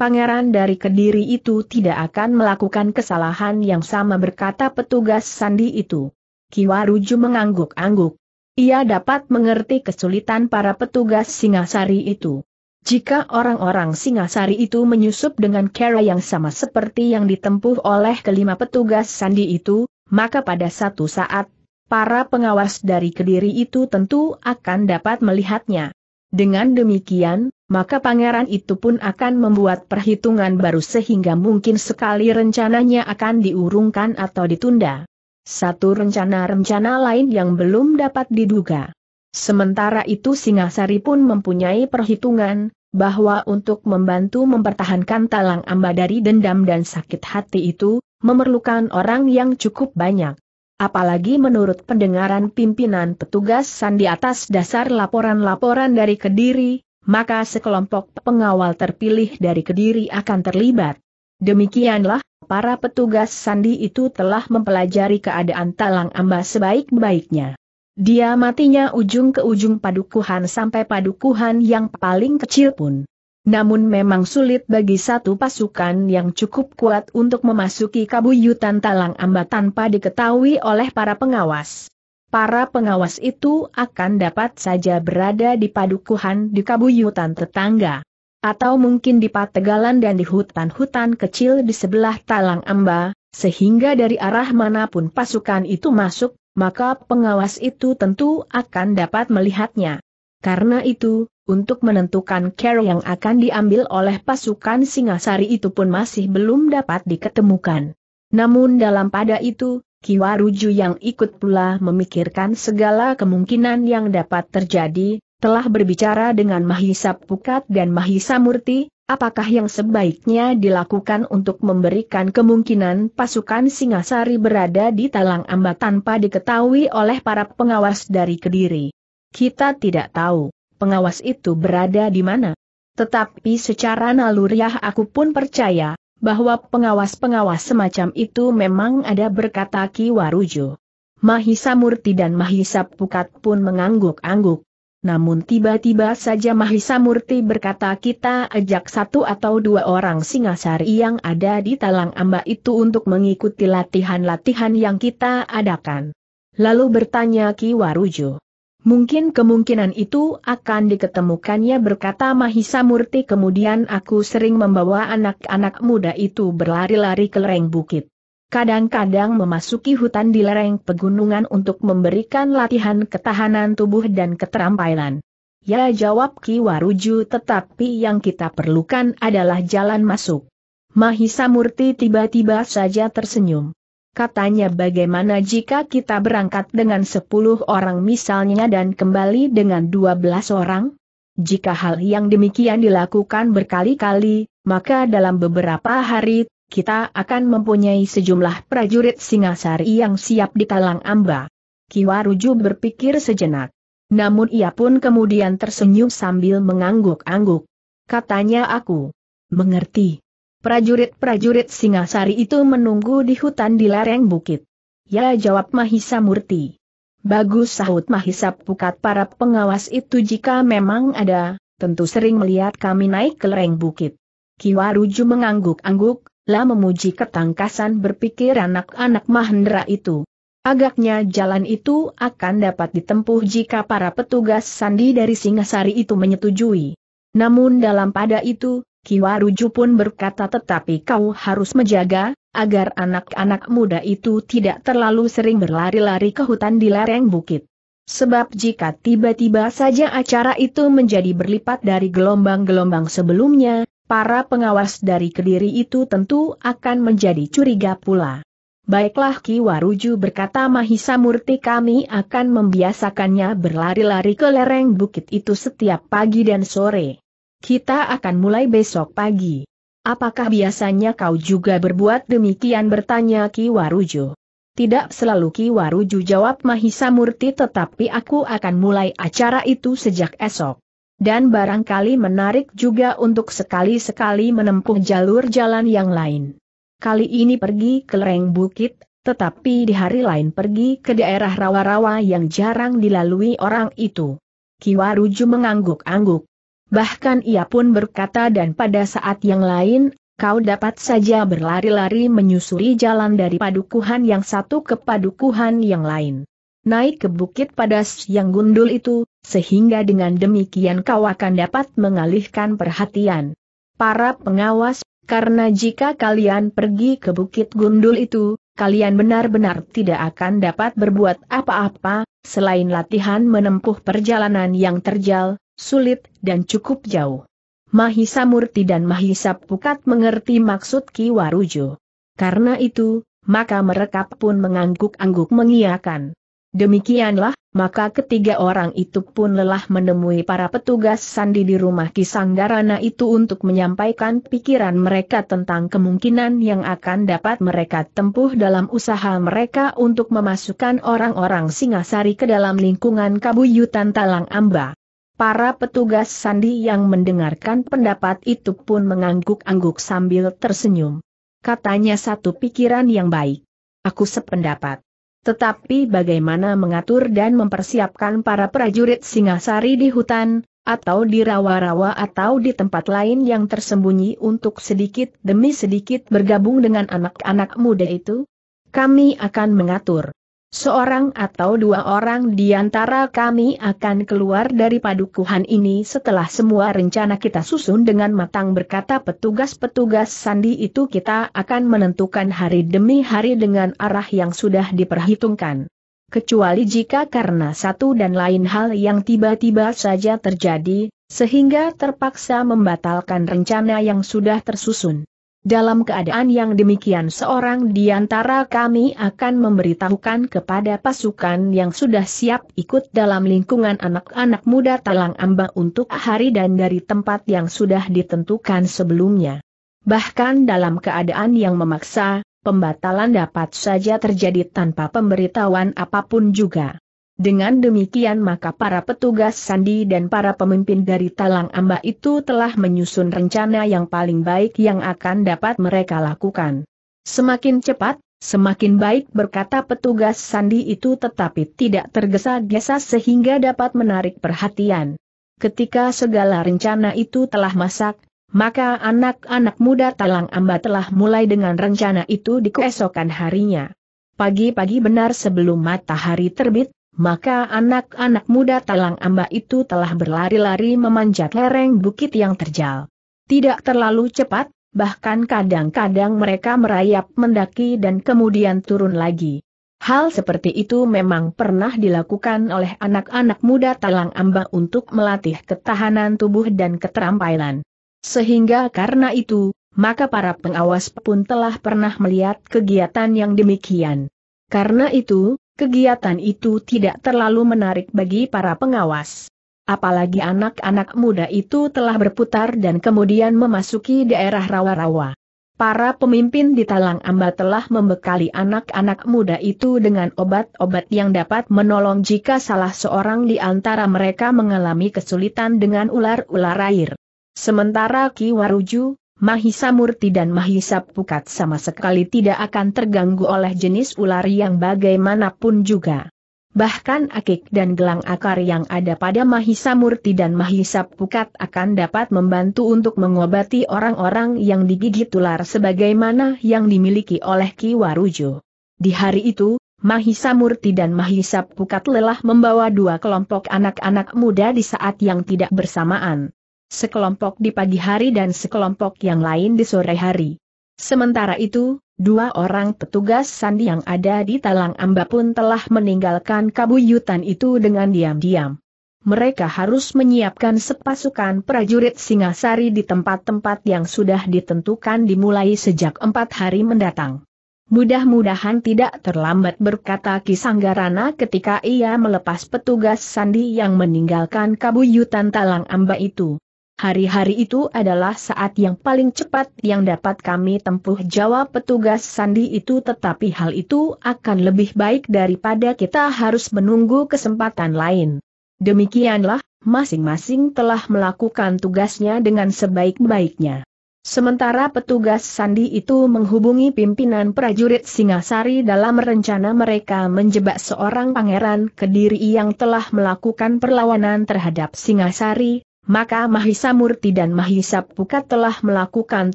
Pangeran dari Kediri itu tidak akan melakukan kesalahan yang sama berkata petugas sandi itu. Kiwaruju mengangguk-angguk. Ia dapat mengerti kesulitan para petugas Singasari itu. Jika orang-orang Singasari itu menyusup dengan cara yang sama seperti yang ditempuh oleh kelima petugas sandi itu, maka pada satu saat, para pengawas dari Kediri itu tentu akan dapat melihatnya. Dengan demikian, maka pangeran itu pun akan membuat perhitungan baru sehingga mungkin sekali rencananya akan diurungkan atau ditunda. Satu rencana-rencana lain yang belum dapat diduga. Sementara itu Singasari pun mempunyai perhitungan, bahwa untuk membantu mempertahankan talang amba dari dendam dan sakit hati itu, memerlukan orang yang cukup banyak. Apalagi menurut pendengaran pimpinan petugas sandi atas dasar laporan-laporan dari Kediri, maka sekelompok pengawal terpilih dari Kediri akan terlibat. Demikianlah, para petugas sandi itu telah mempelajari keadaan talang amba sebaik-baiknya. Dia matinya ujung ke ujung padukuhan sampai padukuhan yang paling kecil pun. Namun memang sulit bagi satu pasukan yang cukup kuat untuk memasuki kabuyutan talang amba tanpa diketahui oleh para pengawas. Para pengawas itu akan dapat saja berada di padukuhan di kabuyutan tetangga. Atau mungkin di pategalan dan di hutan-hutan kecil di sebelah talang amba, sehingga dari arah manapun pasukan itu masuk, maka pengawas itu tentu akan dapat melihatnya. Karena itu, untuk menentukan care yang akan diambil oleh pasukan Singasari itu pun masih belum dapat diketemukan. Namun dalam pada itu, Kiwaruju yang ikut pula memikirkan segala kemungkinan yang dapat terjadi, telah berbicara dengan Mahisa Pukat dan Mahisa Murti, apakah yang sebaiknya dilakukan untuk memberikan kemungkinan pasukan Singasari berada di Talang Amba tanpa diketahui oleh para pengawas dari Kediri. Kita tidak tahu, pengawas itu berada di mana. Tetapi secara naluriah aku pun percaya, bahwa pengawas-pengawas semacam itu memang ada berkata Ki Warujo. Mahisa Murti dan Mahisa Pukat pun mengangguk-angguk. Namun tiba-tiba saja Mahisa Murti berkata kita ajak satu atau dua orang Singasari yang ada di Talang Amba itu untuk mengikuti latihan-latihan yang kita adakan. Lalu bertanya Ki Warujo. Mungkin kemungkinan itu akan diketemukannya berkata Mahisa Murti kemudian aku sering membawa anak-anak muda itu berlari-lari ke lereng bukit kadang-kadang memasuki hutan di lereng pegunungan untuk memberikan latihan ketahanan tubuh dan keterampilan. Ya jawab Ki Waruju tetapi yang kita perlukan adalah jalan masuk. Mahisa Murti tiba-tiba saja tersenyum. Katanya bagaimana jika kita berangkat dengan 10 orang misalnya dan kembali dengan 12 orang? Jika hal yang demikian dilakukan berkali-kali, maka dalam beberapa hari kita akan mempunyai sejumlah prajurit Singasari yang siap di ditalang amba. Kiwaruju berpikir sejenak. Namun ia pun kemudian tersenyum sambil mengangguk-angguk. Katanya aku. Mengerti. Prajurit-prajurit Singasari itu menunggu di hutan di lereng bukit. Ya jawab Mahisa Murti. Bagus sahut Mahisa pukat para pengawas itu jika memang ada, tentu sering melihat kami naik ke lereng bukit. Kiwaruju mengangguk-angguk, lah memuji ketangkasan berpikir anak-anak Mahendra itu. Agaknya jalan itu akan dapat ditempuh jika para petugas sandi dari Singasari itu menyetujui. Namun dalam pada itu, Kiwaruju pun berkata tetapi kau harus menjaga, agar anak-anak muda itu tidak terlalu sering berlari-lari ke hutan di lereng bukit. Sebab jika tiba-tiba saja acara itu menjadi berlipat dari gelombang-gelombang sebelumnya, para pengawas dari Kediri itu tentu akan menjadi curiga pula. Baiklah Ki Waruju berkata Mahisa Murti kami akan membiasakannya berlari-lari ke lereng bukit itu setiap pagi dan sore. Kita akan mulai besok pagi. Apakah biasanya kau juga berbuat demikian bertanya Ki Waruju? Tidak selalu Ki Waruju jawab Mahisa Murti tetapi aku akan mulai acara itu sejak esok. Dan barangkali menarik juga untuk sekali-sekali menempuh jalur jalan yang lain. Kali ini pergi ke lereng bukit, tetapi di hari lain pergi ke daerah rawa-rawa yang jarang dilalui orang itu. Ki Waruju mengangguk-angguk. Bahkan ia pun berkata dan pada saat yang lain, kau dapat saja berlari-lari menyusuri jalan dari padukuhan yang satu ke padukuhan yang lain. Naik ke bukit padas yang gundul itu, sehingga dengan demikian kau akan dapat mengalihkan perhatian. Para pengawas, karena jika kalian pergi ke bukit gundul itu, kalian benar-benar tidak akan dapat berbuat apa-apa, selain latihan menempuh perjalanan yang terjal, sulit, dan cukup jauh. Mahisa Murti dan Mahisa Pukat mengerti maksud Ki Warujo. Karena itu, maka mereka pun mengangguk-angguk mengiakan. Demikianlah, maka ketiga orang itu pun lelah menemui para petugas sandi di rumah Ki Sanggarana itu untuk menyampaikan pikiran mereka tentang kemungkinan yang akan dapat mereka tempuh dalam usaha mereka untuk memasukkan orang-orang Singasari ke dalam lingkungan kabuyutan Talang Amba. Para petugas sandi yang mendengarkan pendapat itu pun mengangguk-angguk sambil tersenyum. Katanya satu pikiran yang baik. Aku sependapat. Tetapi bagaimana mengatur dan mempersiapkan para prajurit Singasari di hutan, atau di rawa-rawa atau di tempat lain yang tersembunyi untuk sedikit demi sedikit bergabung dengan anak-anak muda itu? Kami akan mengatur. Seorang atau dua orang di antara kami akan keluar dari padukuhan ini setelah semua rencana kita susun dengan matang berkata petugas-petugas sandi itu kita akan menentukan hari demi hari dengan arah yang sudah diperhitungkan. Kecuali jika karena satu dan lain hal yang tiba-tiba saja terjadi, sehingga terpaksa membatalkan rencana yang sudah tersusun. Dalam keadaan yang demikian seorang di antara kami akan memberitahukan kepada pasukan yang sudah siap ikut dalam lingkungan anak-anak muda Talang Amba untuk hari dan dari tempat yang sudah ditentukan sebelumnya. Bahkan dalam keadaan yang memaksa, pembatalan dapat saja terjadi tanpa pemberitahuan apapun juga. Dengan demikian maka para petugas sandi dan para pemimpin dari Talang Amba itu telah menyusun rencana yang paling baik yang akan dapat mereka lakukan. Semakin cepat, semakin baik berkata petugas sandi itu tetapi tidak tergesa-gesa sehingga dapat menarik perhatian. Ketika segala rencana itu telah masak, maka anak-anak muda Talang Amba telah mulai dengan rencana itu di keesokan harinya. Pagi-pagi benar sebelum matahari terbit, maka anak-anak muda talang amba itu telah berlari-lari memanjat lereng bukit yang terjal. Tidak terlalu cepat, bahkan kadang-kadang mereka merayap mendaki dan kemudian turun lagi. Hal seperti itu memang pernah dilakukan oleh anak-anak muda talang amba untuk melatih ketahanan tubuh dan keterampilan. Sehingga karena itu, maka para pengawas pun telah pernah melihat kegiatan yang demikian. Karena itu, kegiatan itu tidak terlalu menarik bagi para pengawas. Apalagi anak-anak muda itu telah berputar dan kemudian memasuki daerah rawa-rawa. Para pemimpin di Talang Amba telah membekali anak-anak muda itu dengan obat-obat yang dapat menolong jika salah seorang di antara mereka mengalami kesulitan dengan ular-ular air. Sementara Ki Waruju, Mahisa Murti dan Mahisa Pukat sama sekali tidak akan terganggu oleh jenis ular yang bagaimanapun juga. Bahkan akik dan gelang akar yang ada pada Mahisa Murti dan Mahisa Pukat akan dapat membantu untuk mengobati orang-orang yang digigit ular sebagaimana yang dimiliki oleh Ki Warujo. Di hari itu, Mahisa Murti dan Mahisa Pukat lelah membawa dua kelompok anak-anak muda di saat yang tidak bersamaan sekelompok di pagi hari dan sekelompok yang lain di sore hari. Sementara itu, dua orang petugas sandi yang ada di Talang Amba pun telah meninggalkan kabuyutan itu dengan diam-diam. Mereka harus menyiapkan sepasukan prajurit Singasari di tempat-tempat yang sudah ditentukan dimulai sejak empat hari mendatang. Mudah-mudahan tidak terlambat berkata Kisanggarana ketika ia melepas petugas sandi yang meninggalkan kabuyutan Talang Amba itu. Hari-hari itu adalah saat yang paling cepat yang dapat kami tempuh jawab petugas sandi itu tetapi hal itu akan lebih baik daripada kita harus menunggu kesempatan lain. Demikianlah, masing-masing telah melakukan tugasnya dengan sebaik-baiknya. Sementara petugas sandi itu menghubungi pimpinan prajurit Singasari dalam rencana mereka menjebak seorang pangeran Kediri yang telah melakukan perlawanan terhadap Singasari, maka Mahisa Murti dan Mahisa Pukat telah melakukan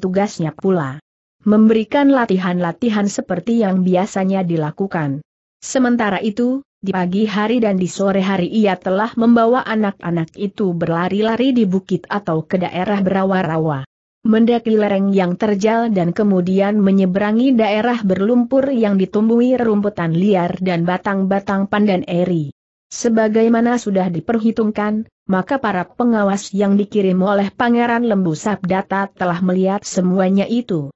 tugasnya pula. Memberikan latihan-latihan seperti yang biasanya dilakukan. Sementara itu, di pagi hari dan di sore hari ia telah membawa anak-anak itu berlari-lari di bukit atau ke daerah berawa-rawa mendaki lereng yang terjal dan kemudian menyeberangi daerah berlumpur yang ditumbuhi rumputan liar dan batang-batang pandan eri. Sebagaimana sudah diperhitungkan, maka para pengawas yang dikirim oleh Pangeran Lembu Sabdata telah melihat semuanya itu.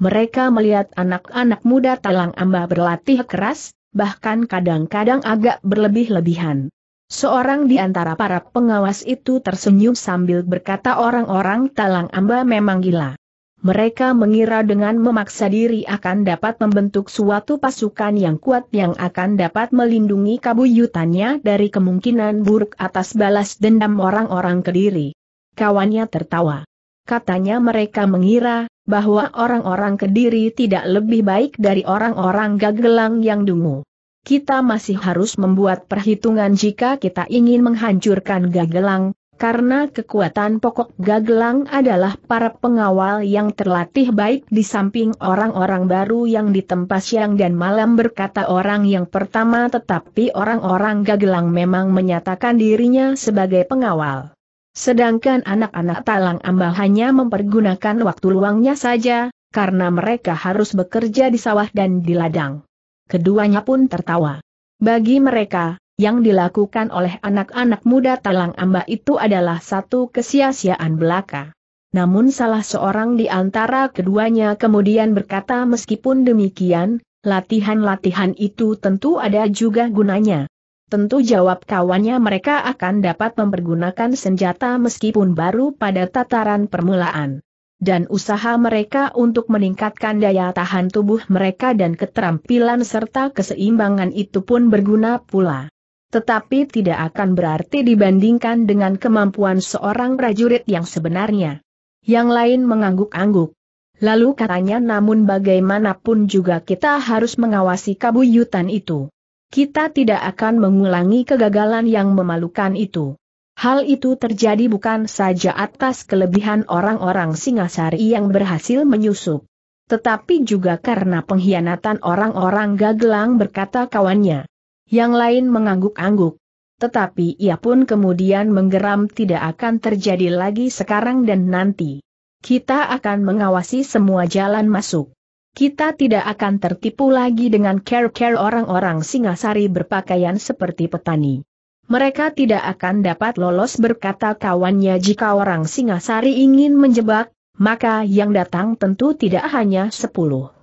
Mereka melihat anak-anak muda Talang Amba berlatih keras, bahkan kadang-kadang agak berlebih-lebihan. Seorang di antara para pengawas itu tersenyum sambil berkata orang-orang Talang Amba memang gila. Mereka mengira dengan memaksa diri akan dapat membentuk suatu pasukan yang kuat yang akan dapat melindungi kabuyutannya dari kemungkinan buruk atas balas dendam orang-orang Kediri. Kawannya tertawa. Katanya mereka mengira bahwa orang-orang Kediri tidak lebih baik dari orang-orang Gagelang yang dungu. Kita masih harus membuat perhitungan jika kita ingin menghancurkan Gagelang, karena kekuatan pokok Gagelang adalah para pengawal yang terlatih baik di samping orang-orang baru yang ditempa siang dan malam berkata orang yang pertama tetapi orang-orang Gagelang memang menyatakan dirinya sebagai pengawal. Sedangkan anak-anak talang ambal hanya mempergunakan waktu luangnya saja, karena mereka harus bekerja di sawah dan di ladang. Keduanya pun tertawa. Bagi mereka, yang dilakukan oleh anak-anak muda Talang Amba itu adalah satu kesia-siaan belaka. Namun salah seorang di antara keduanya kemudian berkata meskipun demikian, latihan-latihan itu tentu ada juga gunanya. Tentu jawab kawannya mereka akan dapat mempergunakan senjata meskipun baru pada tataran permulaan dan usaha mereka untuk meningkatkan daya tahan tubuh mereka dan keterampilan serta keseimbangan itu pun berguna pula tetapi tidak akan berarti dibandingkan dengan kemampuan seorang prajurit yang sebenarnya. Yang lain mengangguk-angguk. Lalu katanya namun bagaimanapun juga kita harus mengawasi kabuyutan itu. Kita tidak akan mengulangi kegagalan yang memalukan itu. Hal itu terjadi bukan saja atas kelebihan orang-orang Singasari yang berhasil menyusup. Tetapi juga karena pengkhianatan orang-orang gagelang berkata kawannya yang lain mengangguk-angguk. Tetapi ia pun kemudian menggeram tidak akan terjadi lagi sekarang dan nanti. Kita akan mengawasi semua jalan masuk. Kita tidak akan tertipu lagi dengan care-care orang-orang Singasari berpakaian seperti petani. Mereka tidak akan dapat lolos berkata kawannya jika orang Singasari ingin menjebak, maka yang datang tentu tidak hanya 10. 20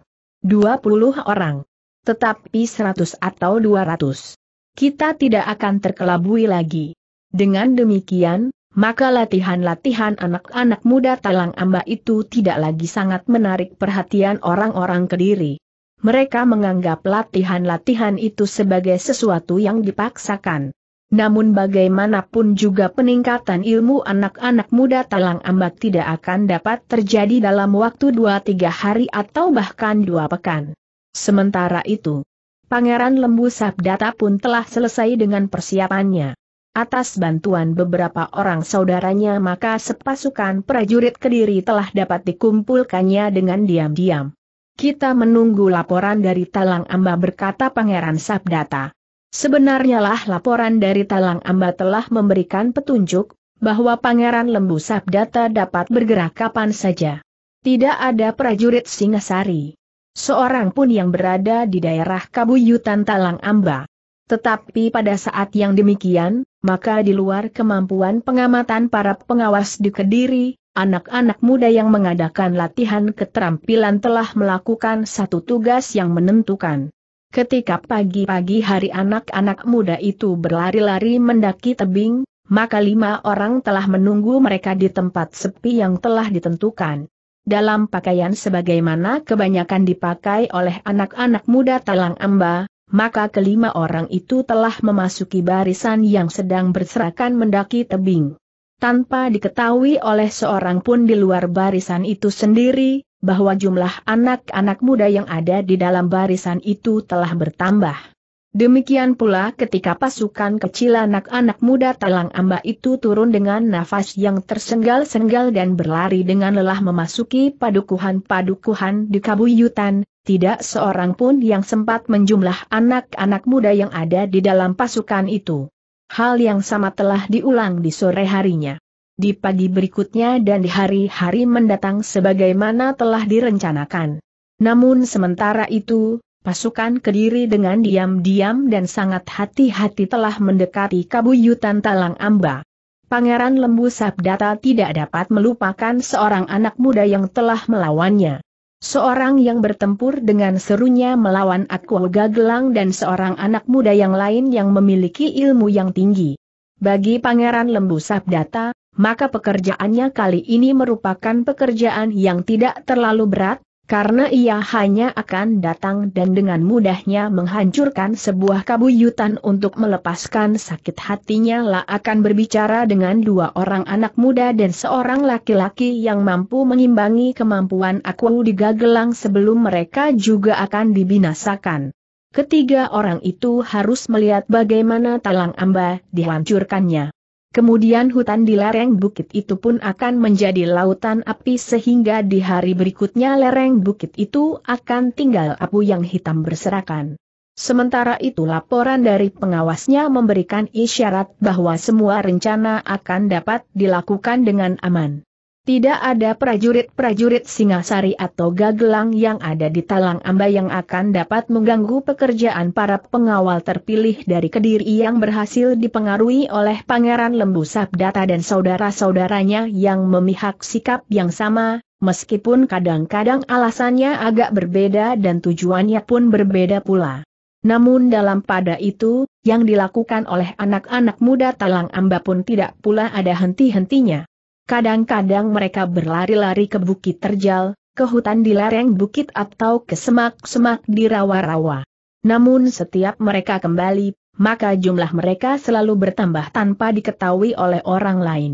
orang tetapi 100 atau 200. Kita tidak akan terkelabui lagi. Dengan demikian, maka latihan-latihan anak-anak muda Talang Amba itu tidak lagi sangat menarik perhatian orang-orang Kediri. Mereka menganggap latihan-latihan itu sebagai sesuatu yang dipaksakan. Namun bagaimanapun juga peningkatan ilmu anak-anak muda talang ambak tidak akan dapat terjadi dalam waktu 2-3 hari atau bahkan dua pekan. Sementara itu, Pangeran Lembu Sabdata pun telah selesai dengan persiapannya. Atas bantuan beberapa orang saudaranya maka sepasukan prajurit Kediri telah dapat dikumpulkannya dengan diam-diam. Kita menunggu laporan dari Talang Amba berkata Pangeran Sabdata. Sebenarnya lah laporan dari Talang Amba telah memberikan petunjuk, bahwa Pangeran Lembu Sabdata dapat bergerak kapan saja. Tidak ada prajurit Singasari seorang pun yang berada di daerah Kabuyutan Talang Amba. Tetapi pada saat yang demikian, maka di luar kemampuan pengamatan para pengawas di Kediri, anak-anak muda yang mengadakan latihan keterampilan telah melakukan satu tugas yang menentukan. Ketika pagi-pagi hari anak-anak muda itu berlari-lari mendaki tebing, maka lima orang telah menunggu mereka di tempat sepi yang telah ditentukan dalam pakaian sebagaimana kebanyakan dipakai oleh anak-anak muda Talang Amba, maka kelima orang itu telah memasuki barisan yang sedang berserakan mendaki tebing. Tanpa diketahui oleh seorang pun di luar barisan itu sendiri, bahwa jumlah anak-anak muda yang ada di dalam barisan itu telah bertambah. Demikian pula ketika pasukan kecil anak-anak muda Talang amba itu turun dengan nafas yang tersenggal-senggal dan berlari dengan lelah memasuki padukuhan-padukuhan di Kabuyutan, tidak seorang pun yang sempat menjumlah anak-anak muda yang ada di dalam pasukan itu. Hal yang sama telah diulang di sore harinya. Di pagi berikutnya dan di hari-hari mendatang sebagaimana telah direncanakan. Namun sementara itu, Pasukan Kediri dengan diam-diam dan sangat hati-hati telah mendekati kabuyutan Talang Amba. Pangeran Lembu Sabdata tidak dapat melupakan seorang anak muda yang telah melawannya. Seorang yang bertempur dengan serunya melawan Akwa Gagelang dan seorang anak muda yang lain yang memiliki ilmu yang tinggi. Bagi Pangeran Lembu Sabdata, maka pekerjaannya kali ini merupakan pekerjaan yang tidak terlalu berat, karena ia hanya akan datang dan dengan mudahnya menghancurkan sebuah kabuyutan untuk melepaskan sakit hatinya lah akan berbicara dengan dua orang anak muda dan seorang laki-laki yang mampu mengimbangi kemampuan aku di Gagelang sebelum mereka juga akan dibinasakan. Ketiga orang itu harus melihat bagaimana talang amba dihancurkannya. Kemudian hutan di lereng bukit itu pun akan menjadi lautan api sehingga di hari berikutnya lereng bukit itu akan tinggal abu yang hitam berserakan. Sementara itu laporan dari pengawasnya memberikan isyarat bahwa semua rencana akan dapat dilakukan dengan aman. Tidak ada prajurit-prajurit Singasari atau Gagelang yang ada di Talang Amba yang akan dapat mengganggu pekerjaan para pengawal terpilih dari Kediri yang berhasil dipengaruhi oleh Pangeran Lembu Sabdata dan saudara-saudaranya yang memihak sikap yang sama, meskipun kadang-kadang alasannya agak berbeda dan tujuannya pun berbeda pula. Namun dalam pada itu, yang dilakukan oleh anak-anak muda Talang Amba pun tidak pula ada henti-hentinya. Kadang-kadang mereka berlari-lari ke bukit terjal, ke hutan di lereng bukit atau ke semak-semak di rawa-rawa. Namun setiap mereka kembali, maka jumlah mereka selalu bertambah tanpa diketahui oleh orang lain.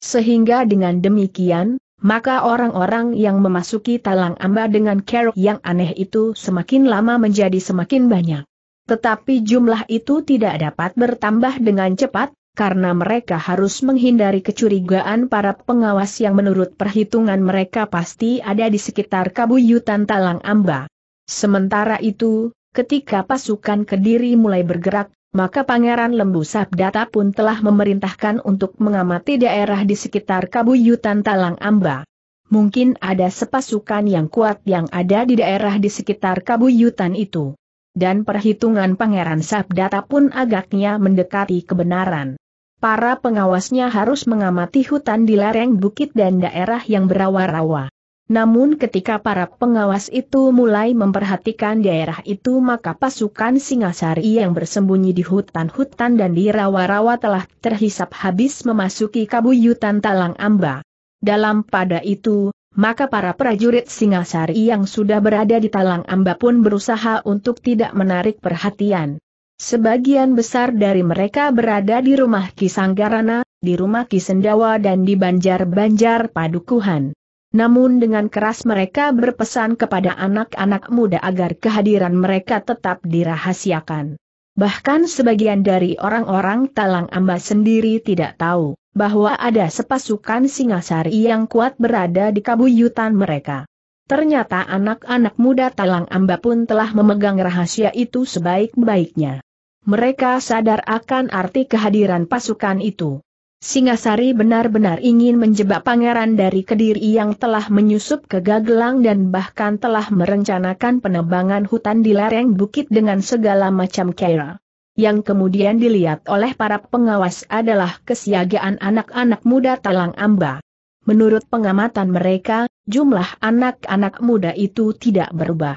Sehingga dengan demikian, maka orang-orang yang memasuki talang amba dengan kerok yang aneh itu semakin lama menjadi semakin banyak. Tetapi jumlah itu tidak dapat bertambah dengan cepat, karena mereka harus menghindari kecurigaan para pengawas yang menurut perhitungan mereka pasti ada di sekitar kabuyutan Talang Amba. Sementara itu, ketika pasukan Kediri mulai bergerak, maka Pangeran Lembu Sabdata pun telah memerintahkan untuk mengamati daerah di sekitar kabuyutan Talang Amba. Mungkin ada sepasukan yang kuat yang ada di daerah di sekitar kabuyutan itu. Dan perhitungan Pangeran Sabdata pun agaknya mendekati kebenaran para pengawasnya harus mengamati hutan di lereng bukit dan daerah yang berawa-rawa. Namun ketika para pengawas itu mulai memperhatikan daerah itu maka pasukan Singasari yang bersembunyi di hutan-hutan dan di rawa-rawa telah terhisap habis memasuki kabuyutan Talang Amba. Dalam pada itu, maka para prajurit Singasari yang sudah berada di Talang Amba pun berusaha untuk tidak menarik perhatian. Sebagian besar dari mereka berada di rumah Kisanggarana, di rumah Kisendawa dan di banjar-banjar padukuhan. Namun dengan keras mereka berpesan kepada anak-anak muda agar kehadiran mereka tetap dirahasiakan. Bahkan sebagian dari orang-orang Talang Amba sendiri tidak tahu bahwa ada sepasukan Singasari yang kuat berada di kabuyutan mereka. Ternyata anak-anak muda Talang Amba pun telah memegang rahasia itu sebaik-baiknya mereka sadar akan arti kehadiran pasukan itu. Singasari benar-benar ingin menjebak pangeran dari Kediri yang telah menyusup ke Gagelang dan bahkan telah merencanakan penebangan hutan di lereng bukit dengan segala macam kera. Yang kemudian dilihat oleh para pengawas adalah kesiagaan anak-anak muda Talang Amba. Menurut pengamatan mereka, jumlah anak-anak muda itu tidak berubah.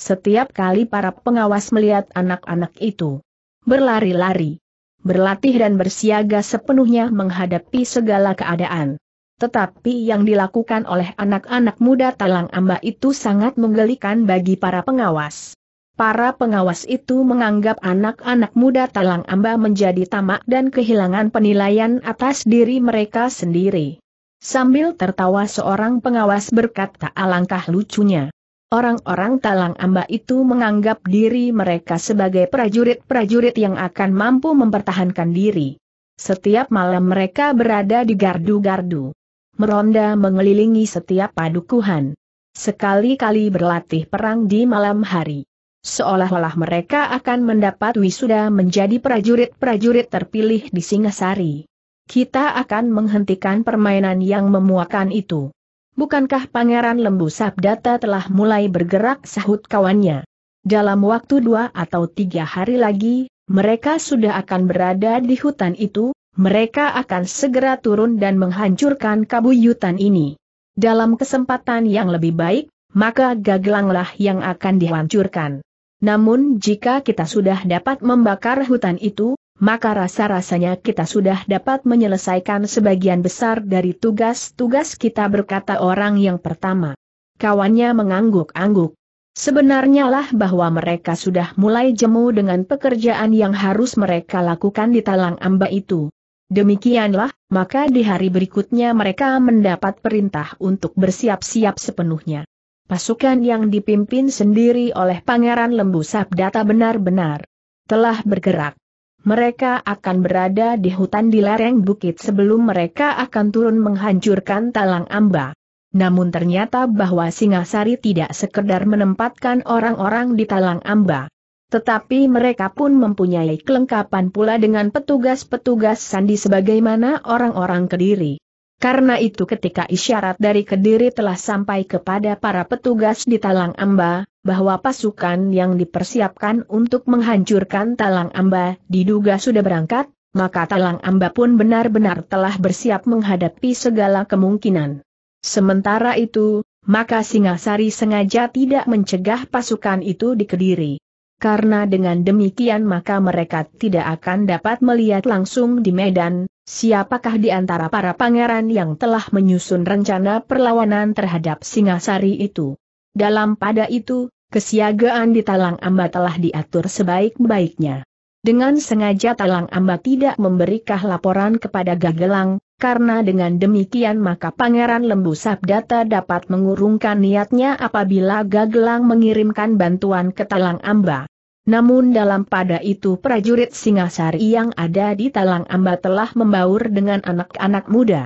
Setiap kali para pengawas melihat anak-anak itu, berlari-lari, berlatih dan bersiaga sepenuhnya menghadapi segala keadaan. Tetapi yang dilakukan oleh anak-anak muda Talang Amba itu sangat menggelikan bagi para pengawas. Para pengawas itu menganggap anak-anak muda Talang Amba menjadi tamak dan kehilangan penilaian atas diri mereka sendiri. Sambil tertawa seorang pengawas berkata alangkah lucunya. Orang-orang Talang Amba itu menganggap diri mereka sebagai prajurit-prajurit yang akan mampu mempertahankan diri. Setiap malam mereka berada di gardu-gardu. Meronda mengelilingi setiap padukuhan. Sekali-kali berlatih perang di malam hari. Seolah-olah mereka akan mendapat wisuda menjadi prajurit-prajurit terpilih di Singasari. Kita akan menghentikan permainan yang memuakan itu. Bukankah Pangeran Lembu Sabdata telah mulai bergerak sahut kawannya? Dalam waktu dua atau tiga hari lagi, mereka sudah akan berada di hutan itu, mereka akan segera turun dan menghancurkan kabuyutan ini. Dalam kesempatan yang lebih baik, maka gagelanglah yang akan dihancurkan. Namun jika kita sudah dapat membakar hutan itu, maka rasa-rasanya kita sudah dapat menyelesaikan sebagian besar dari tugas-tugas kita berkata orang yang pertama. Kawannya mengangguk-angguk. Sebenarnya lah bahwa mereka sudah mulai jemu dengan pekerjaan yang harus mereka lakukan di talang amba itu. Demikianlah, maka di hari berikutnya mereka mendapat perintah untuk bersiap-siap sepenuhnya. Pasukan yang dipimpin sendiri oleh Pangeran Lembu Sabdata benar-benar telah bergerak mereka akan berada di hutan di lereng bukit sebelum mereka akan turun menghancurkan talang amba. Namun ternyata bahwa Singasari tidak sekedar menempatkan orang-orang di talang amba. Tetapi mereka pun mempunyai kelengkapan pula dengan petugas-petugas sandi sebagaimana orang-orang kediri. Karena itu ketika isyarat dari Kediri telah sampai kepada para petugas di Talang Amba, bahwa pasukan yang dipersiapkan untuk menghancurkan Talang Amba diduga sudah berangkat, maka Talang Amba pun benar-benar telah bersiap menghadapi segala kemungkinan. Sementara itu, maka Singasari sengaja tidak mencegah pasukan itu di Kediri. Karena dengan demikian maka mereka tidak akan dapat melihat langsung di medan, Siapakah di antara para pangeran yang telah menyusun rencana perlawanan terhadap Singasari itu? Dalam pada itu, kesiagaan di Talang Amba telah diatur sebaik-baiknya. Dengan sengaja Talang Amba tidak memberikah laporan kepada Gagelang, karena dengan demikian maka Pangeran Lembu Sabdata dapat mengurungkan niatnya apabila Gagelang mengirimkan bantuan ke Talang Amba. Namun dalam pada itu prajurit Singasari yang ada di Talang Amba telah membaur dengan anak-anak muda.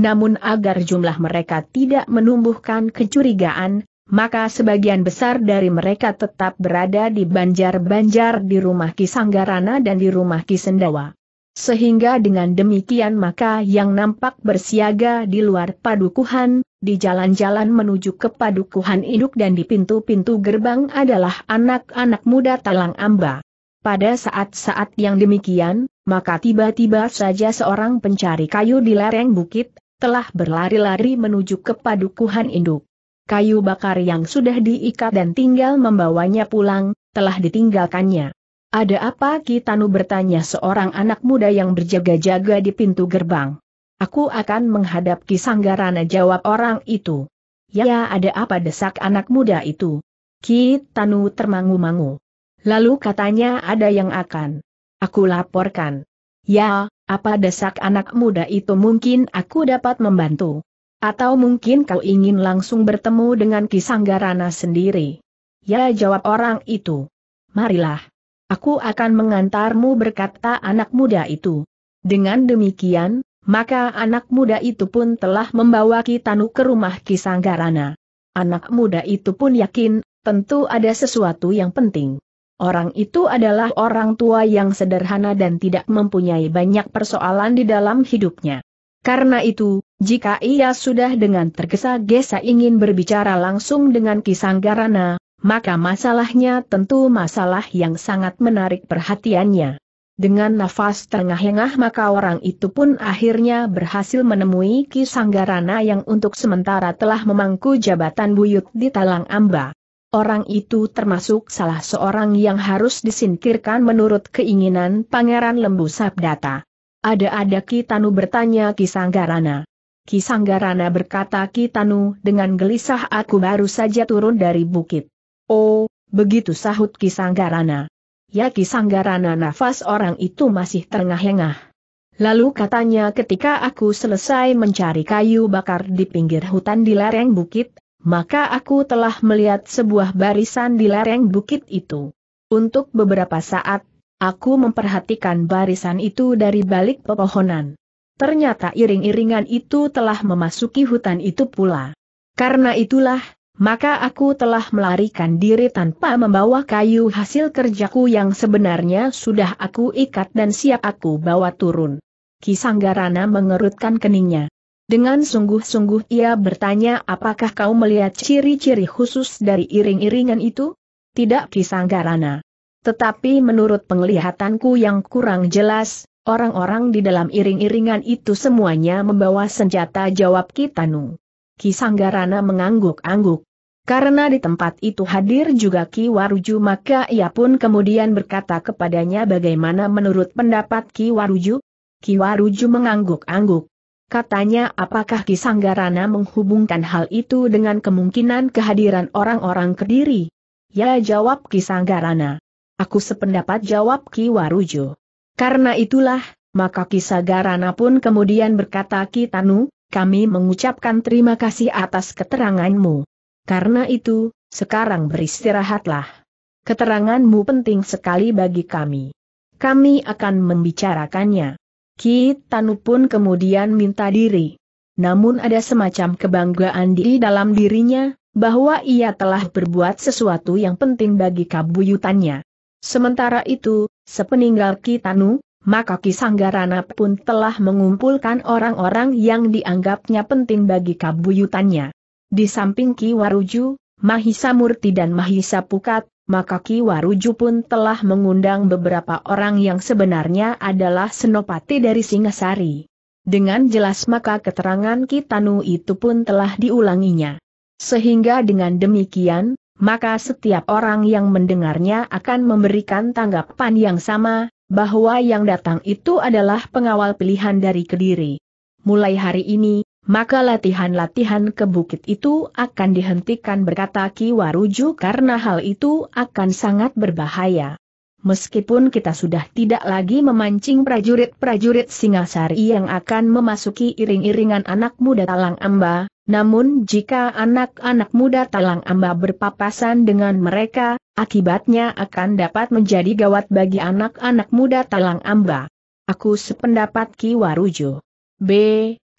Namun agar jumlah mereka tidak menumbuhkan kecurigaan, maka sebagian besar dari mereka tetap berada di banjar-banjar di rumah Kisanggarana dan di rumah Kisendawa. Sehingga dengan demikian maka yang nampak bersiaga di luar padukuhan, di jalan-jalan menuju ke padukuhan induk dan di pintu-pintu gerbang adalah anak-anak muda talang amba. Pada saat-saat yang demikian, maka tiba-tiba saja seorang pencari kayu di lereng bukit, telah berlari-lari menuju ke padukuhan induk. Kayu bakar yang sudah diikat dan tinggal membawanya pulang, telah ditinggalkannya. Ada apa Kitanu bertanya seorang anak muda yang berjaga-jaga di pintu gerbang. Aku akan menghadap Kisanggarana jawab orang itu. Ya ada apa desak anak muda itu. Kitanu termangu-mangu. Lalu katanya ada yang akan. Aku laporkan. Ya, apa desak anak muda itu mungkin aku dapat membantu. Atau mungkin kau ingin langsung bertemu dengan Kisanggarana sendiri. Ya jawab orang itu. Marilah. Aku akan mengantarmu berkata anak muda itu. Dengan demikian, maka anak muda itu pun telah membawa Kitanu ke rumah Kisanggarana. Anak muda itu pun yakin, tentu ada sesuatu yang penting. Orang itu adalah orang tua yang sederhana dan tidak mempunyai banyak persoalan di dalam hidupnya. Karena itu, jika ia sudah dengan tergesa-gesa ingin berbicara langsung dengan Kisanggarana, maka masalahnya tentu masalah yang sangat menarik perhatiannya. Dengan nafas tengah engah maka orang itu pun akhirnya berhasil menemui Ki Sanggarana yang untuk sementara telah memangku jabatan buyut di Talang Amba. Orang itu termasuk salah seorang yang harus disingkirkan menurut keinginan Pangeran Lembu Sabdata. Ada-ada Ki Tanu bertanya Ki Sanggarana. Ki Sanggarana berkata Ki Tanu dengan gelisah aku baru saja turun dari bukit. Oh, begitu sahut Kisanggarana. Ya Kisanggarana nafas orang itu masih terengah-engah. Lalu katanya ketika aku selesai mencari kayu bakar di pinggir hutan di lereng bukit, maka aku telah melihat sebuah barisan di lereng bukit itu. Untuk beberapa saat, aku memperhatikan barisan itu dari balik pepohonan. Ternyata iring-iringan itu telah memasuki hutan itu pula. Karena itulah, maka aku telah melarikan diri tanpa membawa kayu hasil kerjaku yang sebenarnya sudah aku ikat dan siap aku bawa turun. Kisanggarana mengerutkan keningnya. Dengan sungguh-sungguh ia bertanya apakah kau melihat ciri-ciri khusus dari iring-iringan itu? Tidak Kisanggarana. Tetapi menurut penglihatanku yang kurang jelas, orang-orang di dalam iring-iringan itu semuanya membawa senjata jawab Kitanu. Kisanggarana mengangguk-angguk. Karena di tempat itu hadir juga Ki Waruju maka ia pun kemudian berkata kepadanya bagaimana menurut pendapat Ki Waruju? Ki Waruju mengangguk-angguk. Katanya apakah Ki Sanggarana menghubungkan hal itu dengan kemungkinan kehadiran orang-orang Kediri? Ya jawab Ki Sanggarana. Aku sependapat jawab Ki Waruju. Karena itulah, maka Ki Sanggarana pun kemudian berkata Ki Tanu, kami mengucapkan terima kasih atas keteranganmu. Karena itu, sekarang beristirahatlah. Keteranganmu penting sekali bagi kami. Kami akan membicarakannya. Ki Tanu pun kemudian minta diri. Namun ada semacam kebanggaan di dalam dirinya, bahwa ia telah berbuat sesuatu yang penting bagi kabuyutannya. Sementara itu, sepeninggal Ki Tanu, maka Ki Sanggarana pun telah mengumpulkan orang-orang yang dianggapnya penting bagi kabuyutannya. Di samping Ki Waruju, Mahisa Murti dan Mahisa Pukat, maka Ki Waruju pun telah mengundang beberapa orang yang sebenarnya adalah senopati dari Singasari. Dengan jelas maka keterangan Ki Tanu itu pun telah diulanginya. Sehingga dengan demikian, maka setiap orang yang mendengarnya akan memberikan tanggapan yang sama, bahwa yang datang itu adalah pengawal pilihan dari Kediri. Mulai hari ini, maka latihan-latihan ke bukit itu akan dihentikan berkata Ki Waruju karena hal itu akan sangat berbahaya. Meskipun kita sudah tidak lagi memancing prajurit-prajurit Singasari yang akan memasuki iring-iringan anak muda Talang Amba, namun jika anak-anak muda Talang Amba berpapasan dengan mereka, akibatnya akan dapat menjadi gawat bagi anak-anak muda Talang Amba. Aku sependapat Ki Warujo. B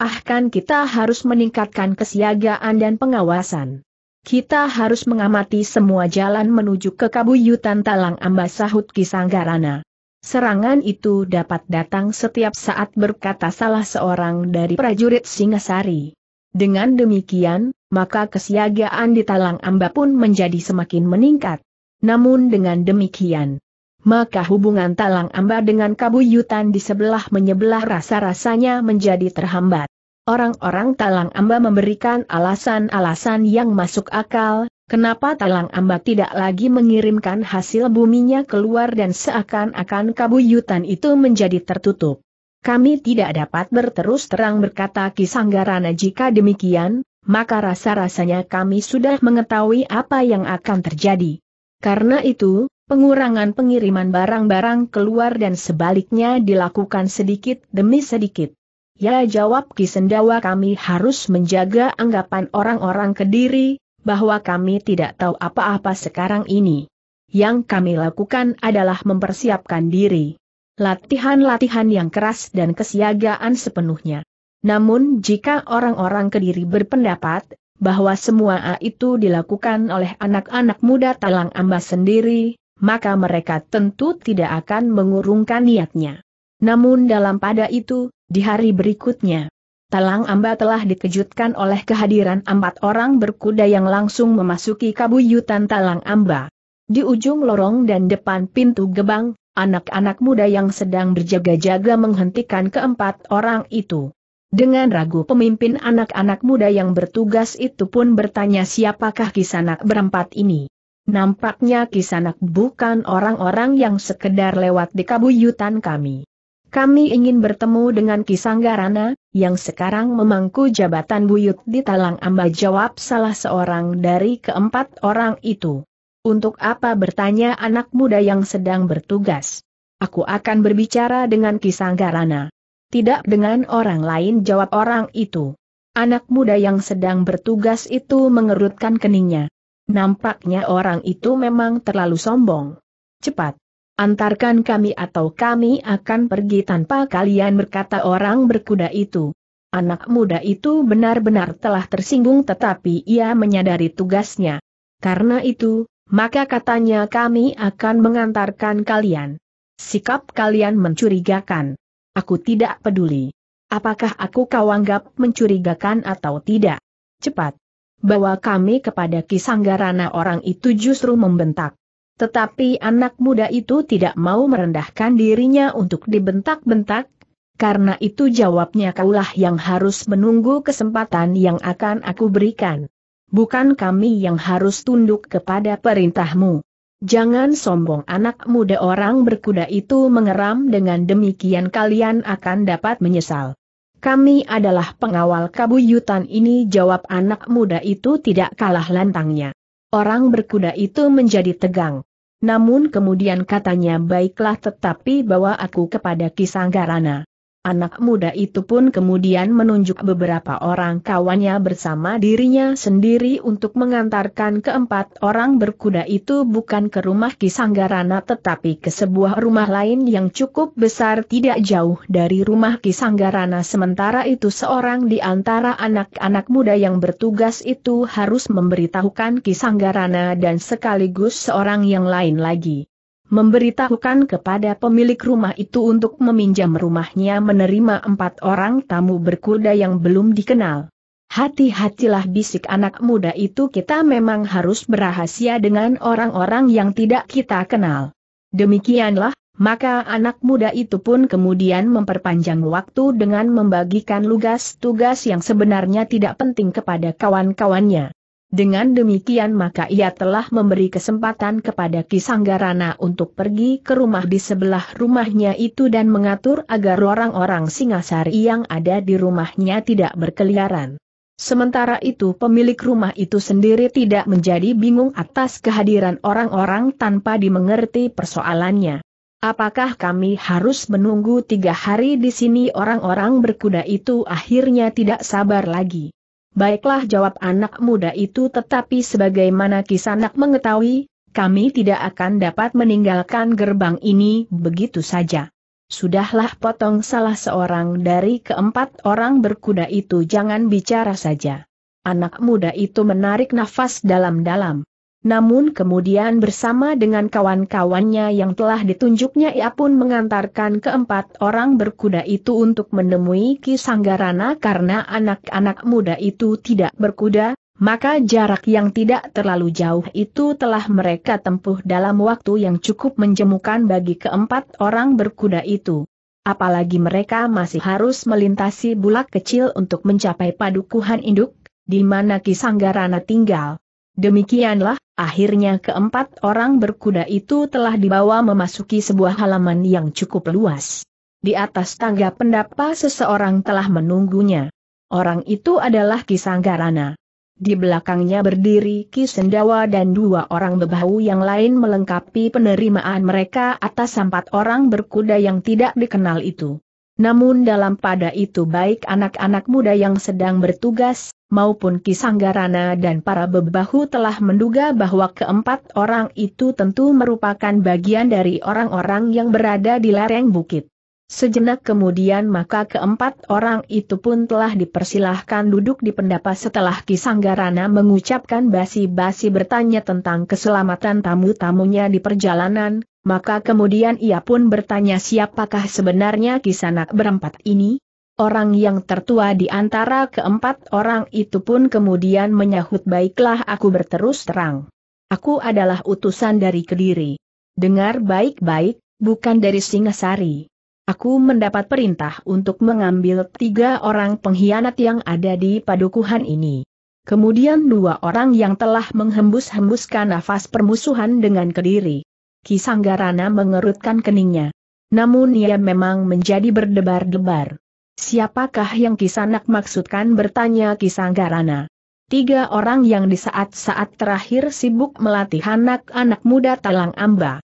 ahkan kita harus meningkatkan kesiagaan dan pengawasan. Kita harus mengamati semua jalan menuju ke kabuyutan Talang Ambasahut sahut Kisanggarana. Serangan itu dapat datang setiap saat berkata salah seorang dari prajurit Singasari. Dengan demikian, maka kesiagaan di Talang Amba pun menjadi semakin meningkat. Namun dengan demikian, maka hubungan Talang Amba dengan Kabuyutan di sebelah menyebelah rasa-rasanya menjadi terhambat. Orang-orang Talang Amba memberikan alasan-alasan yang masuk akal, kenapa Talang Amba tidak lagi mengirimkan hasil buminya keluar dan seakan-akan kabuyutan itu menjadi tertutup. Kami tidak dapat berterus terang berkata Kisanggarana jika demikian, maka rasa-rasanya kami sudah mengetahui apa yang akan terjadi. Karena itu, pengurangan pengiriman barang-barang keluar dan sebaliknya dilakukan sedikit demi sedikit. Ya jawab Kisendawa kami harus menjaga anggapan orang-orang kediri, bahwa kami tidak tahu apa-apa sekarang ini. Yang kami lakukan adalah mempersiapkan diri. Latihan-latihan yang keras dan kesiagaan sepenuhnya. Namun jika orang-orang kediri berpendapat, bahwa semua itu dilakukan oleh anak-anak muda Talang Amba sendiri, maka mereka tentu tidak akan mengurungkan niatnya. Namun dalam pada itu, di hari berikutnya, Talang Amba telah dikejutkan oleh kehadiran empat orang berkuda yang langsung memasuki kabuyutan Talang Amba. Di ujung lorong dan depan pintu gebang, anak-anak muda yang sedang berjaga-jaga menghentikan keempat orang itu. Dengan ragu pemimpin anak-anak muda yang bertugas itu pun bertanya siapakah kisanak berempat ini. Nampaknya kisanak bukan orang-orang yang sekedar lewat di kabuyutan kami. Kami ingin bertemu dengan Kisanggarana, yang sekarang memangku jabatan buyut di Talang Amba jawab salah seorang dari keempat orang itu. Untuk apa bertanya anak muda yang sedang bertugas? Aku akan berbicara dengan Kisanggarana. Tidak dengan orang lain jawab orang itu. Anak muda yang sedang bertugas itu mengerutkan keningnya. Nampaknya orang itu memang terlalu sombong. Cepat, antarkan kami atau kami akan pergi tanpa kalian berkata orang berkuda itu. Anak muda itu benar-benar telah tersinggung tetapi ia menyadari tugasnya. Karena itu, maka katanya kami akan mengantarkan kalian. Sikap kalian mencurigakan. Aku tidak peduli. Apakah aku kau anggap mencurigakan atau tidak? Cepat. Bawa kami kepada Kisanggarana orang itu justru membentak. Tetapi anak muda itu tidak mau merendahkan dirinya untuk dibentak-bentak, karena itu jawabnya kaulah yang harus menunggu kesempatan yang akan aku berikan. Bukan kami yang harus tunduk kepada perintahmu. Jangan sombong anak muda orang berkuda itu mengeram dengan demikian kalian akan dapat menyesal. Kami adalah pengawal kabuyutan ini jawab anak muda itu tidak kalah lantangnya. Orang berkuda itu menjadi tegang. Namun kemudian katanya baiklah tetapi bawa aku kepada Kisanggarana. Anak muda itu pun kemudian menunjuk beberapa orang kawannya bersama dirinya sendiri untuk mengantarkan keempat orang berkuda itu bukan ke rumah Kisanggarana tetapi ke sebuah rumah lain yang cukup besar tidak jauh dari rumah Kisanggarana sementara itu seorang di antara anak-anak muda yang bertugas itu harus memberitahukan Kisanggarana dan sekaligus seorang yang lain lagi memberitahukan kepada pemilik rumah itu untuk meminjam rumahnya menerima empat orang tamu berkuda yang belum dikenal. Hati-hatilah bisik anak muda itu kita memang harus berahasia dengan orang-orang yang tidak kita kenal. Demikianlah, maka anak muda itu pun kemudian memperpanjang waktu dengan membagikan lugas tugas yang sebenarnya tidak penting kepada kawan-kawannya. Dengan demikian maka ia telah memberi kesempatan kepada Kisanggarana untuk pergi ke rumah di sebelah rumahnya itu dan mengatur agar orang-orang Singasari yang ada di rumahnya tidak berkeliaran. Sementara itu pemilik rumah itu sendiri tidak menjadi bingung atas kehadiran orang-orang tanpa dimengerti persoalannya. Apakah kami harus menunggu tiga hari di sini orang-orang berkuda itu akhirnya tidak sabar lagi. Baiklah jawab anak muda itu tetapi sebagaimana kisanak mengetahui, kami tidak akan dapat meninggalkan gerbang ini begitu saja. Sudahlah potong salah seorang dari keempat orang berkuda itu jangan bicara saja. Anak muda itu menarik nafas dalam-dalam. Namun kemudian bersama dengan kawan-kawannya yang telah ditunjuknya ia pun mengantarkan keempat orang berkuda itu untuk menemui Ki Sanggarana karena anak-anak muda itu tidak berkuda, maka jarak yang tidak terlalu jauh itu telah mereka tempuh dalam waktu yang cukup menjemukan bagi keempat orang berkuda itu. Apalagi mereka masih harus melintasi bulak kecil untuk mencapai padukuhan induk, di mana Ki Sanggarana tinggal. Demikianlah, akhirnya keempat orang berkuda itu telah dibawa memasuki sebuah halaman yang cukup luas. Di atas tangga pendapa seseorang telah menunggunya. Orang itu adalah Kisanggarana. Di belakangnya berdiri Ki Sendawa dan dua orang bebahu yang lain melengkapi penerimaan mereka atas empat orang berkuda yang tidak dikenal itu. Namun dalam pada itu baik anak-anak muda yang sedang bertugas, maupun Kisanggarana dan para bebahu telah menduga bahwa keempat orang itu tentu merupakan bagian dari orang-orang yang berada di lereng bukit. Sejenak kemudian maka keempat orang itu pun telah dipersilahkan duduk di pendapa setelah Kisanggarana mengucapkan basi-basi bertanya tentang keselamatan tamu-tamunya di perjalanan, maka kemudian ia pun bertanya siapakah sebenarnya Kisanak berempat ini? Orang yang tertua di antara keempat orang itu pun kemudian menyahut baiklah aku berterus terang. Aku adalah utusan dari Kediri. Dengar baik-baik, bukan dari Singasari. Aku mendapat perintah untuk mengambil tiga orang pengkhianat yang ada di padukuhan ini. Kemudian dua orang yang telah menghembus-hembuskan nafas permusuhan dengan Kediri. Kisanggarana mengerutkan keningnya. Namun ia memang menjadi berdebar-debar. Siapakah yang Kisanak maksudkan bertanya Kisanggarana? Tiga orang yang di saat-saat terakhir sibuk melatih anak-anak muda Talang Amba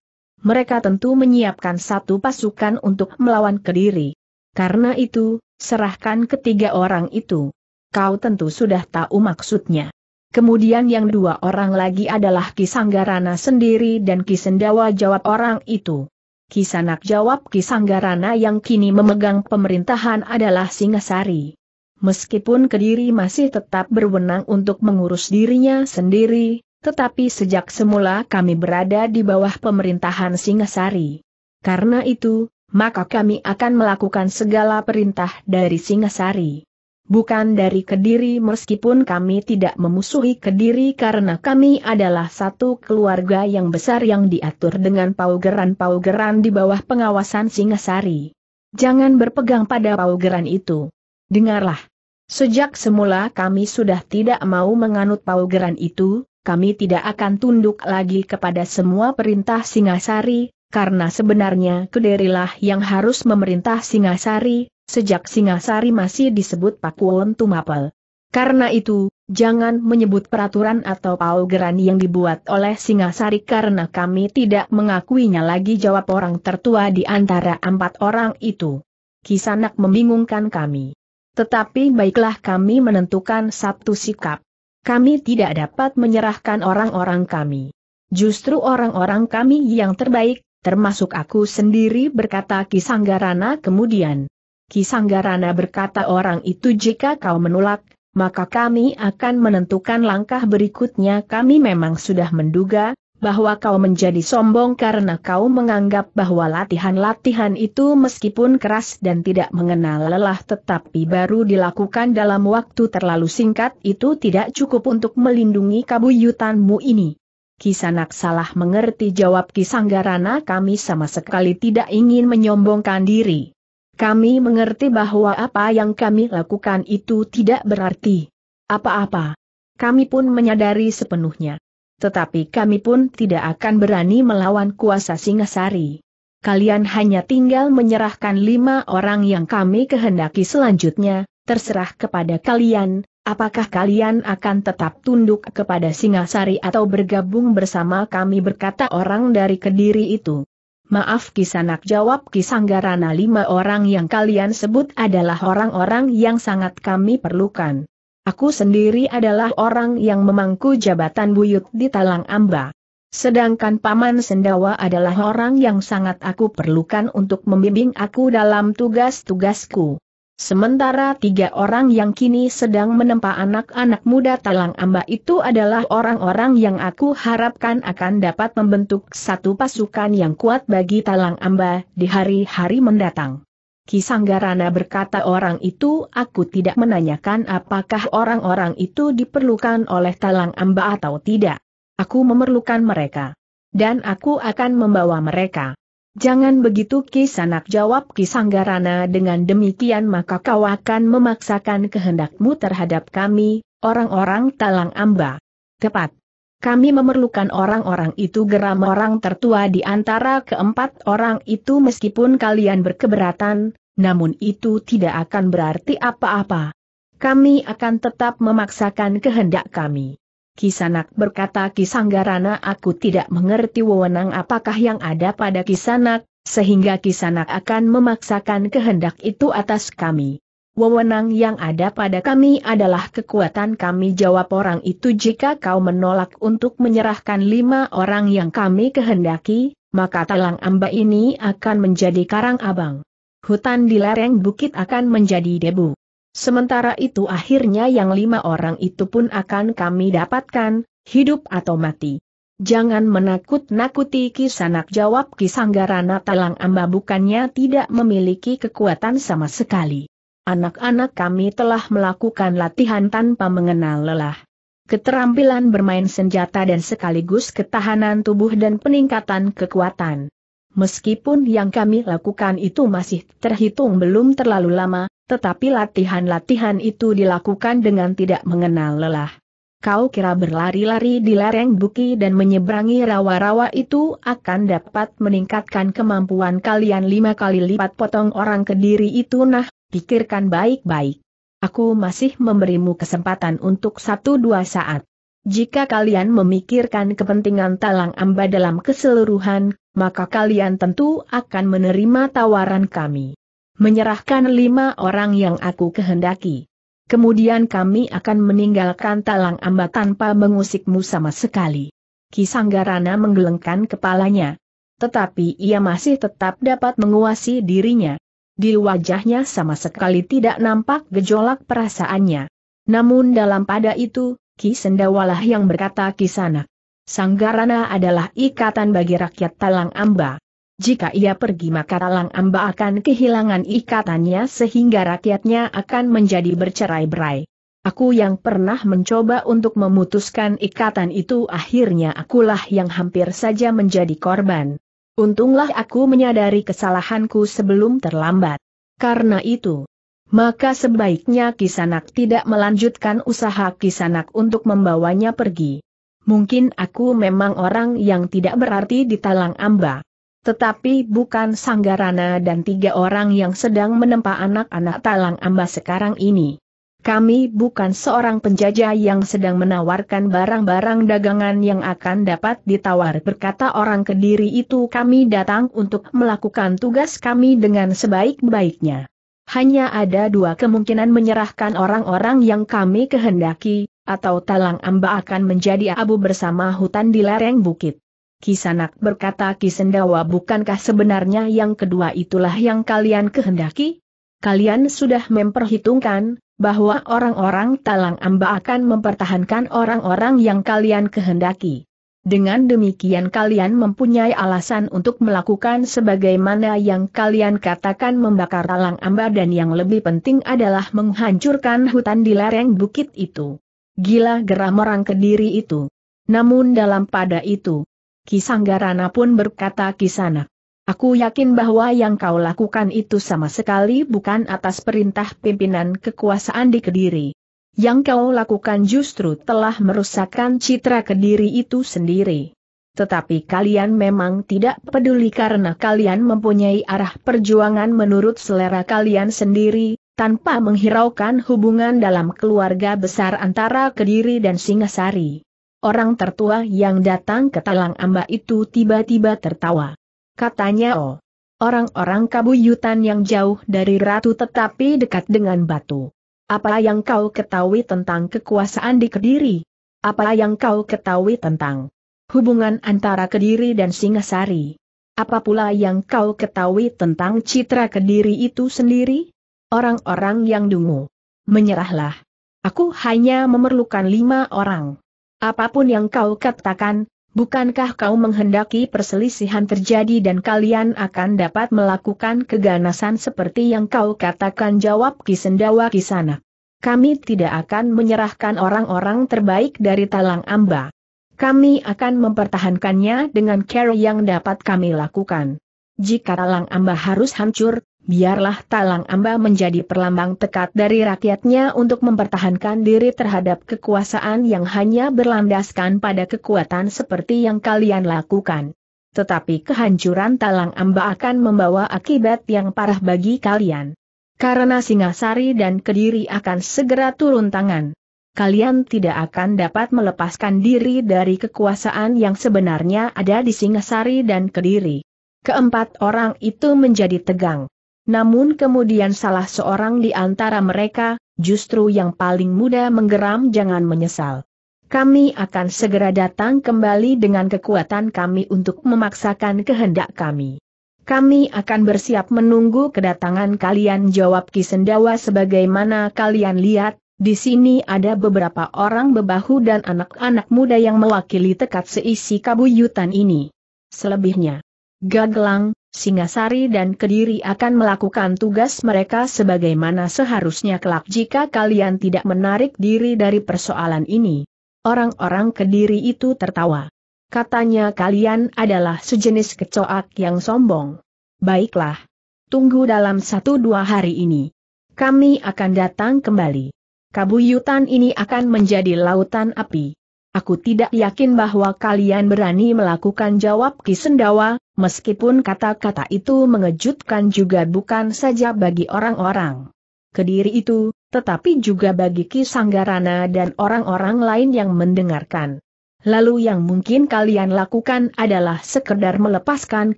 mereka tentu menyiapkan satu pasukan untuk melawan Kediri. Karena itu, serahkan ketiga orang itu. Kau tentu sudah tahu maksudnya. Kemudian yang dua orang lagi adalah Kisanggarana sendiri dan Kisendawa jawab orang itu. Kisanak jawab Kisanggarana yang kini memegang pemerintahan adalah Singasari. Meskipun Kediri masih tetap berwenang untuk mengurus dirinya sendiri, tetapi sejak semula kami berada di bawah pemerintahan Singasari. Karena itu, maka kami akan melakukan segala perintah dari Singasari. Bukan dari Kediri meskipun kami tidak memusuhi Kediri karena kami adalah satu keluarga yang besar yang diatur dengan paugeran-paugeran di bawah pengawasan Singasari. Jangan berpegang pada paugeran itu. Dengarlah. Sejak semula kami sudah tidak mau menganut paugeran itu, kami tidak akan tunduk lagi kepada semua perintah Singasari, karena sebenarnya Kederilah yang harus memerintah Singasari, sejak Singasari masih disebut Pakuwon Tumapel. Karena itu, jangan menyebut peraturan atau paugeran yang dibuat oleh Singasari karena kami tidak mengakuinya lagi jawab orang tertua di antara empat orang itu. Kisanak membingungkan kami. Tetapi baiklah kami menentukan satu sikap kami tidak dapat menyerahkan orang-orang kami. Justru orang-orang kami yang terbaik, termasuk aku sendiri berkata Kisanggarana kemudian. Kisanggarana berkata orang itu jika kau menolak, maka kami akan menentukan langkah berikutnya kami memang sudah menduga, bahwa kau menjadi sombong karena kau menganggap bahwa latihan-latihan itu meskipun keras dan tidak mengenal lelah tetapi baru dilakukan dalam waktu terlalu singkat itu tidak cukup untuk melindungi kabuyutanmu ini. Kisanak salah mengerti jawab Kisanggarana kami sama sekali tidak ingin menyombongkan diri. Kami mengerti bahwa apa yang kami lakukan itu tidak berarti apa-apa. Kami pun menyadari sepenuhnya tetapi kami pun tidak akan berani melawan kuasa Singasari. Kalian hanya tinggal menyerahkan lima orang yang kami kehendaki selanjutnya, terserah kepada kalian, apakah kalian akan tetap tunduk kepada Singasari atau bergabung bersama kami berkata orang dari Kediri itu. Maaf Kisanak jawab Kisanggarana lima orang yang kalian sebut adalah orang-orang yang sangat kami perlukan. Aku sendiri adalah orang yang memangku jabatan buyut di Talang Amba. Sedangkan Paman Sendawa adalah orang yang sangat aku perlukan untuk membimbing aku dalam tugas-tugasku. Sementara tiga orang yang kini sedang menempa anak-anak muda Talang Amba itu adalah orang-orang yang aku harapkan akan dapat membentuk satu pasukan yang kuat bagi Talang Amba di hari-hari mendatang. Kisanggarana berkata orang itu aku tidak menanyakan apakah orang-orang itu diperlukan oleh Talang Amba atau tidak. Aku memerlukan mereka. Dan aku akan membawa mereka. Jangan begitu Kisanak jawab Kisanggarana dengan demikian maka kau akan memaksakan kehendakmu terhadap kami, orang-orang Talang Amba. Tepat. Kami memerlukan orang-orang itu geram orang tertua di antara keempat orang itu meskipun kalian berkeberatan, namun itu tidak akan berarti apa-apa. Kami akan tetap memaksakan kehendak kami. Kisanak berkata Kisanggarana aku tidak mengerti wewenang apakah yang ada pada Kisanak, sehingga Kisanak akan memaksakan kehendak itu atas kami. Wewenang yang ada pada kami adalah kekuatan kami jawab orang itu jika kau menolak untuk menyerahkan lima orang yang kami kehendaki, maka talang amba ini akan menjadi karang abang. Hutan di lereng bukit akan menjadi debu. Sementara itu akhirnya yang lima orang itu pun akan kami dapatkan, hidup atau mati. Jangan menakut-nakuti Kisanak jawab Kisanggarana Talang Amba bukannya tidak memiliki kekuatan sama sekali. Anak-anak kami telah melakukan latihan tanpa mengenal lelah. Keterampilan bermain senjata dan sekaligus ketahanan tubuh dan peningkatan kekuatan. Meskipun yang kami lakukan itu masih terhitung belum terlalu lama, tetapi latihan-latihan itu dilakukan dengan tidak mengenal lelah. Kau kira berlari-lari di lereng buki dan menyeberangi rawa-rawa itu akan dapat meningkatkan kemampuan kalian lima kali lipat potong orang kediri itu nah, Pikirkan baik-baik. Aku masih memberimu kesempatan untuk satu dua saat. Jika kalian memikirkan kepentingan Talang Amba dalam keseluruhan, maka kalian tentu akan menerima tawaran kami. Menyerahkan lima orang yang aku kehendaki. Kemudian kami akan meninggalkan Talang Amba tanpa mengusikmu sama sekali. Kisanggarana menggelengkan kepalanya. Tetapi ia masih tetap dapat menguasai dirinya. Di wajahnya sama sekali tidak nampak gejolak perasaannya. Namun dalam pada itu, Ki Sendawalah yang berkata Ki Sana. Sanggarana adalah ikatan bagi rakyat Talang Amba. Jika ia pergi maka Talang Amba akan kehilangan ikatannya sehingga rakyatnya akan menjadi bercerai-berai. Aku yang pernah mencoba untuk memutuskan ikatan itu akhirnya akulah yang hampir saja menjadi korban. Untunglah aku menyadari kesalahanku sebelum terlambat. Karena itu, maka sebaiknya Kisanak tidak melanjutkan usaha Kisanak untuk membawanya pergi. Mungkin aku memang orang yang tidak berarti di Talang Amba. Tetapi bukan Sanggarana dan tiga orang yang sedang menempa anak-anak Talang Amba sekarang ini. Kami bukan seorang penjajah yang sedang menawarkan barang-barang dagangan yang akan dapat ditawar berkata orang kediri itu kami datang untuk melakukan tugas kami dengan sebaik-baiknya. Hanya ada dua kemungkinan menyerahkan orang-orang yang kami kehendaki, atau Talang Amba akan menjadi abu bersama hutan di lereng bukit. Kisanak berkata Kisendawa bukankah sebenarnya yang kedua itulah yang kalian kehendaki? Kalian sudah memperhitungkan, bahwa orang-orang Talang Amba akan mempertahankan orang-orang yang kalian kehendaki. Dengan demikian kalian mempunyai alasan untuk melakukan sebagaimana yang kalian katakan membakar talang amba dan yang lebih penting adalah menghancurkan hutan di lereng bukit itu. Gila geram orang kediri itu. Namun dalam pada itu, Kisanggarana pun berkata Kisanak. Aku yakin bahwa yang kau lakukan itu sama sekali bukan atas perintah pimpinan kekuasaan di Kediri. Yang kau lakukan justru telah merusakkan citra Kediri itu sendiri. Tetapi kalian memang tidak peduli karena kalian mempunyai arah perjuangan menurut selera kalian sendiri, tanpa menghiraukan hubungan dalam keluarga besar antara Kediri dan Singasari. Orang tertua yang datang ke Talang Amba itu tiba-tiba tertawa katanya Oh. Orang-orang kabuyutan yang jauh dari ratu tetapi dekat dengan batu. Apa yang kau ketahui tentang kekuasaan di Kediri? Apa yang kau ketahui tentang hubungan antara Kediri dan Singasari? Apa pula yang kau ketahui tentang citra Kediri itu sendiri? Orang-orang yang dungu. Menyerahlah. Aku hanya memerlukan lima orang. Apapun yang kau katakan, Bukankah kau menghendaki perselisihan terjadi dan kalian akan dapat melakukan keganasan seperti yang kau katakan jawab Kisendawa Kisana? Kami tidak akan menyerahkan orang-orang terbaik dari Talang Amba. Kami akan mempertahankannya dengan care yang dapat kami lakukan. Jika Talang Amba harus hancur, biarlah Talang Amba menjadi perlambang tekad dari rakyatnya untuk mempertahankan diri terhadap kekuasaan yang hanya berlandaskan pada kekuatan seperti yang kalian lakukan. Tetapi kehancuran Talang Amba akan membawa akibat yang parah bagi kalian. Karena Singasari dan Kediri akan segera turun tangan. Kalian tidak akan dapat melepaskan diri dari kekuasaan yang sebenarnya ada di Singasari dan Kediri. Keempat orang itu menjadi tegang. Namun kemudian salah seorang di antara mereka, justru yang paling muda menggeram jangan menyesal. Kami akan segera datang kembali dengan kekuatan kami untuk memaksakan kehendak kami. Kami akan bersiap menunggu kedatangan kalian jawab Kisendawa sebagaimana kalian lihat, di sini ada beberapa orang bebahu dan anak-anak muda yang mewakili tekat seisi kabuyutan ini. Selebihnya, Gaglang, Singasari dan Kediri akan melakukan tugas mereka sebagaimana seharusnya kelak jika kalian tidak menarik diri dari persoalan ini. Orang-orang Kediri itu tertawa. Katanya kalian adalah sejenis kecoak yang sombong. Baiklah. Tunggu dalam satu dua hari ini. Kami akan datang kembali. Kabuyutan ini akan menjadi lautan api. Aku tidak yakin bahwa kalian berani melakukan jawab Kisendawa, meskipun kata-kata itu mengejutkan juga bukan saja bagi orang-orang. Kediri itu, tetapi juga bagi Ki Sanggarana dan orang-orang lain yang mendengarkan. Lalu yang mungkin kalian lakukan adalah sekedar melepaskan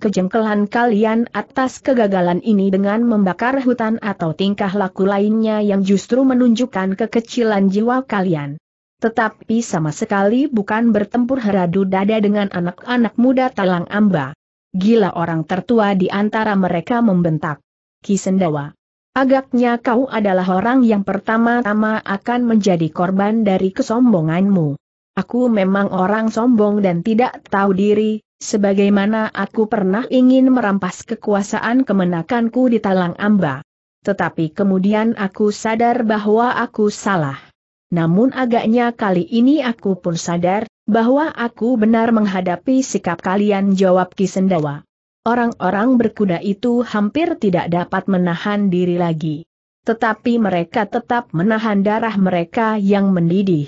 kejengkelan kalian atas kegagalan ini dengan membakar hutan atau tingkah laku lainnya yang justru menunjukkan kekecilan jiwa kalian. Tetapi sama sekali bukan bertempur heradu dada dengan anak-anak muda talang amba. Gila orang tertua di antara mereka membentak. Kisendawa. Agaknya kau adalah orang yang pertama-tama akan menjadi korban dari kesombonganmu. Aku memang orang sombong dan tidak tahu diri, sebagaimana aku pernah ingin merampas kekuasaan kemenakanku di Talang Amba. Tetapi kemudian aku sadar bahwa aku salah. Namun agaknya kali ini aku pun sadar, bahwa aku benar menghadapi sikap kalian jawab Kisendawa. Orang-orang berkuda itu hampir tidak dapat menahan diri lagi. Tetapi mereka tetap menahan darah mereka yang mendidih.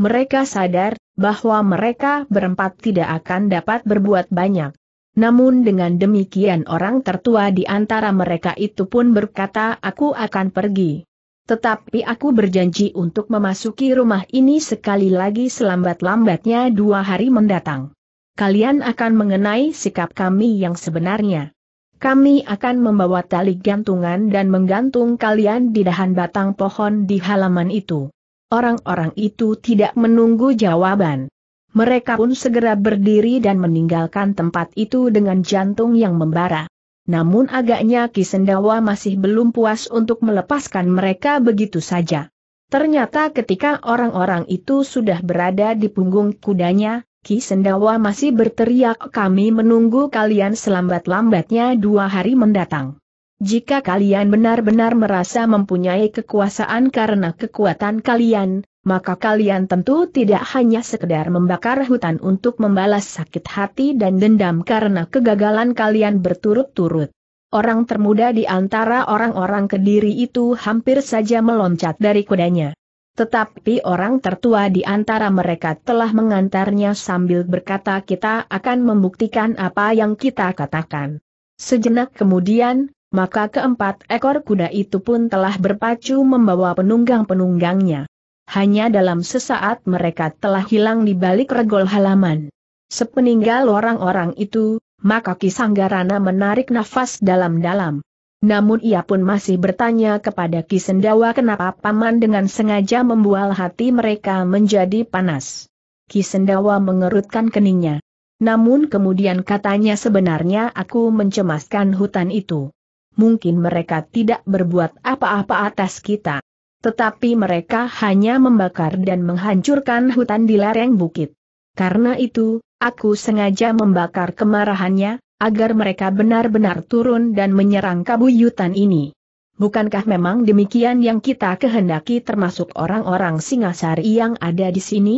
Mereka sadar, bahwa mereka berempat tidak akan dapat berbuat banyak. Namun dengan demikian orang tertua di antara mereka itu pun berkata aku akan pergi. Tetapi aku berjanji untuk memasuki rumah ini sekali lagi selambat-lambatnya dua hari mendatang. Kalian akan mengenai sikap kami yang sebenarnya. Kami akan membawa tali gantungan dan menggantung kalian di dahan batang pohon di halaman itu. Orang-orang itu tidak menunggu jawaban. Mereka pun segera berdiri dan meninggalkan tempat itu dengan jantung yang membara namun agaknya Kisendawa masih belum puas untuk melepaskan mereka begitu saja. Ternyata ketika orang-orang itu sudah berada di punggung kudanya, Ki Sendawa masih berteriak kami menunggu kalian selambat-lambatnya dua hari mendatang. Jika kalian benar-benar merasa mempunyai kekuasaan karena kekuatan kalian, maka kalian tentu tidak hanya sekedar membakar hutan untuk membalas sakit hati dan dendam karena kegagalan kalian berturut-turut. Orang termuda di antara orang-orang kediri itu hampir saja meloncat dari kudanya. Tetapi orang tertua di antara mereka telah mengantarnya sambil berkata kita akan membuktikan apa yang kita katakan. Sejenak kemudian, maka keempat ekor kuda itu pun telah berpacu membawa penunggang-penunggangnya. Hanya dalam sesaat mereka telah hilang di balik regol halaman. Sepeninggal orang-orang itu, maka Kisanggarana menarik nafas dalam-dalam. Namun ia pun masih bertanya kepada Kisendawa kenapa Paman dengan sengaja membual hati mereka menjadi panas. Kisendawa mengerutkan keningnya. Namun kemudian katanya sebenarnya aku mencemaskan hutan itu. Mungkin mereka tidak berbuat apa-apa atas kita. Tetapi mereka hanya membakar dan menghancurkan hutan di lereng bukit. Karena itu, aku sengaja membakar kemarahannya, agar mereka benar-benar turun dan menyerang kabuyutan ini. Bukankah memang demikian yang kita kehendaki termasuk orang-orang Singasari yang ada di sini?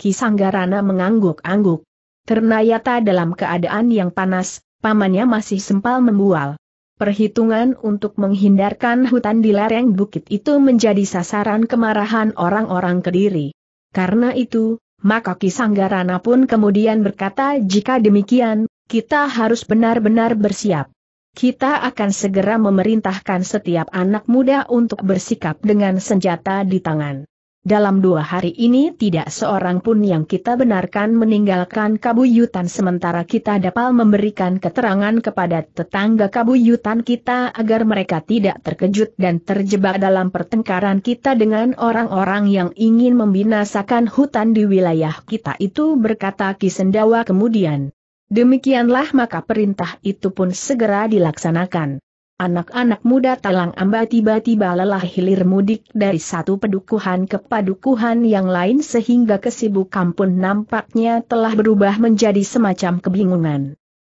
Kisanggarana mengangguk-angguk. Ternayata dalam keadaan yang panas, pamannya masih sempal membual. Perhitungan untuk menghindarkan hutan di lereng bukit itu menjadi sasaran kemarahan orang-orang Kediri. Karena itu, maka Kisanggarana pun kemudian berkata jika demikian, kita harus benar-benar bersiap. Kita akan segera memerintahkan setiap anak muda untuk bersikap dengan senjata di tangan dalam dua hari ini tidak seorang pun yang kita benarkan meninggalkan kabuyutan sementara kita dapat memberikan keterangan kepada tetangga kabuyutan kita agar mereka tidak terkejut dan terjebak dalam pertengkaran kita dengan orang-orang yang ingin membinasakan hutan di wilayah kita itu berkata Kisendawa kemudian. Demikianlah maka perintah itu pun segera dilaksanakan. Anak-anak muda Talang Amba tiba-tiba lelah hilir mudik dari satu pedukuhan ke padukuhan yang lain sehingga kesibukan pun nampaknya telah berubah menjadi semacam kebingungan.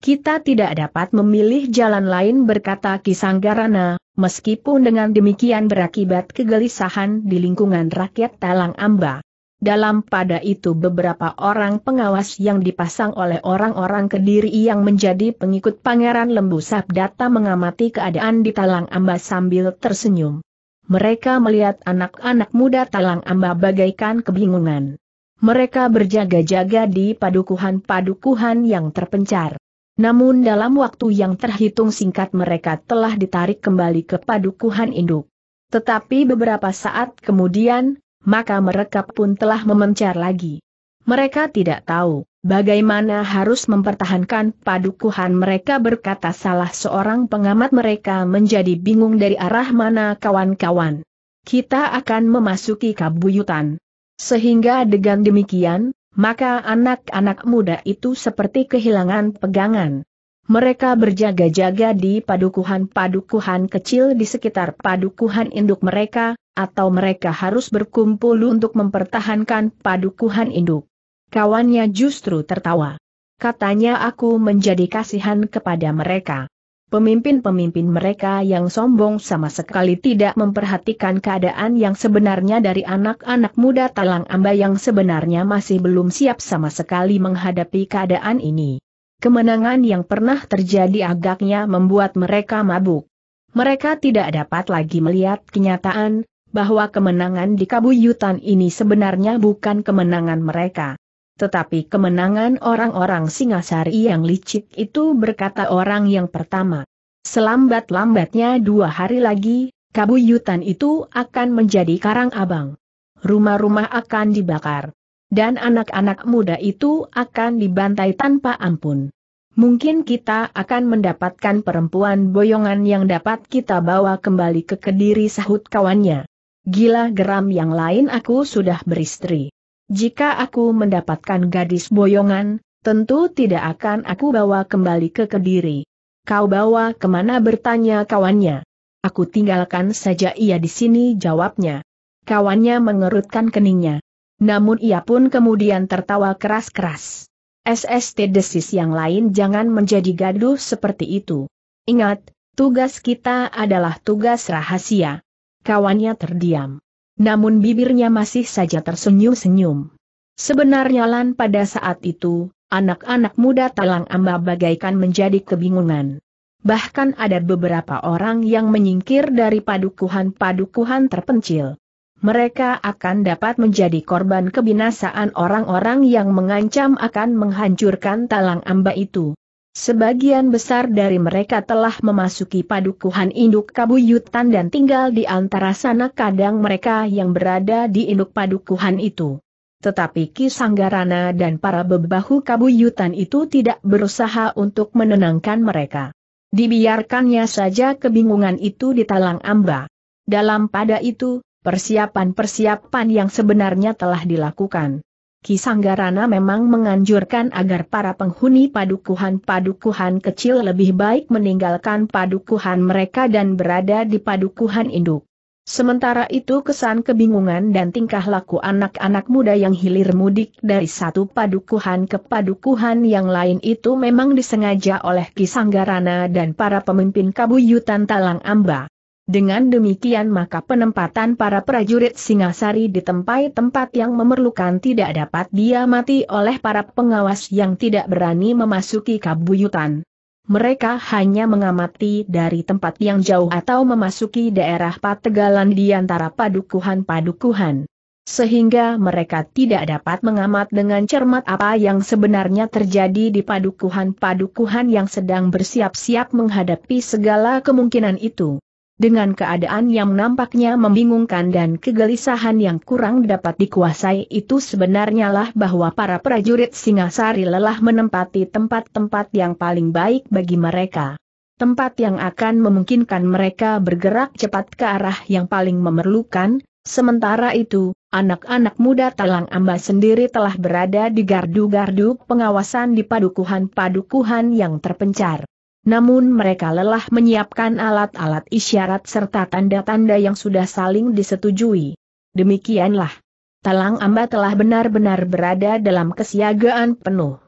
Kita tidak dapat memilih jalan lain berkata Kisanggarana, meskipun dengan demikian berakibat kegelisahan di lingkungan rakyat Talang Amba dalam pada itu beberapa orang pengawas yang dipasang oleh orang-orang kediri yang menjadi pengikut Pangeran Lembu Sabdata mengamati keadaan di Talang Amba sambil tersenyum. Mereka melihat anak-anak muda Talang Amba bagaikan kebingungan. Mereka berjaga-jaga di padukuhan-padukuhan yang terpencar. Namun dalam waktu yang terhitung singkat mereka telah ditarik kembali ke padukuhan induk. Tetapi beberapa saat kemudian, maka mereka pun telah memencar lagi. Mereka tidak tahu bagaimana harus mempertahankan padukuhan mereka berkata salah seorang pengamat mereka menjadi bingung dari arah mana kawan-kawan. Kita akan memasuki kabuyutan. Sehingga dengan demikian, maka anak-anak muda itu seperti kehilangan pegangan. Mereka berjaga-jaga di padukuhan-padukuhan kecil di sekitar padukuhan induk mereka, atau mereka harus berkumpul untuk mempertahankan padukuhan induk. Kawannya justru tertawa. Katanya aku menjadi kasihan kepada mereka. Pemimpin-pemimpin mereka yang sombong sama sekali tidak memperhatikan keadaan yang sebenarnya dari anak-anak muda Talang Amba yang sebenarnya masih belum siap sama sekali menghadapi keadaan ini kemenangan yang pernah terjadi agaknya membuat mereka mabuk. Mereka tidak dapat lagi melihat kenyataan, bahwa kemenangan di kabuyutan ini sebenarnya bukan kemenangan mereka. Tetapi kemenangan orang-orang Singasari yang licik itu berkata orang yang pertama. Selambat-lambatnya dua hari lagi, kabuyutan itu akan menjadi karang abang. Rumah-rumah akan dibakar dan anak-anak muda itu akan dibantai tanpa ampun. Mungkin kita akan mendapatkan perempuan boyongan yang dapat kita bawa kembali ke kediri sahut kawannya. Gila geram yang lain aku sudah beristri. Jika aku mendapatkan gadis boyongan, tentu tidak akan aku bawa kembali ke kediri. Kau bawa kemana bertanya kawannya. Aku tinggalkan saja ia di sini jawabnya. Kawannya mengerutkan keningnya. Namun ia pun kemudian tertawa keras-keras. SST desis yang lain jangan menjadi gaduh seperti itu. Ingat, tugas kita adalah tugas rahasia. Kawannya terdiam. Namun bibirnya masih saja tersenyum-senyum. Sebenarnya Lan pada saat itu, anak-anak muda Talang Amba bagaikan menjadi kebingungan. Bahkan ada beberapa orang yang menyingkir dari padukuhan-padukuhan terpencil mereka akan dapat menjadi korban kebinasaan orang-orang yang mengancam akan menghancurkan talang amba itu. Sebagian besar dari mereka telah memasuki padukuhan induk kabuyutan dan tinggal di antara sana kadang mereka yang berada di induk padukuhan itu. Tetapi Ki Sanggarana dan para bebahu kabuyutan itu tidak berusaha untuk menenangkan mereka. Dibiarkannya saja kebingungan itu di talang amba. Dalam pada itu, persiapan-persiapan yang sebenarnya telah dilakukan. Kisanggarana memang menganjurkan agar para penghuni padukuhan-padukuhan kecil lebih baik meninggalkan padukuhan mereka dan berada di padukuhan induk. Sementara itu kesan kebingungan dan tingkah laku anak-anak muda yang hilir mudik dari satu padukuhan ke padukuhan yang lain itu memang disengaja oleh Kisanggarana dan para pemimpin kabuyutan Talang Amba. Dengan demikian maka penempatan para prajurit Singasari di tempat-tempat yang memerlukan tidak dapat diamati oleh para pengawas yang tidak berani memasuki kabuyutan. Mereka hanya mengamati dari tempat yang jauh atau memasuki daerah pategalan di antara padukuhan-padukuhan. Sehingga mereka tidak dapat mengamat dengan cermat apa yang sebenarnya terjadi di padukuhan-padukuhan yang sedang bersiap-siap menghadapi segala kemungkinan itu dengan keadaan yang nampaknya membingungkan dan kegelisahan yang kurang dapat dikuasai itu sebenarnya lah bahwa para prajurit Singasari lelah menempati tempat-tempat yang paling baik bagi mereka. Tempat yang akan memungkinkan mereka bergerak cepat ke arah yang paling memerlukan, sementara itu, anak-anak muda Talang Amba sendiri telah berada di gardu-gardu pengawasan di padukuhan-padukuhan yang terpencar. Namun mereka lelah menyiapkan alat-alat isyarat serta tanda-tanda yang sudah saling disetujui. Demikianlah. Talang Amba telah benar-benar berada dalam kesiagaan penuh.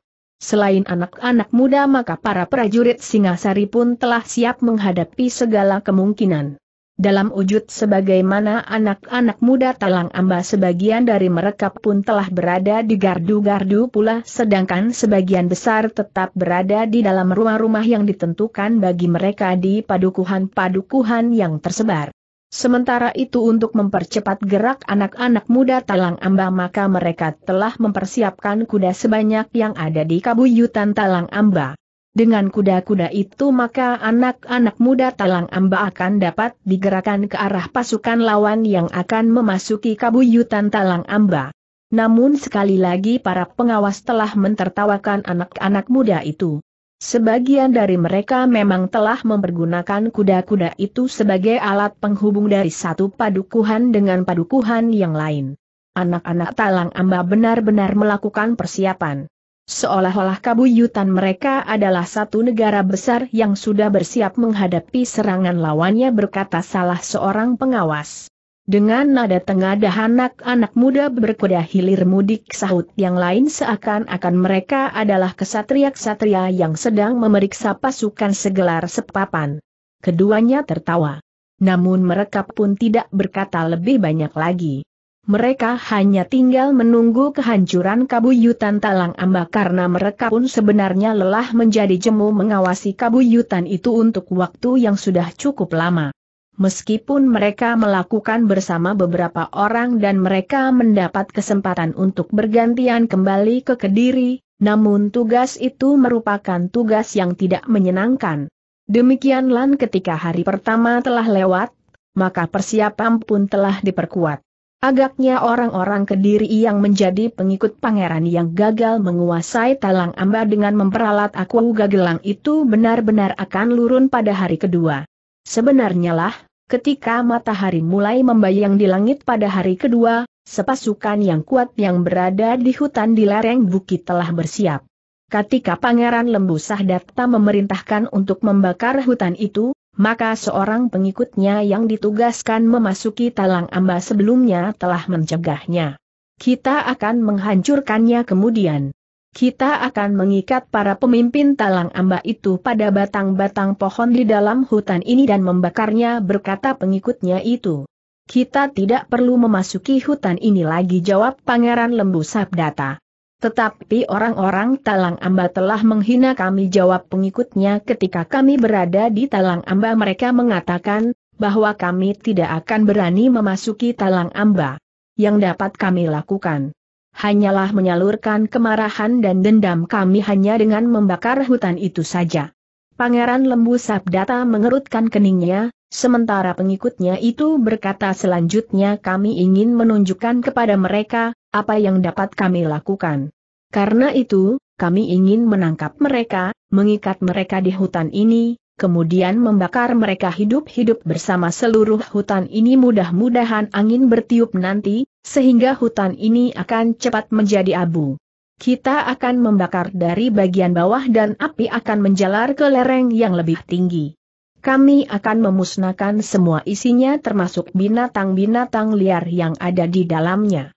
Selain anak-anak muda maka para prajurit Singasari pun telah siap menghadapi segala kemungkinan dalam wujud sebagaimana anak-anak muda talang amba sebagian dari mereka pun telah berada di gardu-gardu pula sedangkan sebagian besar tetap berada di dalam rumah-rumah yang ditentukan bagi mereka di padukuhan-padukuhan yang tersebar. Sementara itu untuk mempercepat gerak anak-anak muda talang amba maka mereka telah mempersiapkan kuda sebanyak yang ada di kabuyutan talang amba. Dengan kuda-kuda itu maka anak-anak muda Talang Amba akan dapat digerakkan ke arah pasukan lawan yang akan memasuki kabuyutan Talang Amba. Namun sekali lagi para pengawas telah mentertawakan anak-anak muda itu. Sebagian dari mereka memang telah mempergunakan kuda-kuda itu sebagai alat penghubung dari satu padukuhan dengan padukuhan yang lain. Anak-anak Talang Amba benar-benar melakukan persiapan. Seolah-olah kabuyutan mereka adalah satu negara besar yang sudah bersiap menghadapi serangan lawannya berkata salah seorang pengawas. Dengan nada tengadah anak-anak muda berkuda hilir mudik sahut yang lain seakan-akan mereka adalah kesatria-kesatria yang sedang memeriksa pasukan segelar sepapan. Keduanya tertawa. Namun mereka pun tidak berkata lebih banyak lagi. Mereka hanya tinggal menunggu kehancuran kabuyutan talang amba karena mereka pun sebenarnya lelah menjadi jemu mengawasi kabuyutan itu untuk waktu yang sudah cukup lama. Meskipun mereka melakukan bersama beberapa orang dan mereka mendapat kesempatan untuk bergantian kembali ke Kediri, namun tugas itu merupakan tugas yang tidak menyenangkan. Demikianlah ketika hari pertama telah lewat, maka persiapan pun telah diperkuat. Agaknya orang-orang kediri yang menjadi pengikut pangeran yang gagal menguasai talang amba dengan memperalat aku gagelang itu benar-benar akan lurun pada hari kedua. Sebenarnya lah, ketika matahari mulai membayang di langit pada hari kedua, sepasukan yang kuat yang berada di hutan di lereng bukit telah bersiap. Ketika Pangeran Lembu sahdata memerintahkan untuk membakar hutan itu, maka seorang pengikutnya yang ditugaskan memasuki talang amba sebelumnya telah mencegahnya. Kita akan menghancurkannya kemudian. Kita akan mengikat para pemimpin talang amba itu pada batang-batang pohon di dalam hutan ini dan membakarnya berkata pengikutnya itu. Kita tidak perlu memasuki hutan ini lagi jawab Pangeran Lembu Sabdata. Tetapi orang-orang Talang Amba telah menghina kami jawab pengikutnya ketika kami berada di Talang Amba mereka mengatakan, bahwa kami tidak akan berani memasuki Talang Amba. Yang dapat kami lakukan. Hanyalah menyalurkan kemarahan dan dendam kami hanya dengan membakar hutan itu saja. Pangeran Lembu Sabdata mengerutkan keningnya, sementara pengikutnya itu berkata selanjutnya kami ingin menunjukkan kepada mereka, apa yang dapat kami lakukan? Karena itu, kami ingin menangkap mereka, mengikat mereka di hutan ini, kemudian membakar mereka hidup-hidup bersama seluruh hutan ini mudah-mudahan angin bertiup nanti, sehingga hutan ini akan cepat menjadi abu. Kita akan membakar dari bagian bawah dan api akan menjalar ke lereng yang lebih tinggi. Kami akan memusnahkan semua isinya termasuk binatang-binatang liar yang ada di dalamnya.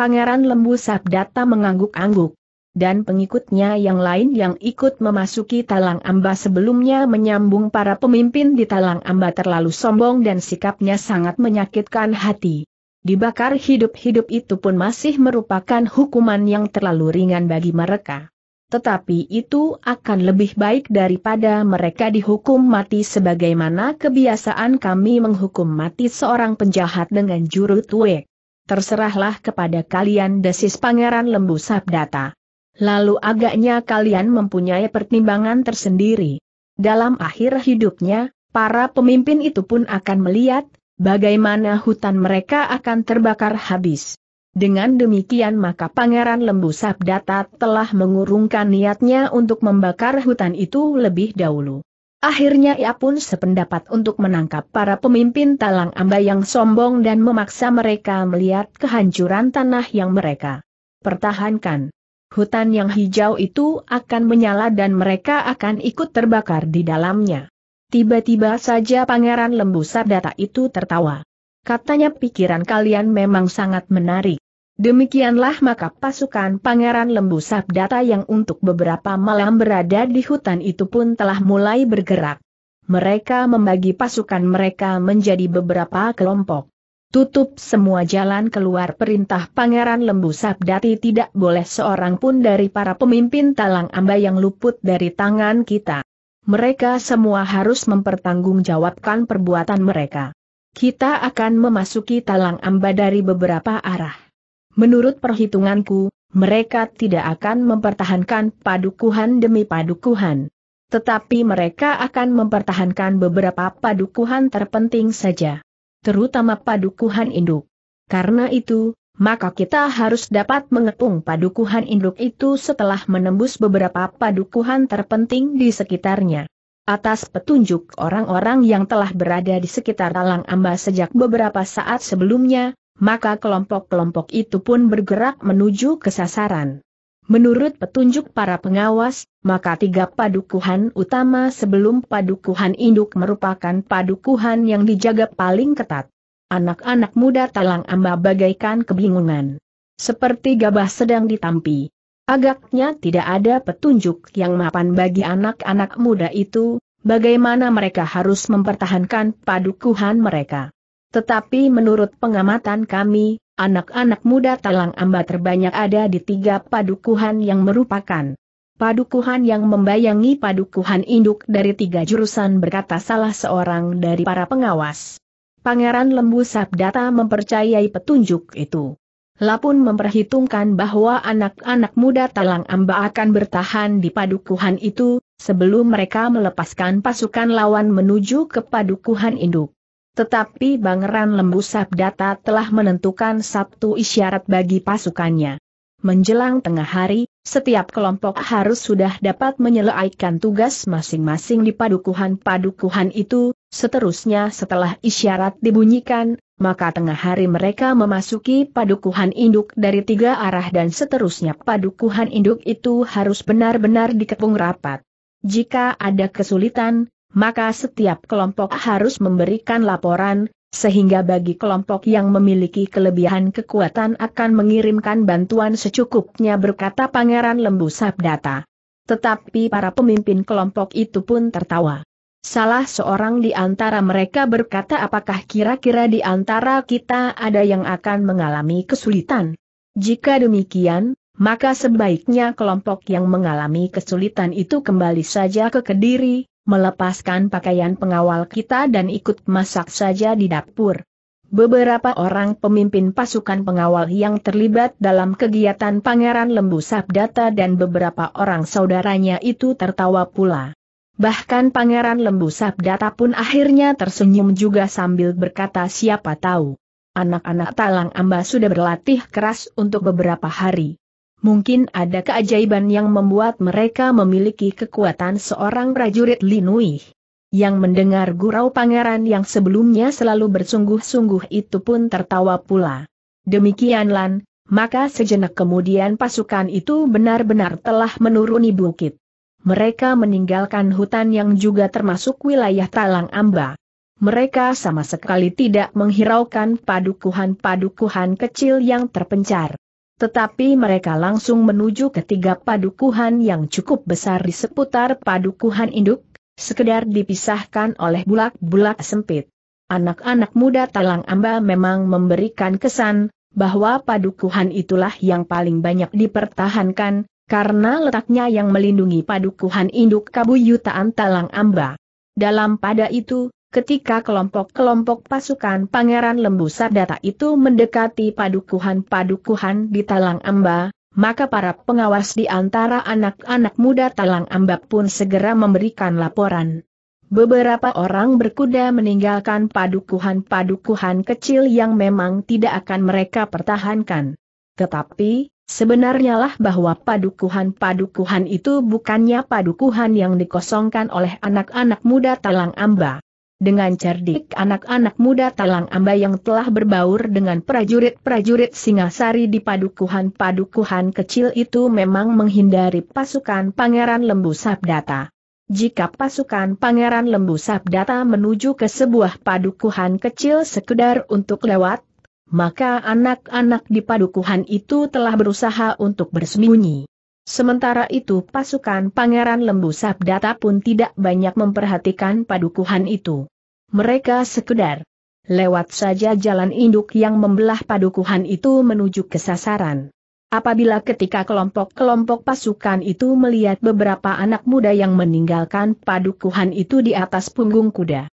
Pangeran Lembu Sabdata mengangguk-angguk. Dan pengikutnya yang lain yang ikut memasuki Talang Amba sebelumnya menyambung para pemimpin di Talang Amba terlalu sombong dan sikapnya sangat menyakitkan hati. Dibakar hidup-hidup itu pun masih merupakan hukuman yang terlalu ringan bagi mereka tetapi itu akan lebih baik daripada mereka dihukum mati sebagaimana kebiasaan kami menghukum mati seorang penjahat dengan juru tuwek terserahlah kepada kalian desis Pangeran Lembu Sabdata. Lalu agaknya kalian mempunyai pertimbangan tersendiri. Dalam akhir hidupnya, para pemimpin itu pun akan melihat, bagaimana hutan mereka akan terbakar habis. Dengan demikian maka Pangeran Lembu Sabdata telah mengurungkan niatnya untuk membakar hutan itu lebih dahulu. Akhirnya ia pun sependapat untuk menangkap para pemimpin talang amba yang sombong dan memaksa mereka melihat kehancuran tanah yang mereka pertahankan. Hutan yang hijau itu akan menyala dan mereka akan ikut terbakar di dalamnya. Tiba-tiba saja Pangeran Lembu Sabdata itu tertawa. Katanya pikiran kalian memang sangat menarik. Demikianlah maka pasukan Pangeran Lembu Sabdata yang untuk beberapa malam berada di hutan itu pun telah mulai bergerak. Mereka membagi pasukan mereka menjadi beberapa kelompok. Tutup semua jalan keluar perintah Pangeran Lembu Sabdati tidak boleh seorang pun dari para pemimpin Talang Amba yang luput dari tangan kita. Mereka semua harus mempertanggungjawabkan perbuatan mereka. Kita akan memasuki Talang Amba dari beberapa arah. Menurut perhitunganku, mereka tidak akan mempertahankan padukuhan demi padukuhan. Tetapi mereka akan mempertahankan beberapa padukuhan terpenting saja. Terutama padukuhan induk. Karena itu, maka kita harus dapat mengepung padukuhan induk itu setelah menembus beberapa padukuhan terpenting di sekitarnya atas petunjuk orang-orang yang telah berada di sekitar Talang Amba sejak beberapa saat sebelumnya, maka kelompok-kelompok itu pun bergerak menuju kesasaran. Menurut petunjuk para pengawas, maka tiga padukuhan utama sebelum padukuhan induk merupakan padukuhan yang dijaga paling ketat. Anak-anak muda talang amba bagaikan kebingungan. Seperti gabah sedang ditampi. Agaknya tidak ada petunjuk yang mapan bagi anak-anak muda itu, bagaimana mereka harus mempertahankan padukuhan mereka. Tetapi menurut pengamatan kami, anak-anak muda Talang Amba terbanyak ada di tiga padukuhan yang merupakan padukuhan yang membayangi padukuhan induk dari tiga jurusan berkata salah seorang dari para pengawas. Pangeran Lembu Sabdata mempercayai petunjuk itu. Lapun memperhitungkan bahwa anak-anak muda Talang Amba akan bertahan di padukuhan itu, sebelum mereka melepaskan pasukan lawan menuju ke padukuhan induk. Tetapi Bangeran Lembu Sabdata telah menentukan satu isyarat bagi pasukannya. Menjelang tengah hari, setiap kelompok harus sudah dapat menyelesaikan tugas masing-masing di padukuhan-padukuhan itu, seterusnya setelah isyarat dibunyikan, maka tengah hari mereka memasuki padukuhan induk dari tiga arah dan seterusnya padukuhan induk itu harus benar-benar dikepung rapat. Jika ada kesulitan, maka setiap kelompok harus memberikan laporan, sehingga bagi kelompok yang memiliki kelebihan kekuatan akan mengirimkan bantuan secukupnya berkata Pangeran Lembu Sabdata. Tetapi para pemimpin kelompok itu pun tertawa. Salah seorang di antara mereka berkata apakah kira-kira di antara kita ada yang akan mengalami kesulitan? Jika demikian, maka sebaiknya kelompok yang mengalami kesulitan itu kembali saja ke Kediri, melepaskan pakaian pengawal kita dan ikut masak saja di dapur. Beberapa orang pemimpin pasukan pengawal yang terlibat dalam kegiatan Pangeran Lembu Sabdata dan beberapa orang saudaranya itu tertawa pula. Bahkan Pangeran Lembu Sabdata pun akhirnya tersenyum juga sambil berkata siapa tahu. Anak-anak Talang Amba sudah berlatih keras untuk beberapa hari. Mungkin ada keajaiban yang membuat mereka memiliki kekuatan seorang prajurit Linui. Yang mendengar gurau pangeran yang sebelumnya selalu bersungguh-sungguh itu pun tertawa pula. Demikianlah, maka sejenak kemudian pasukan itu benar-benar telah menuruni bukit. Mereka meninggalkan hutan yang juga termasuk wilayah Talang Amba. Mereka sama sekali tidak menghiraukan padukuhan-padukuhan kecil yang terpencar. Tetapi mereka langsung menuju ke tiga padukuhan yang cukup besar di seputar padukuhan induk, sekedar dipisahkan oleh bulak-bulak sempit. Anak-anak muda Talang Amba memang memberikan kesan bahwa padukuhan itulah yang paling banyak dipertahankan, karena letaknya yang melindungi padukuhan induk kabuyutaan Talang Amba. Dalam pada itu, Ketika kelompok-kelompok pasukan Pangeran Lembu Sardata itu mendekati padukuhan-padukuhan di Talang Amba, maka para pengawas di antara anak-anak muda Talang Amba pun segera memberikan laporan. Beberapa orang berkuda meninggalkan padukuhan-padukuhan kecil yang memang tidak akan mereka pertahankan. Tetapi, Sebenarnya lah bahwa padukuhan-padukuhan itu bukannya padukuhan yang dikosongkan oleh anak-anak muda Talang Amba. Dengan cerdik anak-anak muda Talang Amba yang telah berbaur dengan prajurit-prajurit Singasari di padukuhan-padukuhan kecil itu memang menghindari pasukan Pangeran Lembu Sabdata. Jika pasukan Pangeran Lembu Sabdata menuju ke sebuah padukuhan kecil sekedar untuk lewat, maka anak-anak di padukuhan itu telah berusaha untuk bersembunyi. Sementara itu pasukan Pangeran Lembu Sabdata pun tidak banyak memperhatikan padukuhan itu. Mereka sekedar lewat saja jalan induk yang membelah padukuhan itu menuju ke sasaran. Apabila ketika kelompok-kelompok pasukan itu melihat beberapa anak muda yang meninggalkan padukuhan itu di atas punggung kuda,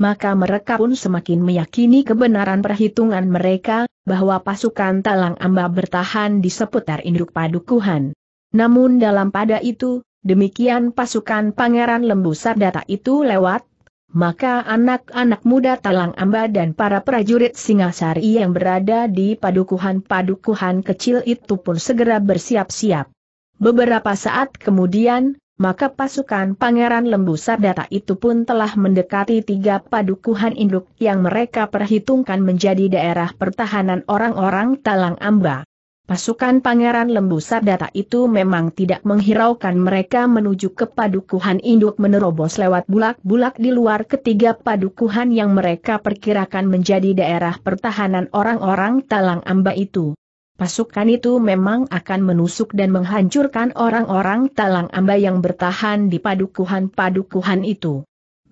maka mereka pun semakin meyakini kebenaran perhitungan mereka bahwa pasukan Talang Amba bertahan di seputar induk padukuhan. Namun dalam pada itu, demikian pasukan Pangeran Lembu Sardata itu lewat, maka anak-anak muda Talang Amba dan para prajurit Singasari yang berada di padukuhan-padukuhan kecil itu pun segera bersiap-siap. Beberapa saat kemudian, maka pasukan Pangeran Lembu Sardata itu pun telah mendekati tiga padukuhan induk yang mereka perhitungkan menjadi daerah pertahanan orang-orang Talang Amba. Pasukan Pangeran Lembu Sardata itu memang tidak menghiraukan mereka menuju ke padukuhan induk menerobos lewat bulak-bulak di luar ketiga padukuhan yang mereka perkirakan menjadi daerah pertahanan orang-orang Talang Amba itu. Pasukan itu memang akan menusuk dan menghancurkan orang-orang Talang Amba yang bertahan di padukuhan-padukuhan itu.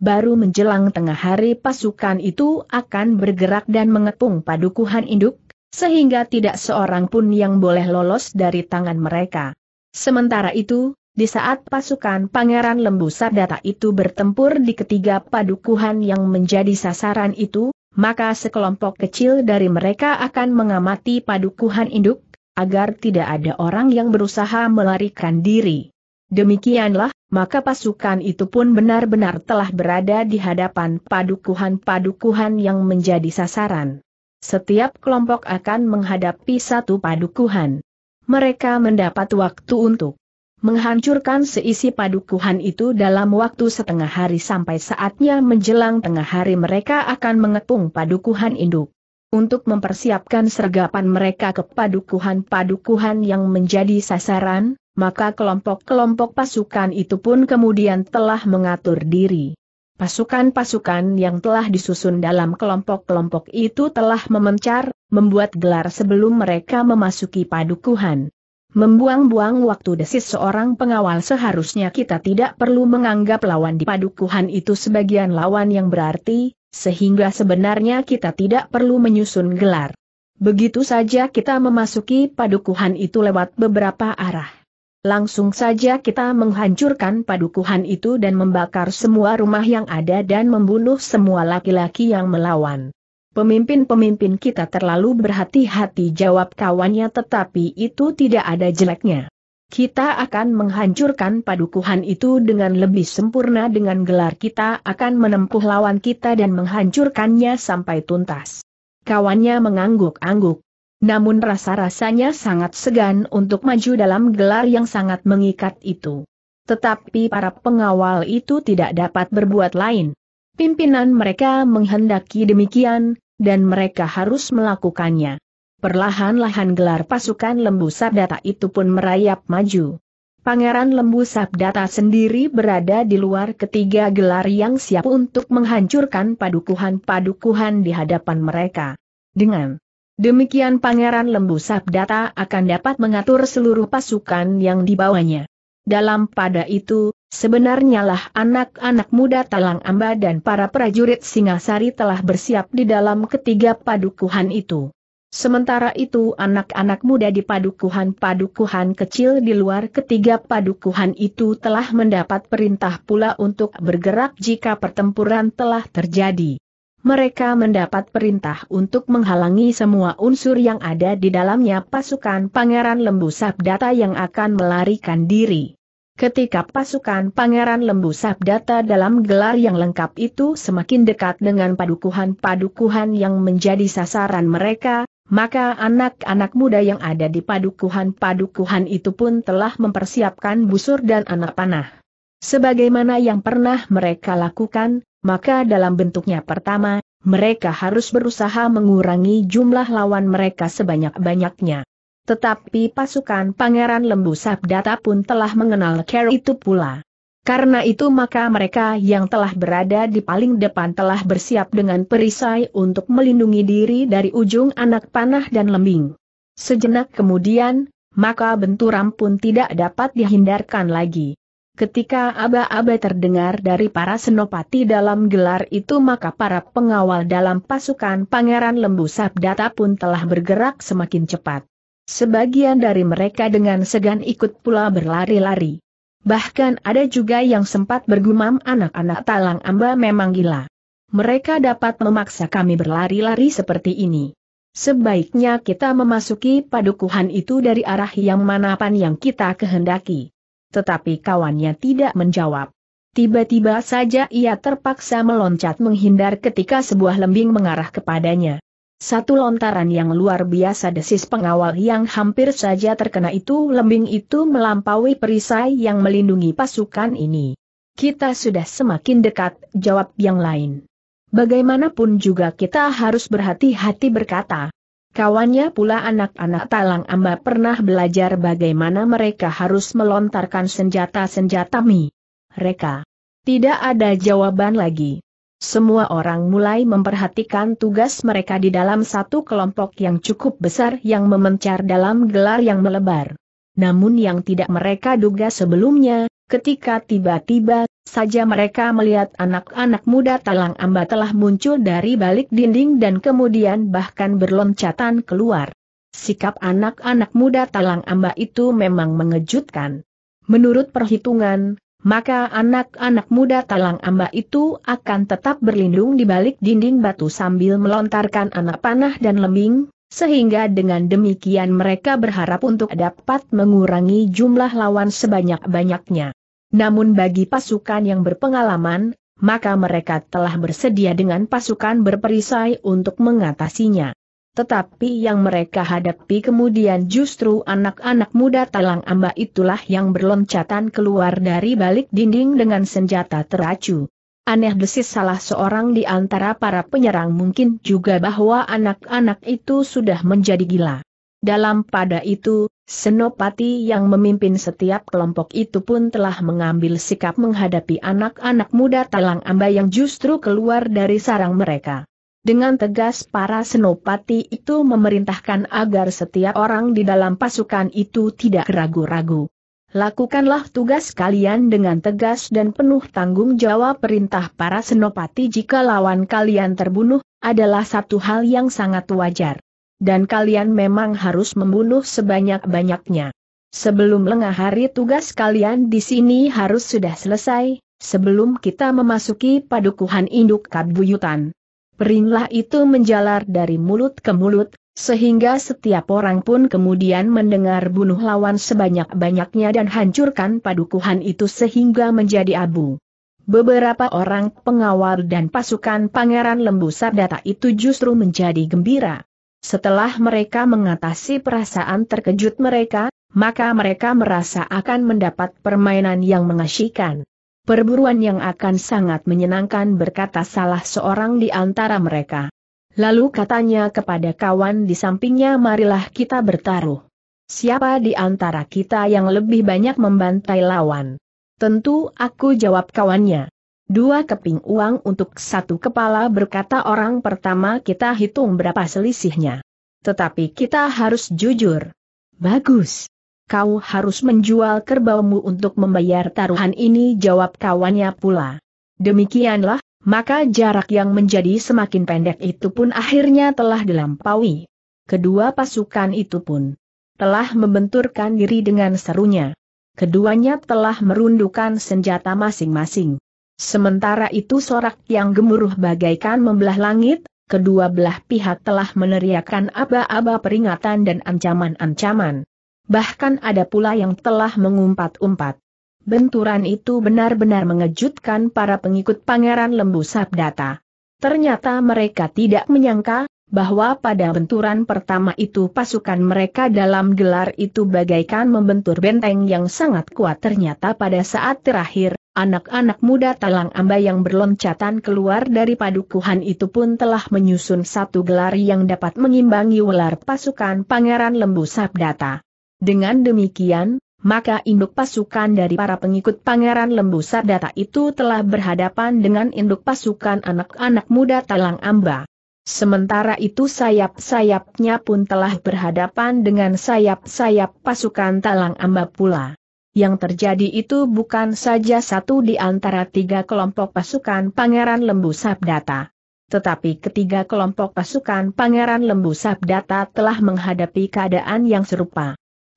Baru menjelang tengah hari pasukan itu akan bergerak dan mengepung padukuhan induk, sehingga tidak seorang pun yang boleh lolos dari tangan mereka. Sementara itu, di saat pasukan Pangeran Lembu Sardata itu bertempur di ketiga padukuhan yang menjadi sasaran itu, maka sekelompok kecil dari mereka akan mengamati padukuhan induk, agar tidak ada orang yang berusaha melarikan diri. Demikianlah, maka pasukan itu pun benar-benar telah berada di hadapan padukuhan-padukuhan yang menjadi sasaran. Setiap kelompok akan menghadapi satu padukuhan. Mereka mendapat waktu untuk menghancurkan seisi padukuhan itu dalam waktu setengah hari sampai saatnya menjelang tengah hari mereka akan mengepung padukuhan induk. Untuk mempersiapkan sergapan mereka ke padukuhan-padukuhan yang menjadi sasaran, maka kelompok-kelompok pasukan itu pun kemudian telah mengatur diri. Pasukan-pasukan yang telah disusun dalam kelompok-kelompok itu telah memencar, membuat gelar sebelum mereka memasuki padukuhan. Membuang-buang waktu desis seorang pengawal seharusnya kita tidak perlu menganggap lawan di padukuhan itu sebagian lawan yang berarti, sehingga sebenarnya kita tidak perlu menyusun gelar. Begitu saja kita memasuki padukuhan itu lewat beberapa arah. Langsung saja kita menghancurkan padukuhan itu dan membakar semua rumah yang ada dan membunuh semua laki-laki yang melawan. Pemimpin-pemimpin kita terlalu berhati-hati jawab kawannya tetapi itu tidak ada jeleknya. Kita akan menghancurkan padukuhan itu dengan lebih sempurna dengan gelar kita akan menempuh lawan kita dan menghancurkannya sampai tuntas. Kawannya mengangguk-angguk. Namun rasa-rasanya sangat segan untuk maju dalam gelar yang sangat mengikat itu. Tetapi para pengawal itu tidak dapat berbuat lain. Pimpinan mereka menghendaki demikian, dan mereka harus melakukannya. Perlahan-lahan gelar pasukan Lembu Sabdata itu pun merayap maju. Pangeran Lembu Sabdata sendiri berada di luar ketiga gelar yang siap untuk menghancurkan padukuhan-padukuhan di hadapan mereka. Dengan Demikian Pangeran Lembu Sabdata akan dapat mengatur seluruh pasukan yang dibawanya. Dalam pada itu, sebenarnya lah anak-anak muda Talang Amba dan para prajurit Singasari telah bersiap di dalam ketiga padukuhan itu. Sementara itu anak-anak muda di padukuhan-padukuhan kecil di luar ketiga padukuhan itu telah mendapat perintah pula untuk bergerak jika pertempuran telah terjadi mereka mendapat perintah untuk menghalangi semua unsur yang ada di dalamnya pasukan Pangeran Lembu Sabdata yang akan melarikan diri. Ketika pasukan Pangeran Lembu Sabdata dalam gelar yang lengkap itu semakin dekat dengan padukuhan-padukuhan yang menjadi sasaran mereka, maka anak-anak muda yang ada di padukuhan-padukuhan itu pun telah mempersiapkan busur dan anak panah. Sebagaimana yang pernah mereka lakukan, maka dalam bentuknya pertama, mereka harus berusaha mengurangi jumlah lawan mereka sebanyak-banyaknya. Tetapi pasukan Pangeran Lembu Sabdata pun telah mengenal care itu pula. Karena itu maka mereka yang telah berada di paling depan telah bersiap dengan perisai untuk melindungi diri dari ujung anak panah dan lembing. Sejenak kemudian, maka benturan pun tidak dapat dihindarkan lagi. Ketika aba-aba terdengar dari para senopati dalam gelar itu maka para pengawal dalam pasukan Pangeran Lembu Sabdata pun telah bergerak semakin cepat. Sebagian dari mereka dengan segan ikut pula berlari-lari. Bahkan ada juga yang sempat bergumam anak-anak talang amba memang gila. Mereka dapat memaksa kami berlari-lari seperti ini. Sebaiknya kita memasuki padukuhan itu dari arah yang manapan yang kita kehendaki tetapi kawannya tidak menjawab. Tiba-tiba saja ia terpaksa meloncat menghindar ketika sebuah lembing mengarah kepadanya. Satu lontaran yang luar biasa desis pengawal yang hampir saja terkena itu lembing itu melampaui perisai yang melindungi pasukan ini. Kita sudah semakin dekat, jawab yang lain. Bagaimanapun juga kita harus berhati-hati berkata Kawannya pula anak-anak Talang Amba pernah belajar bagaimana mereka harus melontarkan senjata-senjata mi. Mereka Tidak ada jawaban lagi. Semua orang mulai memperhatikan tugas mereka di dalam satu kelompok yang cukup besar yang memencar dalam gelar yang melebar. Namun yang tidak mereka duga sebelumnya, ketika tiba-tiba saja mereka melihat anak-anak muda talang amba telah muncul dari balik dinding dan kemudian bahkan berloncatan keluar. Sikap anak-anak muda talang amba itu memang mengejutkan. Menurut perhitungan, maka anak-anak muda talang amba itu akan tetap berlindung di balik dinding batu sambil melontarkan anak panah dan lembing, sehingga dengan demikian mereka berharap untuk dapat mengurangi jumlah lawan sebanyak-banyaknya. Namun bagi pasukan yang berpengalaman, maka mereka telah bersedia dengan pasukan berperisai untuk mengatasinya. Tetapi yang mereka hadapi kemudian justru anak-anak muda talang amba itulah yang berloncatan keluar dari balik dinding dengan senjata teracu. Aneh desis salah seorang di antara para penyerang mungkin juga bahwa anak-anak itu sudah menjadi gila. Dalam pada itu, Senopati yang memimpin setiap kelompok itu pun telah mengambil sikap menghadapi anak-anak muda Talang Amba yang justru keluar dari sarang mereka. Dengan tegas para senopati itu memerintahkan agar setiap orang di dalam pasukan itu tidak ragu-ragu. Lakukanlah tugas kalian dengan tegas dan penuh tanggung jawab perintah para senopati jika lawan kalian terbunuh, adalah satu hal yang sangat wajar dan kalian memang harus membunuh sebanyak-banyaknya. Sebelum lengah hari tugas kalian di sini harus sudah selesai, sebelum kita memasuki padukuhan induk kabuyutan. Perintah itu menjalar dari mulut ke mulut, sehingga setiap orang pun kemudian mendengar bunuh lawan sebanyak-banyaknya dan hancurkan padukuhan itu sehingga menjadi abu. Beberapa orang pengawal dan pasukan Pangeran Lembu Sabdata itu justru menjadi gembira. Setelah mereka mengatasi perasaan terkejut mereka, maka mereka merasa akan mendapat permainan yang mengasyikan. Perburuan yang akan sangat menyenangkan berkata salah seorang di antara mereka. Lalu katanya kepada kawan di sampingnya marilah kita bertaruh. Siapa di antara kita yang lebih banyak membantai lawan? Tentu aku jawab kawannya. Dua keping uang untuk satu kepala berkata orang pertama kita hitung berapa selisihnya. Tetapi kita harus jujur. Bagus. Kau harus menjual kerbaumu untuk membayar taruhan ini jawab kawannya pula. Demikianlah, maka jarak yang menjadi semakin pendek itu pun akhirnya telah dilampaui. Kedua pasukan itu pun telah membenturkan diri dengan serunya. Keduanya telah merundukkan senjata masing-masing. Sementara itu sorak yang gemuruh bagaikan membelah langit, kedua belah pihak telah meneriakan aba-aba peringatan dan ancaman-ancaman. Bahkan ada pula yang telah mengumpat-umpat. Benturan itu benar-benar mengejutkan para pengikut Pangeran Lembu Sabdata. Ternyata mereka tidak menyangka, bahwa pada benturan pertama itu pasukan mereka dalam gelar itu bagaikan membentur benteng yang sangat kuat ternyata pada saat terakhir, Anak-anak muda talang amba yang berloncatan keluar dari padukuhan itu pun telah menyusun satu gelar yang dapat mengimbangi ular pasukan Pangeran Lembu Sabdata. Dengan demikian, maka induk pasukan dari para pengikut Pangeran Lembu Sabdata itu telah berhadapan dengan induk pasukan anak-anak muda talang amba. Sementara itu sayap-sayapnya pun telah berhadapan dengan sayap-sayap pasukan talang amba pula yang terjadi itu bukan saja satu di antara tiga kelompok pasukan Pangeran Lembu Sabdata. Tetapi ketiga kelompok pasukan Pangeran Lembu Sabdata telah menghadapi keadaan yang serupa.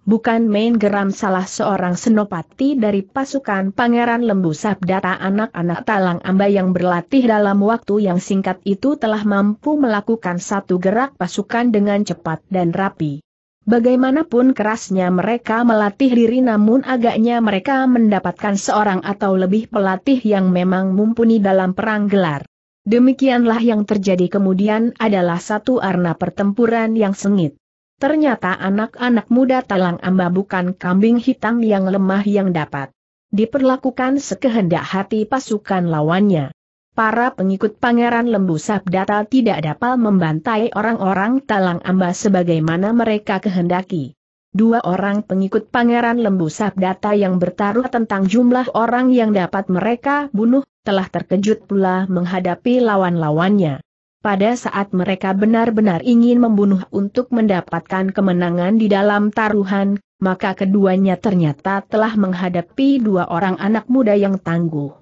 Bukan main geram salah seorang senopati dari pasukan Pangeran Lembu Sabdata anak-anak Talang Amba yang berlatih dalam waktu yang singkat itu telah mampu melakukan satu gerak pasukan dengan cepat dan rapi. Bagaimanapun kerasnya mereka melatih diri namun agaknya mereka mendapatkan seorang atau lebih pelatih yang memang mumpuni dalam perang gelar. Demikianlah yang terjadi kemudian adalah satu arna pertempuran yang sengit. Ternyata anak-anak muda talang amba bukan kambing hitam yang lemah yang dapat diperlakukan sekehendak hati pasukan lawannya para pengikut Pangeran Lembu Sabdata tidak dapat membantai orang-orang Talang Amba sebagaimana mereka kehendaki. Dua orang pengikut Pangeran Lembu Sabdata yang bertaruh tentang jumlah orang yang dapat mereka bunuh, telah terkejut pula menghadapi lawan-lawannya. Pada saat mereka benar-benar ingin membunuh untuk mendapatkan kemenangan di dalam taruhan, maka keduanya ternyata telah menghadapi dua orang anak muda yang tangguh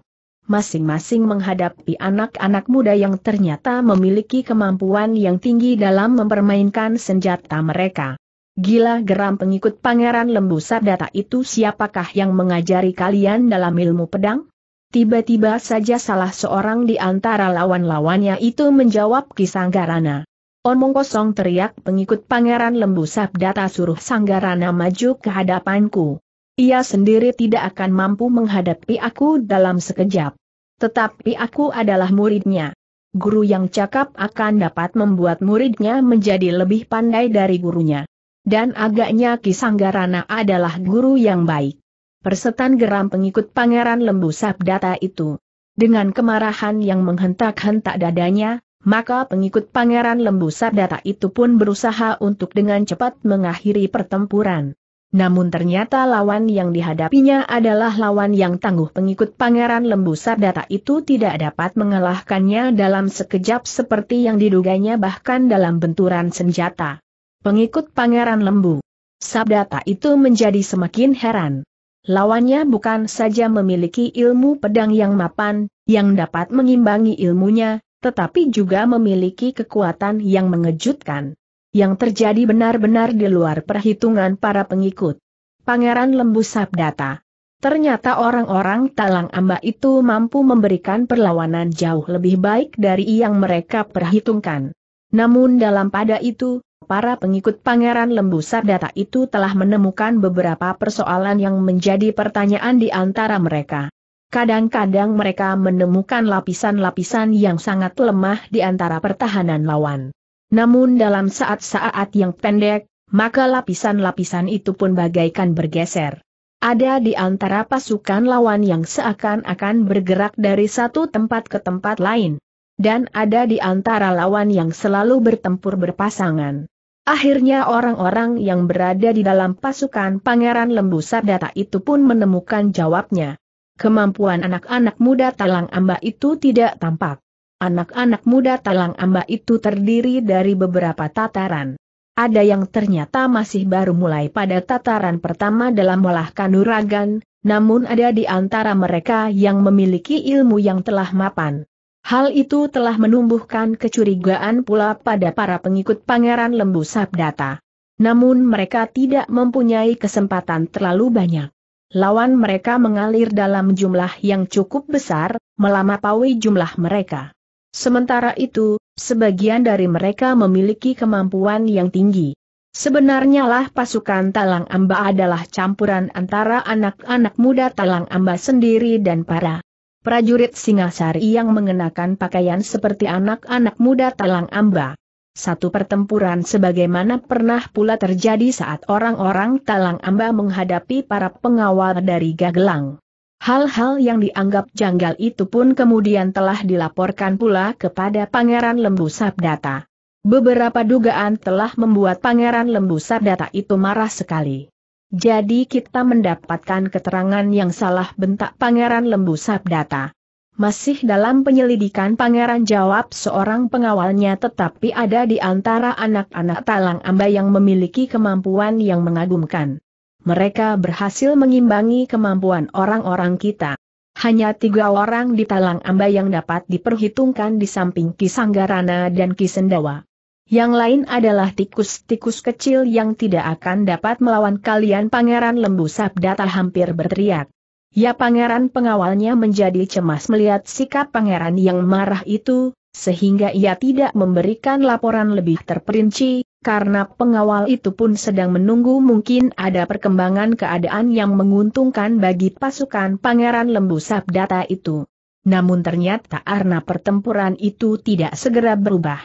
masing-masing menghadapi anak-anak muda yang ternyata memiliki kemampuan yang tinggi dalam mempermainkan senjata mereka. Gila geram pengikut pangeran lembu sardata itu siapakah yang mengajari kalian dalam ilmu pedang? Tiba-tiba saja salah seorang di antara lawan-lawannya itu menjawab Kisanggarana. Omong kosong teriak pengikut pangeran lembu sabdata suruh Sanggarana maju ke hadapanku. Ia sendiri tidak akan mampu menghadapi aku dalam sekejap. Tetapi aku adalah muridnya. Guru yang cakap akan dapat membuat muridnya menjadi lebih pandai dari gurunya. Dan agaknya Kisanggarana adalah guru yang baik. Persetan geram pengikut Pangeran Lembu Sabdata itu. Dengan kemarahan yang menghentak-hentak dadanya, maka pengikut Pangeran Lembu Sabdata itu pun berusaha untuk dengan cepat mengakhiri pertempuran. Namun ternyata lawan yang dihadapinya adalah lawan yang tangguh pengikut Pangeran Lembu Sardata itu tidak dapat mengalahkannya dalam sekejap seperti yang diduganya bahkan dalam benturan senjata. Pengikut Pangeran Lembu Sabdata itu menjadi semakin heran. Lawannya bukan saja memiliki ilmu pedang yang mapan, yang dapat mengimbangi ilmunya, tetapi juga memiliki kekuatan yang mengejutkan yang terjadi benar-benar di luar perhitungan para pengikut. Pangeran Lembu Sabdata. Ternyata orang-orang Talang Amba itu mampu memberikan perlawanan jauh lebih baik dari yang mereka perhitungkan. Namun dalam pada itu, para pengikut Pangeran Lembu Sabdata itu telah menemukan beberapa persoalan yang menjadi pertanyaan di antara mereka. Kadang-kadang mereka menemukan lapisan-lapisan yang sangat lemah di antara pertahanan lawan. Namun dalam saat-saat yang pendek, maka lapisan-lapisan itu pun bagaikan bergeser. Ada di antara pasukan lawan yang seakan-akan bergerak dari satu tempat ke tempat lain. Dan ada di antara lawan yang selalu bertempur berpasangan. Akhirnya orang-orang yang berada di dalam pasukan Pangeran Lembu Sabdata itu pun menemukan jawabnya. Kemampuan anak-anak muda Talang Amba itu tidak tampak. Anak-anak muda Talang Amba itu terdiri dari beberapa tataran. Ada yang ternyata masih baru mulai pada tataran pertama dalam olah kanuragan, namun ada di antara mereka yang memiliki ilmu yang telah mapan. Hal itu telah menumbuhkan kecurigaan pula pada para pengikut Pangeran Lembu Sabdata. Namun mereka tidak mempunyai kesempatan terlalu banyak. Lawan mereka mengalir dalam jumlah yang cukup besar, melampaui jumlah mereka. Sementara itu, sebagian dari mereka memiliki kemampuan yang tinggi. Sebenarnya lah pasukan Talang Amba adalah campuran antara anak-anak muda Talang Amba sendiri dan para prajurit Singasari yang mengenakan pakaian seperti anak-anak muda Talang Amba. Satu pertempuran sebagaimana pernah pula terjadi saat orang-orang Talang Amba menghadapi para pengawal dari Gagelang. Hal-hal yang dianggap janggal itu pun kemudian telah dilaporkan pula kepada Pangeran Lembu Sabdata. Beberapa dugaan telah membuat Pangeran Lembu Sabdata itu marah sekali. Jadi kita mendapatkan keterangan yang salah bentak Pangeran Lembu Sabdata. Masih dalam penyelidikan Pangeran jawab seorang pengawalnya tetapi ada di antara anak-anak Talang Amba yang memiliki kemampuan yang mengagumkan mereka berhasil mengimbangi kemampuan orang-orang kita. Hanya tiga orang di Talang Amba yang dapat diperhitungkan di samping Kisanggarana dan Kisendawa. Yang lain adalah tikus-tikus kecil yang tidak akan dapat melawan kalian Pangeran Lembu Sabdata hampir berteriak. Ya pangeran pengawalnya menjadi cemas melihat sikap pangeran yang marah itu, sehingga ia tidak memberikan laporan lebih terperinci, karena pengawal itu pun sedang menunggu mungkin ada perkembangan keadaan yang menguntungkan bagi pasukan Pangeran Lembu Sabdata itu. Namun ternyata arna pertempuran itu tidak segera berubah.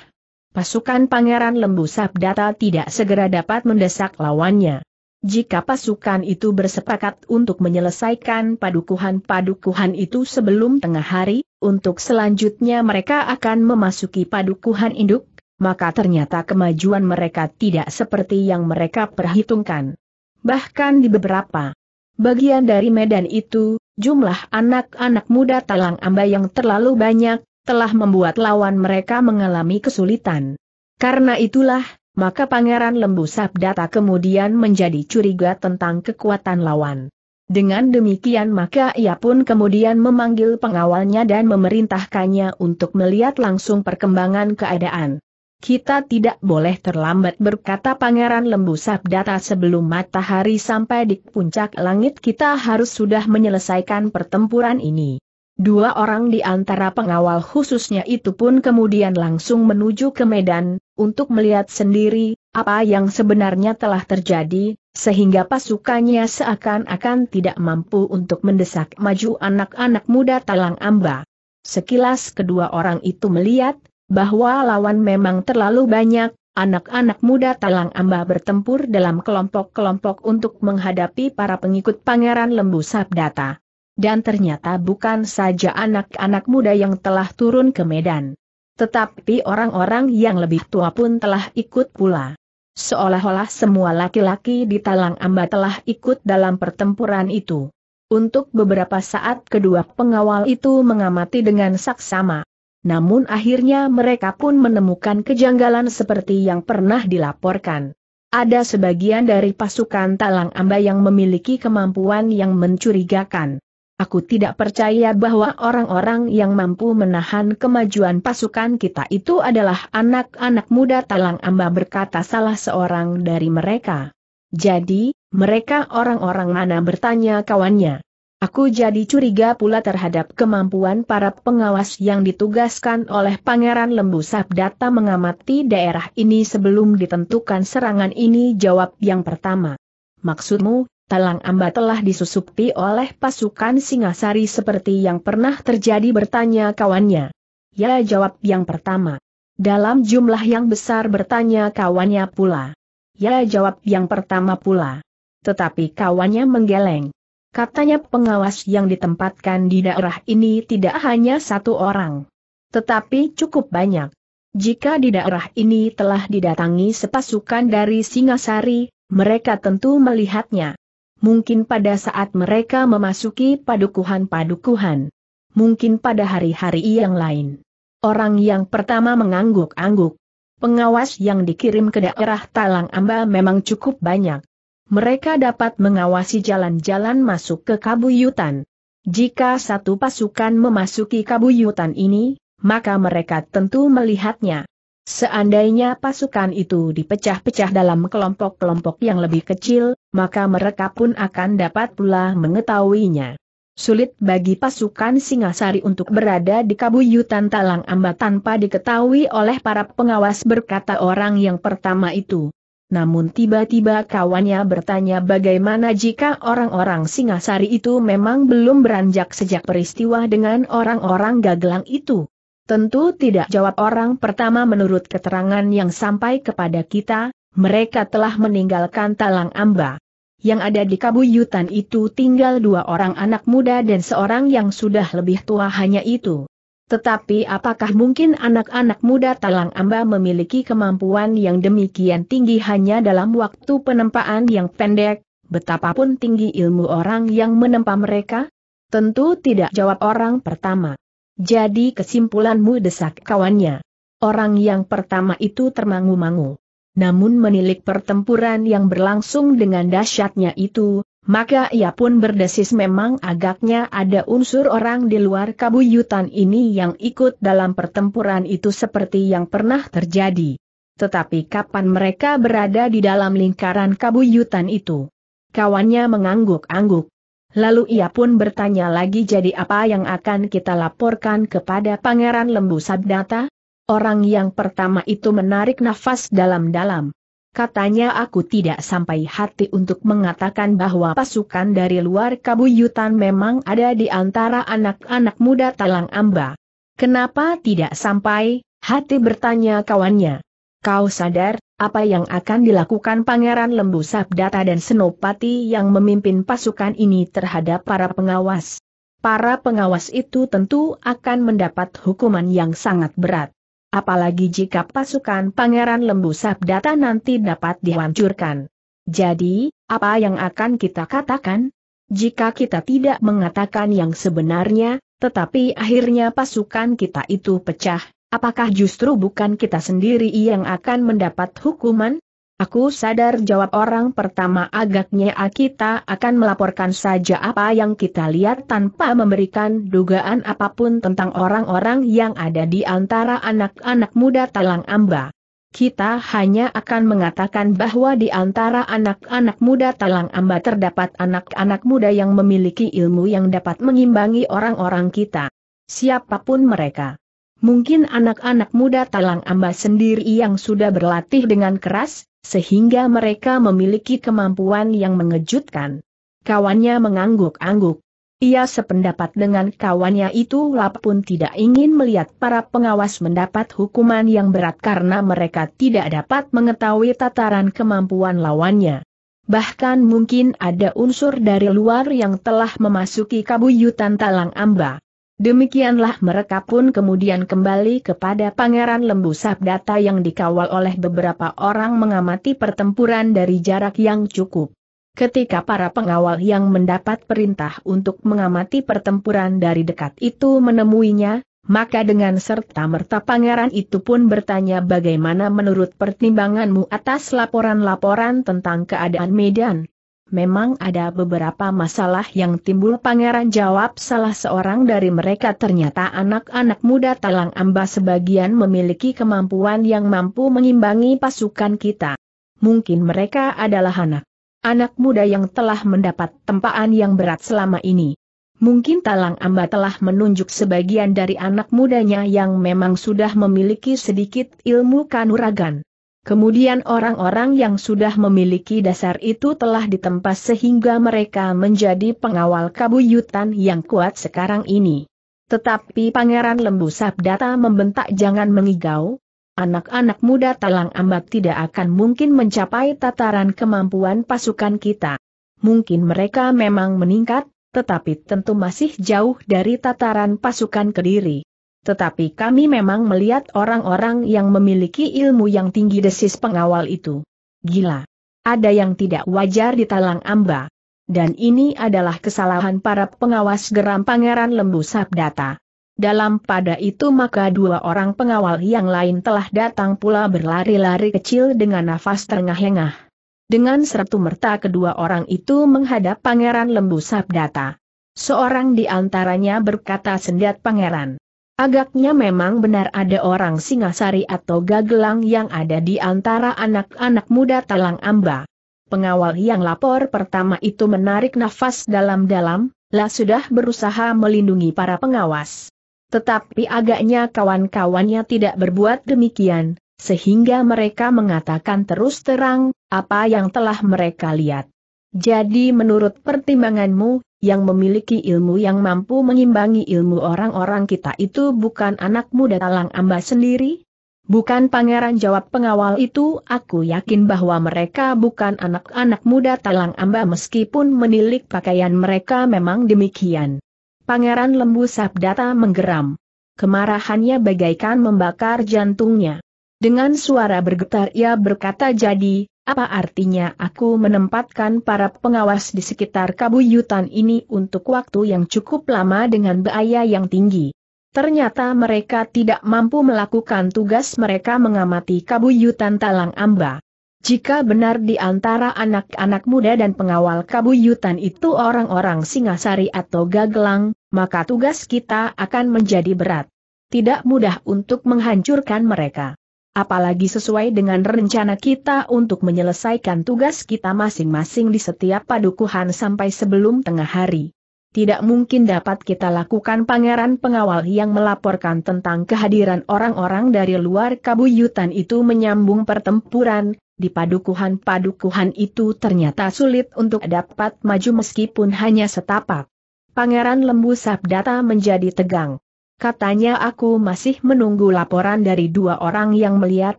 Pasukan Pangeran Lembu Sabdata tidak segera dapat mendesak lawannya. Jika pasukan itu bersepakat untuk menyelesaikan padukuhan-padukuhan itu sebelum tengah hari, untuk selanjutnya mereka akan memasuki padukuhan induk, maka ternyata kemajuan mereka tidak seperti yang mereka perhitungkan. Bahkan di beberapa bagian dari medan itu, jumlah anak-anak muda talang amba yang terlalu banyak, telah membuat lawan mereka mengalami kesulitan. Karena itulah, maka Pangeran Lembu Sabdata kemudian menjadi curiga tentang kekuatan lawan. Dengan demikian maka ia pun kemudian memanggil pengawalnya dan memerintahkannya untuk melihat langsung perkembangan keadaan. Kita tidak boleh terlambat berkata Pangeran Lembu Sabdata sebelum matahari sampai di puncak langit kita harus sudah menyelesaikan pertempuran ini. Dua orang di antara pengawal khususnya itu pun kemudian langsung menuju ke medan, untuk melihat sendiri, apa yang sebenarnya telah terjadi, sehingga pasukannya seakan-akan tidak mampu untuk mendesak maju anak-anak muda Talang Amba. Sekilas kedua orang itu melihat, bahwa lawan memang terlalu banyak, anak-anak muda Talang Amba bertempur dalam kelompok-kelompok untuk menghadapi para pengikut Pangeran Lembu Sabdata. Dan ternyata bukan saja anak-anak muda yang telah turun ke medan. Tetapi orang-orang yang lebih tua pun telah ikut pula. Seolah-olah semua laki-laki di Talang Amba telah ikut dalam pertempuran itu. Untuk beberapa saat kedua pengawal itu mengamati dengan saksama namun akhirnya mereka pun menemukan kejanggalan seperti yang pernah dilaporkan. Ada sebagian dari pasukan Talang Amba yang memiliki kemampuan yang mencurigakan. Aku tidak percaya bahwa orang-orang yang mampu menahan kemajuan pasukan kita itu adalah anak-anak muda Talang Amba berkata salah seorang dari mereka. Jadi, mereka orang-orang mana bertanya kawannya. Aku jadi curiga pula terhadap kemampuan para pengawas yang ditugaskan oleh Pangeran Lembu Sabdata mengamati daerah ini sebelum ditentukan serangan ini jawab yang pertama. Maksudmu, Talang Amba telah disusupi oleh pasukan Singasari seperti yang pernah terjadi bertanya kawannya. Ya jawab yang pertama. Dalam jumlah yang besar bertanya kawannya pula. Ya jawab yang pertama pula. Tetapi kawannya menggeleng. Katanya pengawas yang ditempatkan di daerah ini tidak hanya satu orang. Tetapi cukup banyak. Jika di daerah ini telah didatangi sepasukan dari Singasari, mereka tentu melihatnya. Mungkin pada saat mereka memasuki padukuhan-padukuhan. Mungkin pada hari-hari yang lain. Orang yang pertama mengangguk-angguk. Pengawas yang dikirim ke daerah Talang Amba memang cukup banyak mereka dapat mengawasi jalan-jalan masuk ke kabuyutan. Jika satu pasukan memasuki kabuyutan ini, maka mereka tentu melihatnya. Seandainya pasukan itu dipecah-pecah dalam kelompok-kelompok yang lebih kecil, maka mereka pun akan dapat pula mengetahuinya. Sulit bagi pasukan Singasari untuk berada di kabuyutan Talang Amba tanpa diketahui oleh para pengawas berkata orang yang pertama itu. Namun tiba-tiba kawannya bertanya bagaimana jika orang-orang Singasari itu memang belum beranjak sejak peristiwa dengan orang-orang gagelang itu. Tentu tidak jawab orang pertama menurut keterangan yang sampai kepada kita, mereka telah meninggalkan Talang Amba. Yang ada di kabuyutan itu tinggal dua orang anak muda dan seorang yang sudah lebih tua hanya itu. Tetapi apakah mungkin anak-anak muda Talang Amba memiliki kemampuan yang demikian tinggi hanya dalam waktu penempaan yang pendek, betapapun tinggi ilmu orang yang menempa mereka? Tentu tidak jawab orang pertama. Jadi kesimpulanmu desak kawannya. Orang yang pertama itu termangu-mangu. Namun menilik pertempuran yang berlangsung dengan dahsyatnya itu, maka ia pun berdesis memang agaknya ada unsur orang di luar kabuyutan ini yang ikut dalam pertempuran itu seperti yang pernah terjadi. Tetapi kapan mereka berada di dalam lingkaran kabuyutan itu? Kawannya mengangguk-angguk. Lalu ia pun bertanya lagi jadi apa yang akan kita laporkan kepada Pangeran Lembu Sabdata? Orang yang pertama itu menarik nafas dalam-dalam. Katanya aku tidak sampai hati untuk mengatakan bahwa pasukan dari luar kabuyutan memang ada di antara anak-anak muda Talang Amba. Kenapa tidak sampai, hati bertanya kawannya. Kau sadar, apa yang akan dilakukan Pangeran Lembu Sabdata dan Senopati yang memimpin pasukan ini terhadap para pengawas. Para pengawas itu tentu akan mendapat hukuman yang sangat berat. Apalagi jika pasukan Pangeran Lembu Sabdata nanti dapat dihancurkan. Jadi, apa yang akan kita katakan? Jika kita tidak mengatakan yang sebenarnya, tetapi akhirnya pasukan kita itu pecah, apakah justru bukan kita sendiri yang akan mendapat hukuman? Aku sadar jawab orang pertama agaknya kita akan melaporkan saja apa yang kita lihat tanpa memberikan dugaan apapun tentang orang-orang yang ada di antara anak-anak muda Talang Amba. Kita hanya akan mengatakan bahwa di antara anak-anak muda Talang Amba terdapat anak-anak muda yang memiliki ilmu yang dapat mengimbangi orang-orang kita. Siapapun mereka. Mungkin anak-anak muda Talang Amba sendiri yang sudah berlatih dengan keras, sehingga mereka memiliki kemampuan yang mengejutkan. Kawannya mengangguk-angguk. Ia sependapat dengan kawannya itu Lap tidak ingin melihat para pengawas mendapat hukuman yang berat karena mereka tidak dapat mengetahui tataran kemampuan lawannya. Bahkan mungkin ada unsur dari luar yang telah memasuki kabuyutan Talang Amba. Demikianlah mereka pun kemudian kembali kepada Pangeran Lembu Sabdata yang dikawal oleh beberapa orang mengamati pertempuran dari jarak yang cukup. Ketika para pengawal yang mendapat perintah untuk mengamati pertempuran dari dekat itu menemuinya, maka dengan serta-merta pangeran itu pun bertanya bagaimana menurut pertimbanganmu atas laporan-laporan tentang keadaan Medan. Memang ada beberapa masalah yang timbul pangeran jawab salah seorang dari mereka ternyata anak-anak muda talang amba sebagian memiliki kemampuan yang mampu mengimbangi pasukan kita. Mungkin mereka adalah anak. Anak muda yang telah mendapat tempaan yang berat selama ini. Mungkin Talang Amba telah menunjuk sebagian dari anak mudanya yang memang sudah memiliki sedikit ilmu kanuragan. Kemudian orang-orang yang sudah memiliki dasar itu telah ditempa sehingga mereka menjadi pengawal kabuyutan yang kuat sekarang ini. Tetapi Pangeran Lembu Sabdata membentak jangan mengigau, anak-anak muda talang ambat tidak akan mungkin mencapai tataran kemampuan pasukan kita. Mungkin mereka memang meningkat, tetapi tentu masih jauh dari tataran pasukan Kediri. Tetapi kami memang melihat orang-orang yang memiliki ilmu yang tinggi desis pengawal itu. Gila. Ada yang tidak wajar di Talang Amba. Dan ini adalah kesalahan para pengawas geram Pangeran Lembu Sabdata. Dalam pada itu maka dua orang pengawal yang lain telah datang pula berlari-lari kecil dengan nafas terengah-engah. Dengan seratu merta kedua orang itu menghadap Pangeran Lembu Sabdata. Seorang di antaranya berkata sendat Pangeran. Agaknya memang benar ada orang Singasari atau Gagelang yang ada di antara anak-anak muda Talang Amba. Pengawal yang lapor pertama itu menarik nafas dalam-dalam, lah sudah berusaha melindungi para pengawas. Tetapi agaknya kawan-kawannya tidak berbuat demikian, sehingga mereka mengatakan terus terang, apa yang telah mereka lihat. Jadi menurut pertimbanganmu, yang memiliki ilmu yang mampu mengimbangi ilmu orang-orang kita itu bukan anak muda talang amba sendiri? Bukan pangeran jawab pengawal itu, aku yakin bahwa mereka bukan anak-anak muda talang amba meskipun menilik pakaian mereka memang demikian. Pangeran lembu sabdata menggeram. Kemarahannya bagaikan membakar jantungnya. Dengan suara bergetar ia berkata jadi, apa artinya aku menempatkan para pengawas di sekitar kabuyutan ini untuk waktu yang cukup lama dengan biaya yang tinggi? Ternyata mereka tidak mampu melakukan tugas mereka mengamati kabuyutan Talang Amba. Jika benar di antara anak-anak muda dan pengawal kabuyutan itu orang-orang Singasari atau Gagelang, maka tugas kita akan menjadi berat. Tidak mudah untuk menghancurkan mereka apalagi sesuai dengan rencana kita untuk menyelesaikan tugas kita masing-masing di setiap padukuhan sampai sebelum tengah hari. Tidak mungkin dapat kita lakukan pangeran pengawal yang melaporkan tentang kehadiran orang-orang dari luar kabuyutan itu menyambung pertempuran, di padukuhan-padukuhan itu ternyata sulit untuk dapat maju meskipun hanya setapak. Pangeran Lembu Sabdata menjadi tegang. Katanya aku masih menunggu laporan dari dua orang yang melihat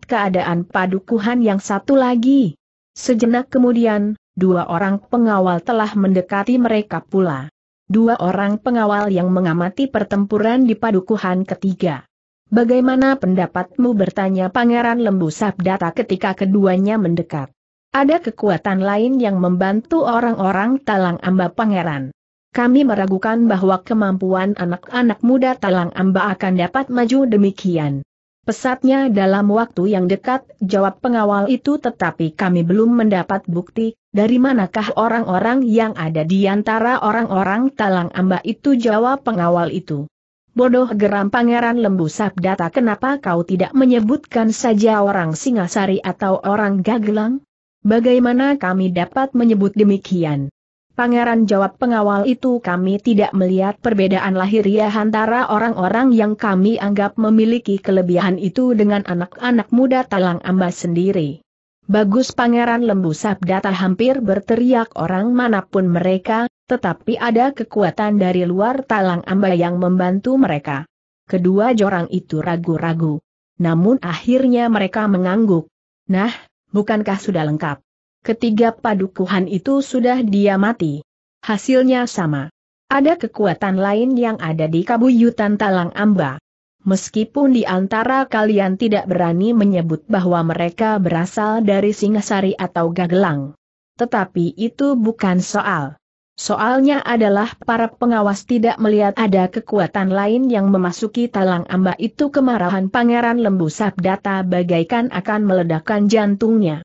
keadaan padukuhan yang satu lagi. Sejenak kemudian, dua orang pengawal telah mendekati mereka pula. Dua orang pengawal yang mengamati pertempuran di padukuhan ketiga. Bagaimana pendapatmu bertanya Pangeran Lembu Sabdata ketika keduanya mendekat? Ada kekuatan lain yang membantu orang-orang talang amba pangeran kami meragukan bahwa kemampuan anak-anak muda Talang Amba akan dapat maju demikian. Pesatnya dalam waktu yang dekat, jawab pengawal itu tetapi kami belum mendapat bukti, dari manakah orang-orang yang ada di antara orang-orang Talang Amba itu jawab pengawal itu. Bodoh geram Pangeran Lembu Sabdata kenapa kau tidak menyebutkan saja orang Singasari atau orang Gagelang? Bagaimana kami dapat menyebut demikian? Pangeran jawab pengawal itu kami tidak melihat perbedaan lahiriah ya antara orang-orang yang kami anggap memiliki kelebihan itu dengan anak-anak muda talang ambas sendiri. Bagus Pangeran Lembu sabda tak hampir berteriak orang manapun mereka, tetapi ada kekuatan dari luar talang amba yang membantu mereka. Kedua jorang itu ragu-ragu. Namun akhirnya mereka mengangguk. Nah, bukankah sudah lengkap? ketiga padukuhan itu sudah dia mati. Hasilnya sama. Ada kekuatan lain yang ada di kabuyutan Talang Amba. Meskipun di antara kalian tidak berani menyebut bahwa mereka berasal dari Singasari atau Gagelang. Tetapi itu bukan soal. Soalnya adalah para pengawas tidak melihat ada kekuatan lain yang memasuki talang amba itu kemarahan Pangeran Lembu Sabdata bagaikan akan meledakkan jantungnya.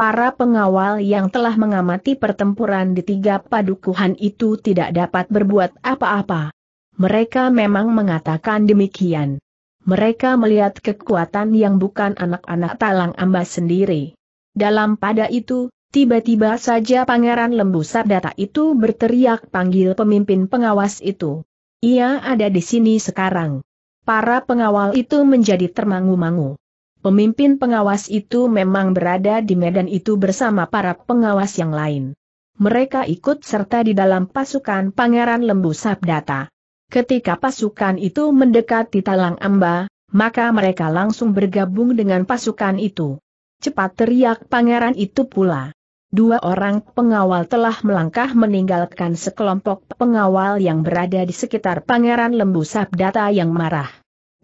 Para pengawal yang telah mengamati pertempuran di tiga padukuhan itu tidak dapat berbuat apa-apa. Mereka memang mengatakan demikian. Mereka melihat kekuatan yang bukan anak-anak talang ambas sendiri. Dalam pada itu, tiba-tiba saja Pangeran Lembu Sardata itu berteriak panggil pemimpin pengawas itu. Ia ada di sini sekarang. Para pengawal itu menjadi termangu-mangu. Pemimpin pengawas itu memang berada di medan itu bersama para pengawas yang lain. Mereka ikut serta di dalam pasukan Pangeran Lembu Sabdata. Ketika pasukan itu mendekati Talang Amba, maka mereka langsung bergabung dengan pasukan itu. Cepat teriak pangeran itu pula. Dua orang pengawal telah melangkah meninggalkan sekelompok pengawal yang berada di sekitar pangeran Lembu Sabdata yang marah.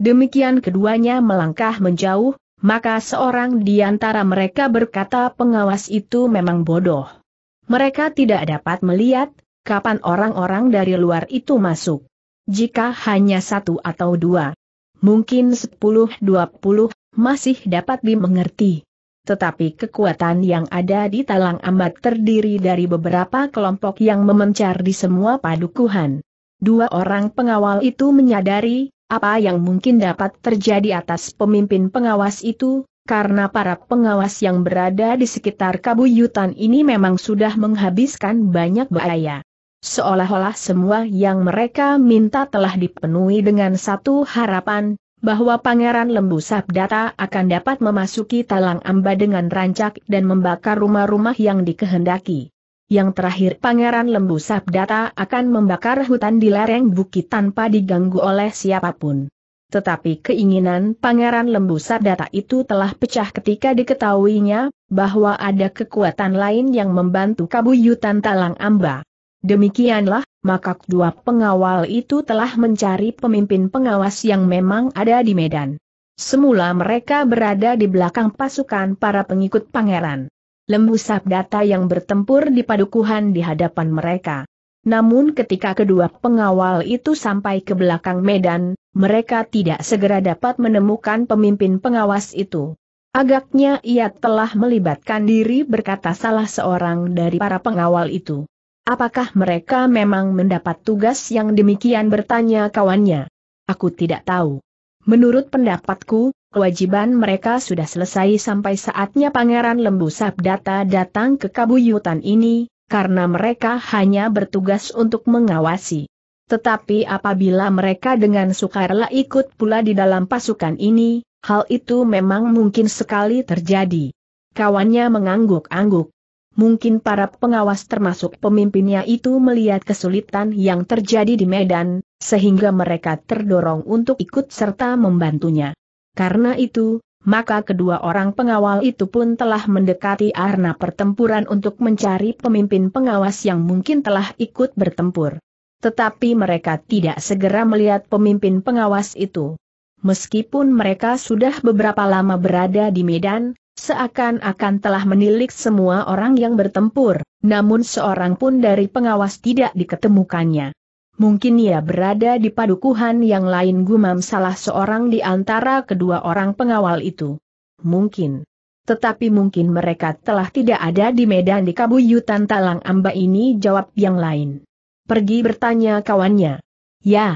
Demikian keduanya melangkah menjauh, maka seorang di antara mereka berkata pengawas itu memang bodoh. Mereka tidak dapat melihat kapan orang-orang dari luar itu masuk. Jika hanya satu atau dua, mungkin sepuluh, dua puluh, masih dapat dimengerti. Tetapi kekuatan yang ada di Talang Ambat terdiri dari beberapa kelompok yang memencar di semua padukuhan. Dua orang pengawal itu menyadari apa yang mungkin dapat terjadi atas pemimpin pengawas itu, karena para pengawas yang berada di sekitar kabuyutan ini memang sudah menghabiskan banyak bahaya. Seolah-olah semua yang mereka minta telah dipenuhi dengan satu harapan, bahwa Pangeran Lembu Sabdata akan dapat memasuki Talang Amba dengan rancak dan membakar rumah-rumah yang dikehendaki. Yang terakhir Pangeran Lembu Sabdata akan membakar hutan di lereng bukit tanpa diganggu oleh siapapun. Tetapi keinginan Pangeran Lembu Sabdata itu telah pecah ketika diketahuinya bahwa ada kekuatan lain yang membantu kabuyutan Talang Amba. Demikianlah, maka dua pengawal itu telah mencari pemimpin pengawas yang memang ada di Medan. Semula mereka berada di belakang pasukan para pengikut pangeran lembu sabdata yang bertempur di padukuhan di hadapan mereka. Namun ketika kedua pengawal itu sampai ke belakang medan, mereka tidak segera dapat menemukan pemimpin pengawas itu. Agaknya ia telah melibatkan diri berkata salah seorang dari para pengawal itu. Apakah mereka memang mendapat tugas yang demikian bertanya kawannya? Aku tidak tahu. Menurut pendapatku, kewajiban mereka sudah selesai sampai saatnya Pangeran Lembu Sabdata datang ke kabuyutan ini, karena mereka hanya bertugas untuk mengawasi. Tetapi apabila mereka dengan sukarela ikut pula di dalam pasukan ini, hal itu memang mungkin sekali terjadi. Kawannya mengangguk-angguk. Mungkin para pengawas termasuk pemimpinnya itu melihat kesulitan yang terjadi di Medan, sehingga mereka terdorong untuk ikut serta membantunya. Karena itu, maka kedua orang pengawal itu pun telah mendekati arena pertempuran untuk mencari pemimpin pengawas yang mungkin telah ikut bertempur. Tetapi mereka tidak segera melihat pemimpin pengawas itu. Meskipun mereka sudah beberapa lama berada di medan, seakan-akan telah menilik semua orang yang bertempur, namun seorang pun dari pengawas tidak diketemukannya. Mungkin ia berada di padukuhan yang lain gumam salah seorang di antara kedua orang pengawal itu. Mungkin. Tetapi mungkin mereka telah tidak ada di medan di kabuyutan Talang Amba ini jawab yang lain. Pergi bertanya kawannya. Ya.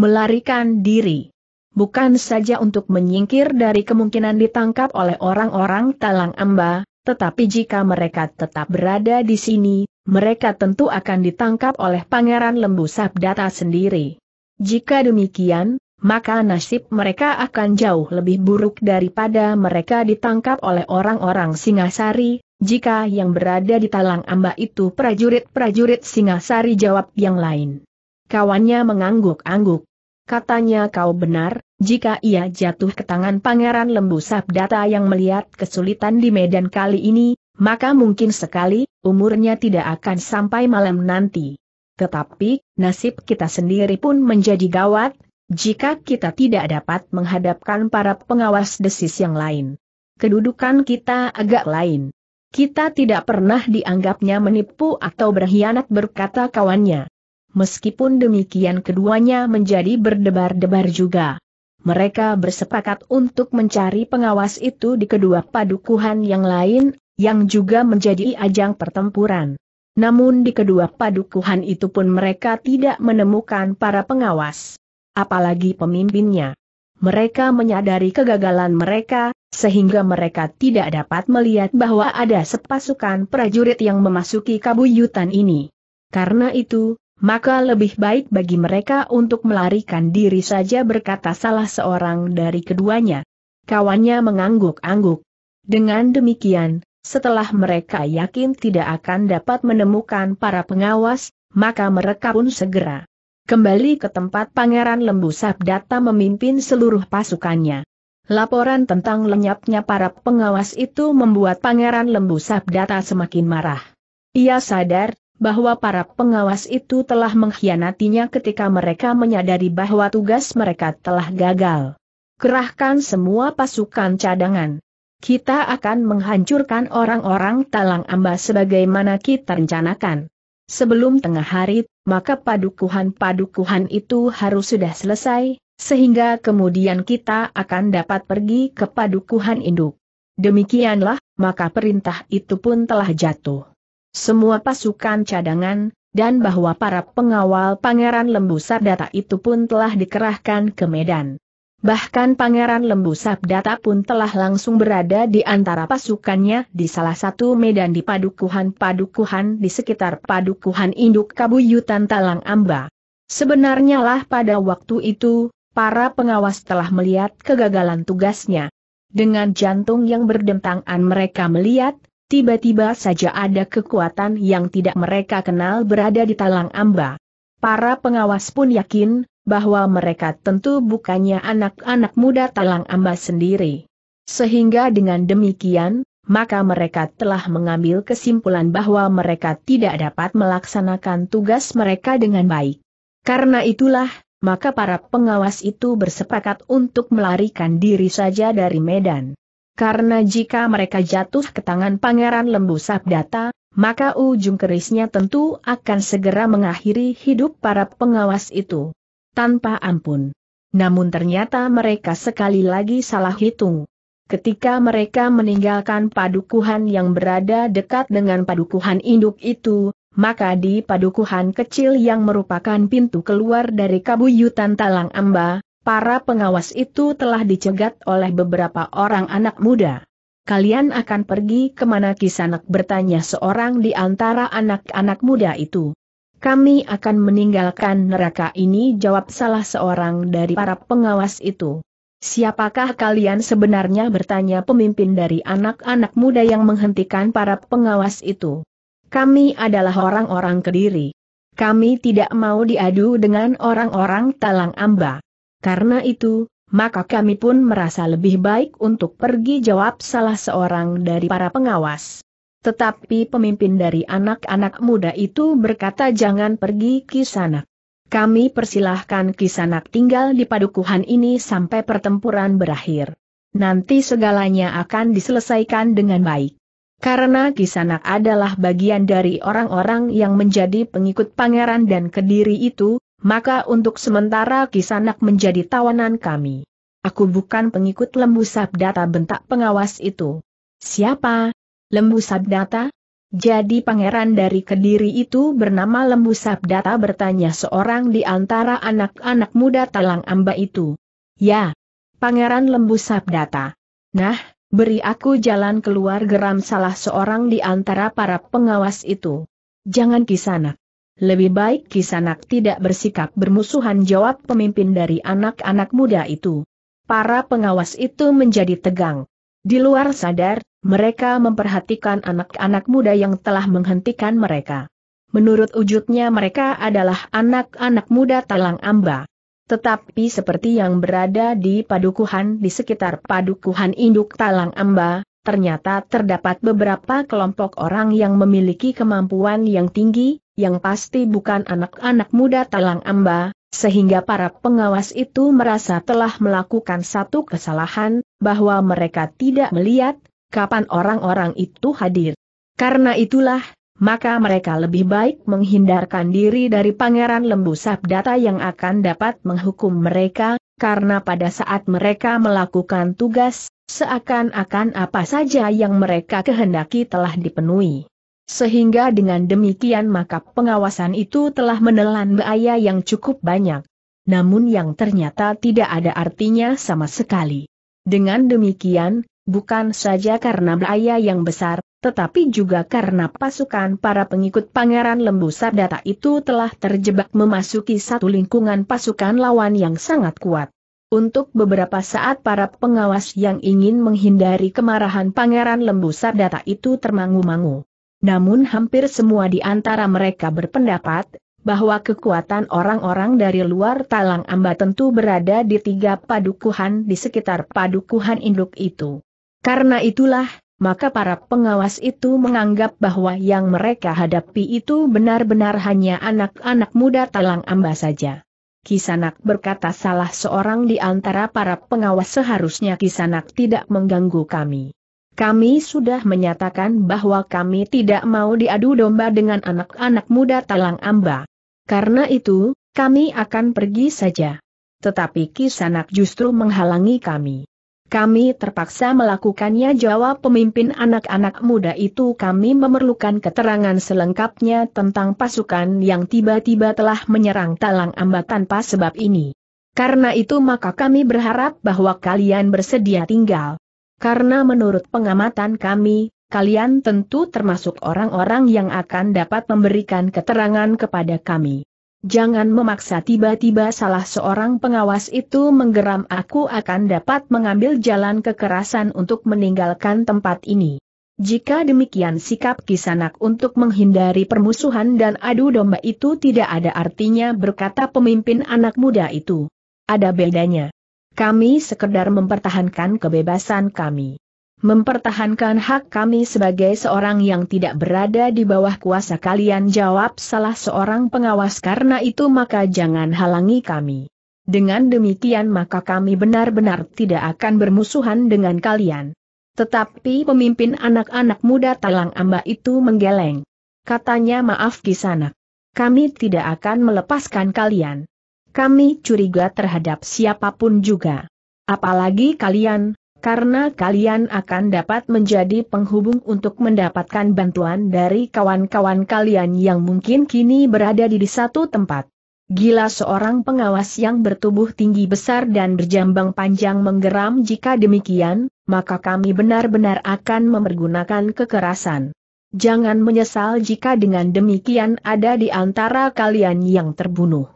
Melarikan diri. Bukan saja untuk menyingkir dari kemungkinan ditangkap oleh orang-orang Talang Amba, tetapi jika mereka tetap berada di sini, mereka tentu akan ditangkap oleh Pangeran Lembu Sabdata sendiri. Jika demikian, maka nasib mereka akan jauh lebih buruk daripada mereka ditangkap oleh orang-orang Singasari, jika yang berada di Talang Amba itu prajurit-prajurit Singasari jawab yang lain. Kawannya mengangguk-angguk. Katanya kau benar, jika ia jatuh ke tangan Pangeran Lembu Sabdata yang melihat kesulitan di medan kali ini, maka mungkin sekali, umurnya tidak akan sampai malam nanti. Tetapi, nasib kita sendiri pun menjadi gawat, jika kita tidak dapat menghadapkan para pengawas desis yang lain. Kedudukan kita agak lain. Kita tidak pernah dianggapnya menipu atau berkhianat berkata kawannya. Meskipun demikian keduanya menjadi berdebar-debar juga. Mereka bersepakat untuk mencari pengawas itu di kedua padukuhan yang lain yang juga menjadi ajang pertempuran. Namun di kedua padukuhan itu pun mereka tidak menemukan para pengawas, apalagi pemimpinnya. Mereka menyadari kegagalan mereka, sehingga mereka tidak dapat melihat bahwa ada sepasukan prajurit yang memasuki kabuyutan ini. Karena itu, maka lebih baik bagi mereka untuk melarikan diri saja berkata salah seorang dari keduanya. Kawannya mengangguk-angguk. Dengan demikian, setelah mereka yakin tidak akan dapat menemukan para pengawas, maka mereka pun segera kembali ke tempat Pangeran Lembu Sabdata memimpin seluruh pasukannya. Laporan tentang lenyapnya para pengawas itu membuat Pangeran Lembu Sabdata semakin marah. Ia sadar bahwa para pengawas itu telah mengkhianatinya ketika mereka menyadari bahwa tugas mereka telah gagal. Kerahkan semua pasukan cadangan. Kita akan menghancurkan orang-orang Talang Amba sebagaimana kita rencanakan. Sebelum tengah hari, maka padukuhan-padukuhan itu harus sudah selesai, sehingga kemudian kita akan dapat pergi ke padukuhan induk. Demikianlah, maka perintah itu pun telah jatuh. Semua pasukan cadangan, dan bahwa para pengawal Pangeran Lembu Sardata itu pun telah dikerahkan ke Medan. Bahkan Pangeran Lembu Sabdata pun telah langsung berada di antara pasukannya di salah satu medan di padukuhan-padukuhan di sekitar padukuhan induk Kabuyutan Talang Amba. Sebenarnya lah pada waktu itu, para pengawas telah melihat kegagalan tugasnya. Dengan jantung yang berdentangan mereka melihat, tiba-tiba saja ada kekuatan yang tidak mereka kenal berada di Talang Amba. Para pengawas pun yakin, bahwa mereka tentu bukannya anak-anak muda talang ambas sendiri. Sehingga dengan demikian, maka mereka telah mengambil kesimpulan bahwa mereka tidak dapat melaksanakan tugas mereka dengan baik. Karena itulah, maka para pengawas itu bersepakat untuk melarikan diri saja dari Medan. Karena jika mereka jatuh ke tangan Pangeran Lembu Sabdata, maka ujung kerisnya tentu akan segera mengakhiri hidup para pengawas itu tanpa ampun. Namun ternyata mereka sekali lagi salah hitung. Ketika mereka meninggalkan padukuhan yang berada dekat dengan padukuhan induk itu, maka di padukuhan kecil yang merupakan pintu keluar dari kabuyutan Talang Amba, para pengawas itu telah dicegat oleh beberapa orang anak muda. Kalian akan pergi kemana kisanak bertanya seorang di antara anak-anak muda itu. Kami akan meninggalkan neraka ini jawab salah seorang dari para pengawas itu. Siapakah kalian sebenarnya bertanya pemimpin dari anak-anak muda yang menghentikan para pengawas itu? Kami adalah orang-orang kediri. Kami tidak mau diadu dengan orang-orang talang amba. Karena itu, maka kami pun merasa lebih baik untuk pergi jawab salah seorang dari para pengawas. Tetapi pemimpin dari anak-anak muda itu berkata jangan pergi kisanak. Kami persilahkan kisanak tinggal di padukuhan ini sampai pertempuran berakhir. Nanti segalanya akan diselesaikan dengan baik. Karena kisanak adalah bagian dari orang-orang yang menjadi pengikut pangeran dan kediri itu, maka untuk sementara kisanak menjadi tawanan kami. Aku bukan pengikut lembu sabdata bentak pengawas itu. Siapa Lembu Sabdata? Jadi pangeran dari Kediri itu bernama Lembu Sabdata bertanya seorang di antara anak-anak muda Talang Amba itu. Ya, Pangeran Lembu Sabdata. Nah, beri aku jalan keluar geram salah seorang di antara para pengawas itu. Jangan kisanak. Lebih baik kisanak tidak bersikap bermusuhan jawab pemimpin dari anak-anak muda itu. Para pengawas itu menjadi tegang. Di luar sadar, mereka memperhatikan anak-anak muda yang telah menghentikan mereka. Menurut wujudnya mereka adalah anak-anak muda talang amba. Tetapi seperti yang berada di padukuhan di sekitar padukuhan induk talang amba, ternyata terdapat beberapa kelompok orang yang memiliki kemampuan yang tinggi, yang pasti bukan anak-anak muda talang amba, sehingga para pengawas itu merasa telah melakukan satu kesalahan, bahwa mereka tidak melihat, kapan orang-orang itu hadir. Karena itulah, maka mereka lebih baik menghindarkan diri dari Pangeran Lembu Sabdata yang akan dapat menghukum mereka, karena pada saat mereka melakukan tugas, seakan-akan apa saja yang mereka kehendaki telah dipenuhi. Sehingga dengan demikian maka pengawasan itu telah menelan biaya yang cukup banyak. Namun yang ternyata tidak ada artinya sama sekali. Dengan demikian, bukan saja karena biaya yang besar, tetapi juga karena pasukan para pengikut Pangeran Lembu Sardata itu telah terjebak memasuki satu lingkungan pasukan lawan yang sangat kuat. Untuk beberapa saat para pengawas yang ingin menghindari kemarahan Pangeran Lembu Sardata itu termangu-mangu. Namun hampir semua di antara mereka berpendapat, bahwa kekuatan orang-orang dari luar Talang Amba tentu berada di tiga padukuhan di sekitar padukuhan induk itu. Karena itulah, maka para pengawas itu menganggap bahwa yang mereka hadapi itu benar-benar hanya anak-anak muda Talang Amba saja. Kisanak berkata salah seorang di antara para pengawas seharusnya Kisanak tidak mengganggu kami. Kami sudah menyatakan bahwa kami tidak mau diadu domba dengan anak-anak muda Talang Amba. Karena itu, kami akan pergi saja. Tetapi Kisanak justru menghalangi kami. Kami terpaksa melakukannya jawab pemimpin anak-anak muda itu kami memerlukan keterangan selengkapnya tentang pasukan yang tiba-tiba telah menyerang Talang Amba tanpa sebab ini. Karena itu maka kami berharap bahwa kalian bersedia tinggal. Karena menurut pengamatan kami, kalian tentu termasuk orang-orang yang akan dapat memberikan keterangan kepada kami. Jangan memaksa tiba-tiba salah seorang pengawas itu menggeram aku akan dapat mengambil jalan kekerasan untuk meninggalkan tempat ini. Jika demikian sikap kisanak untuk menghindari permusuhan dan adu domba itu tidak ada artinya berkata pemimpin anak muda itu. Ada bedanya. Kami sekedar mempertahankan kebebasan kami. Mempertahankan hak kami sebagai seorang yang tidak berada di bawah kuasa kalian jawab salah seorang pengawas karena itu maka jangan halangi kami. Dengan demikian maka kami benar-benar tidak akan bermusuhan dengan kalian. Tetapi pemimpin anak-anak muda talang amba itu menggeleng. Katanya maaf kisanak. Kami tidak akan melepaskan kalian kami curiga terhadap siapapun juga. Apalagi kalian, karena kalian akan dapat menjadi penghubung untuk mendapatkan bantuan dari kawan-kawan kalian yang mungkin kini berada di satu tempat. Gila seorang pengawas yang bertubuh tinggi besar dan berjambang panjang menggeram jika demikian, maka kami benar-benar akan memergunakan kekerasan. Jangan menyesal jika dengan demikian ada di antara kalian yang terbunuh.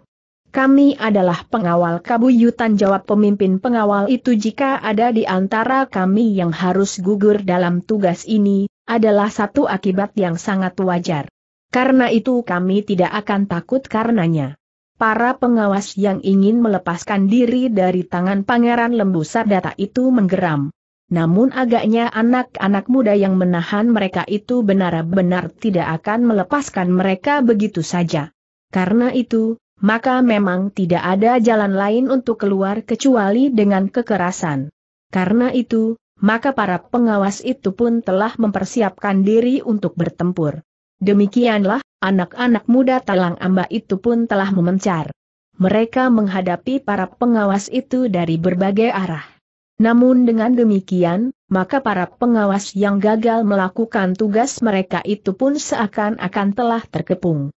Kami adalah pengawal kabuyutan jawab pemimpin pengawal itu jika ada di antara kami yang harus gugur dalam tugas ini, adalah satu akibat yang sangat wajar. Karena itu kami tidak akan takut karenanya. Para pengawas yang ingin melepaskan diri dari tangan Pangeran Lembu sadata itu menggeram. Namun agaknya anak-anak muda yang menahan mereka itu benar-benar tidak akan melepaskan mereka begitu saja. Karena itu, maka memang tidak ada jalan lain untuk keluar kecuali dengan kekerasan. Karena itu, maka para pengawas itu pun telah mempersiapkan diri untuk bertempur. Demikianlah, anak-anak muda Talang Amba itu pun telah memencar. Mereka menghadapi para pengawas itu dari berbagai arah. Namun dengan demikian, maka para pengawas yang gagal melakukan tugas mereka itu pun seakan-akan telah terkepung.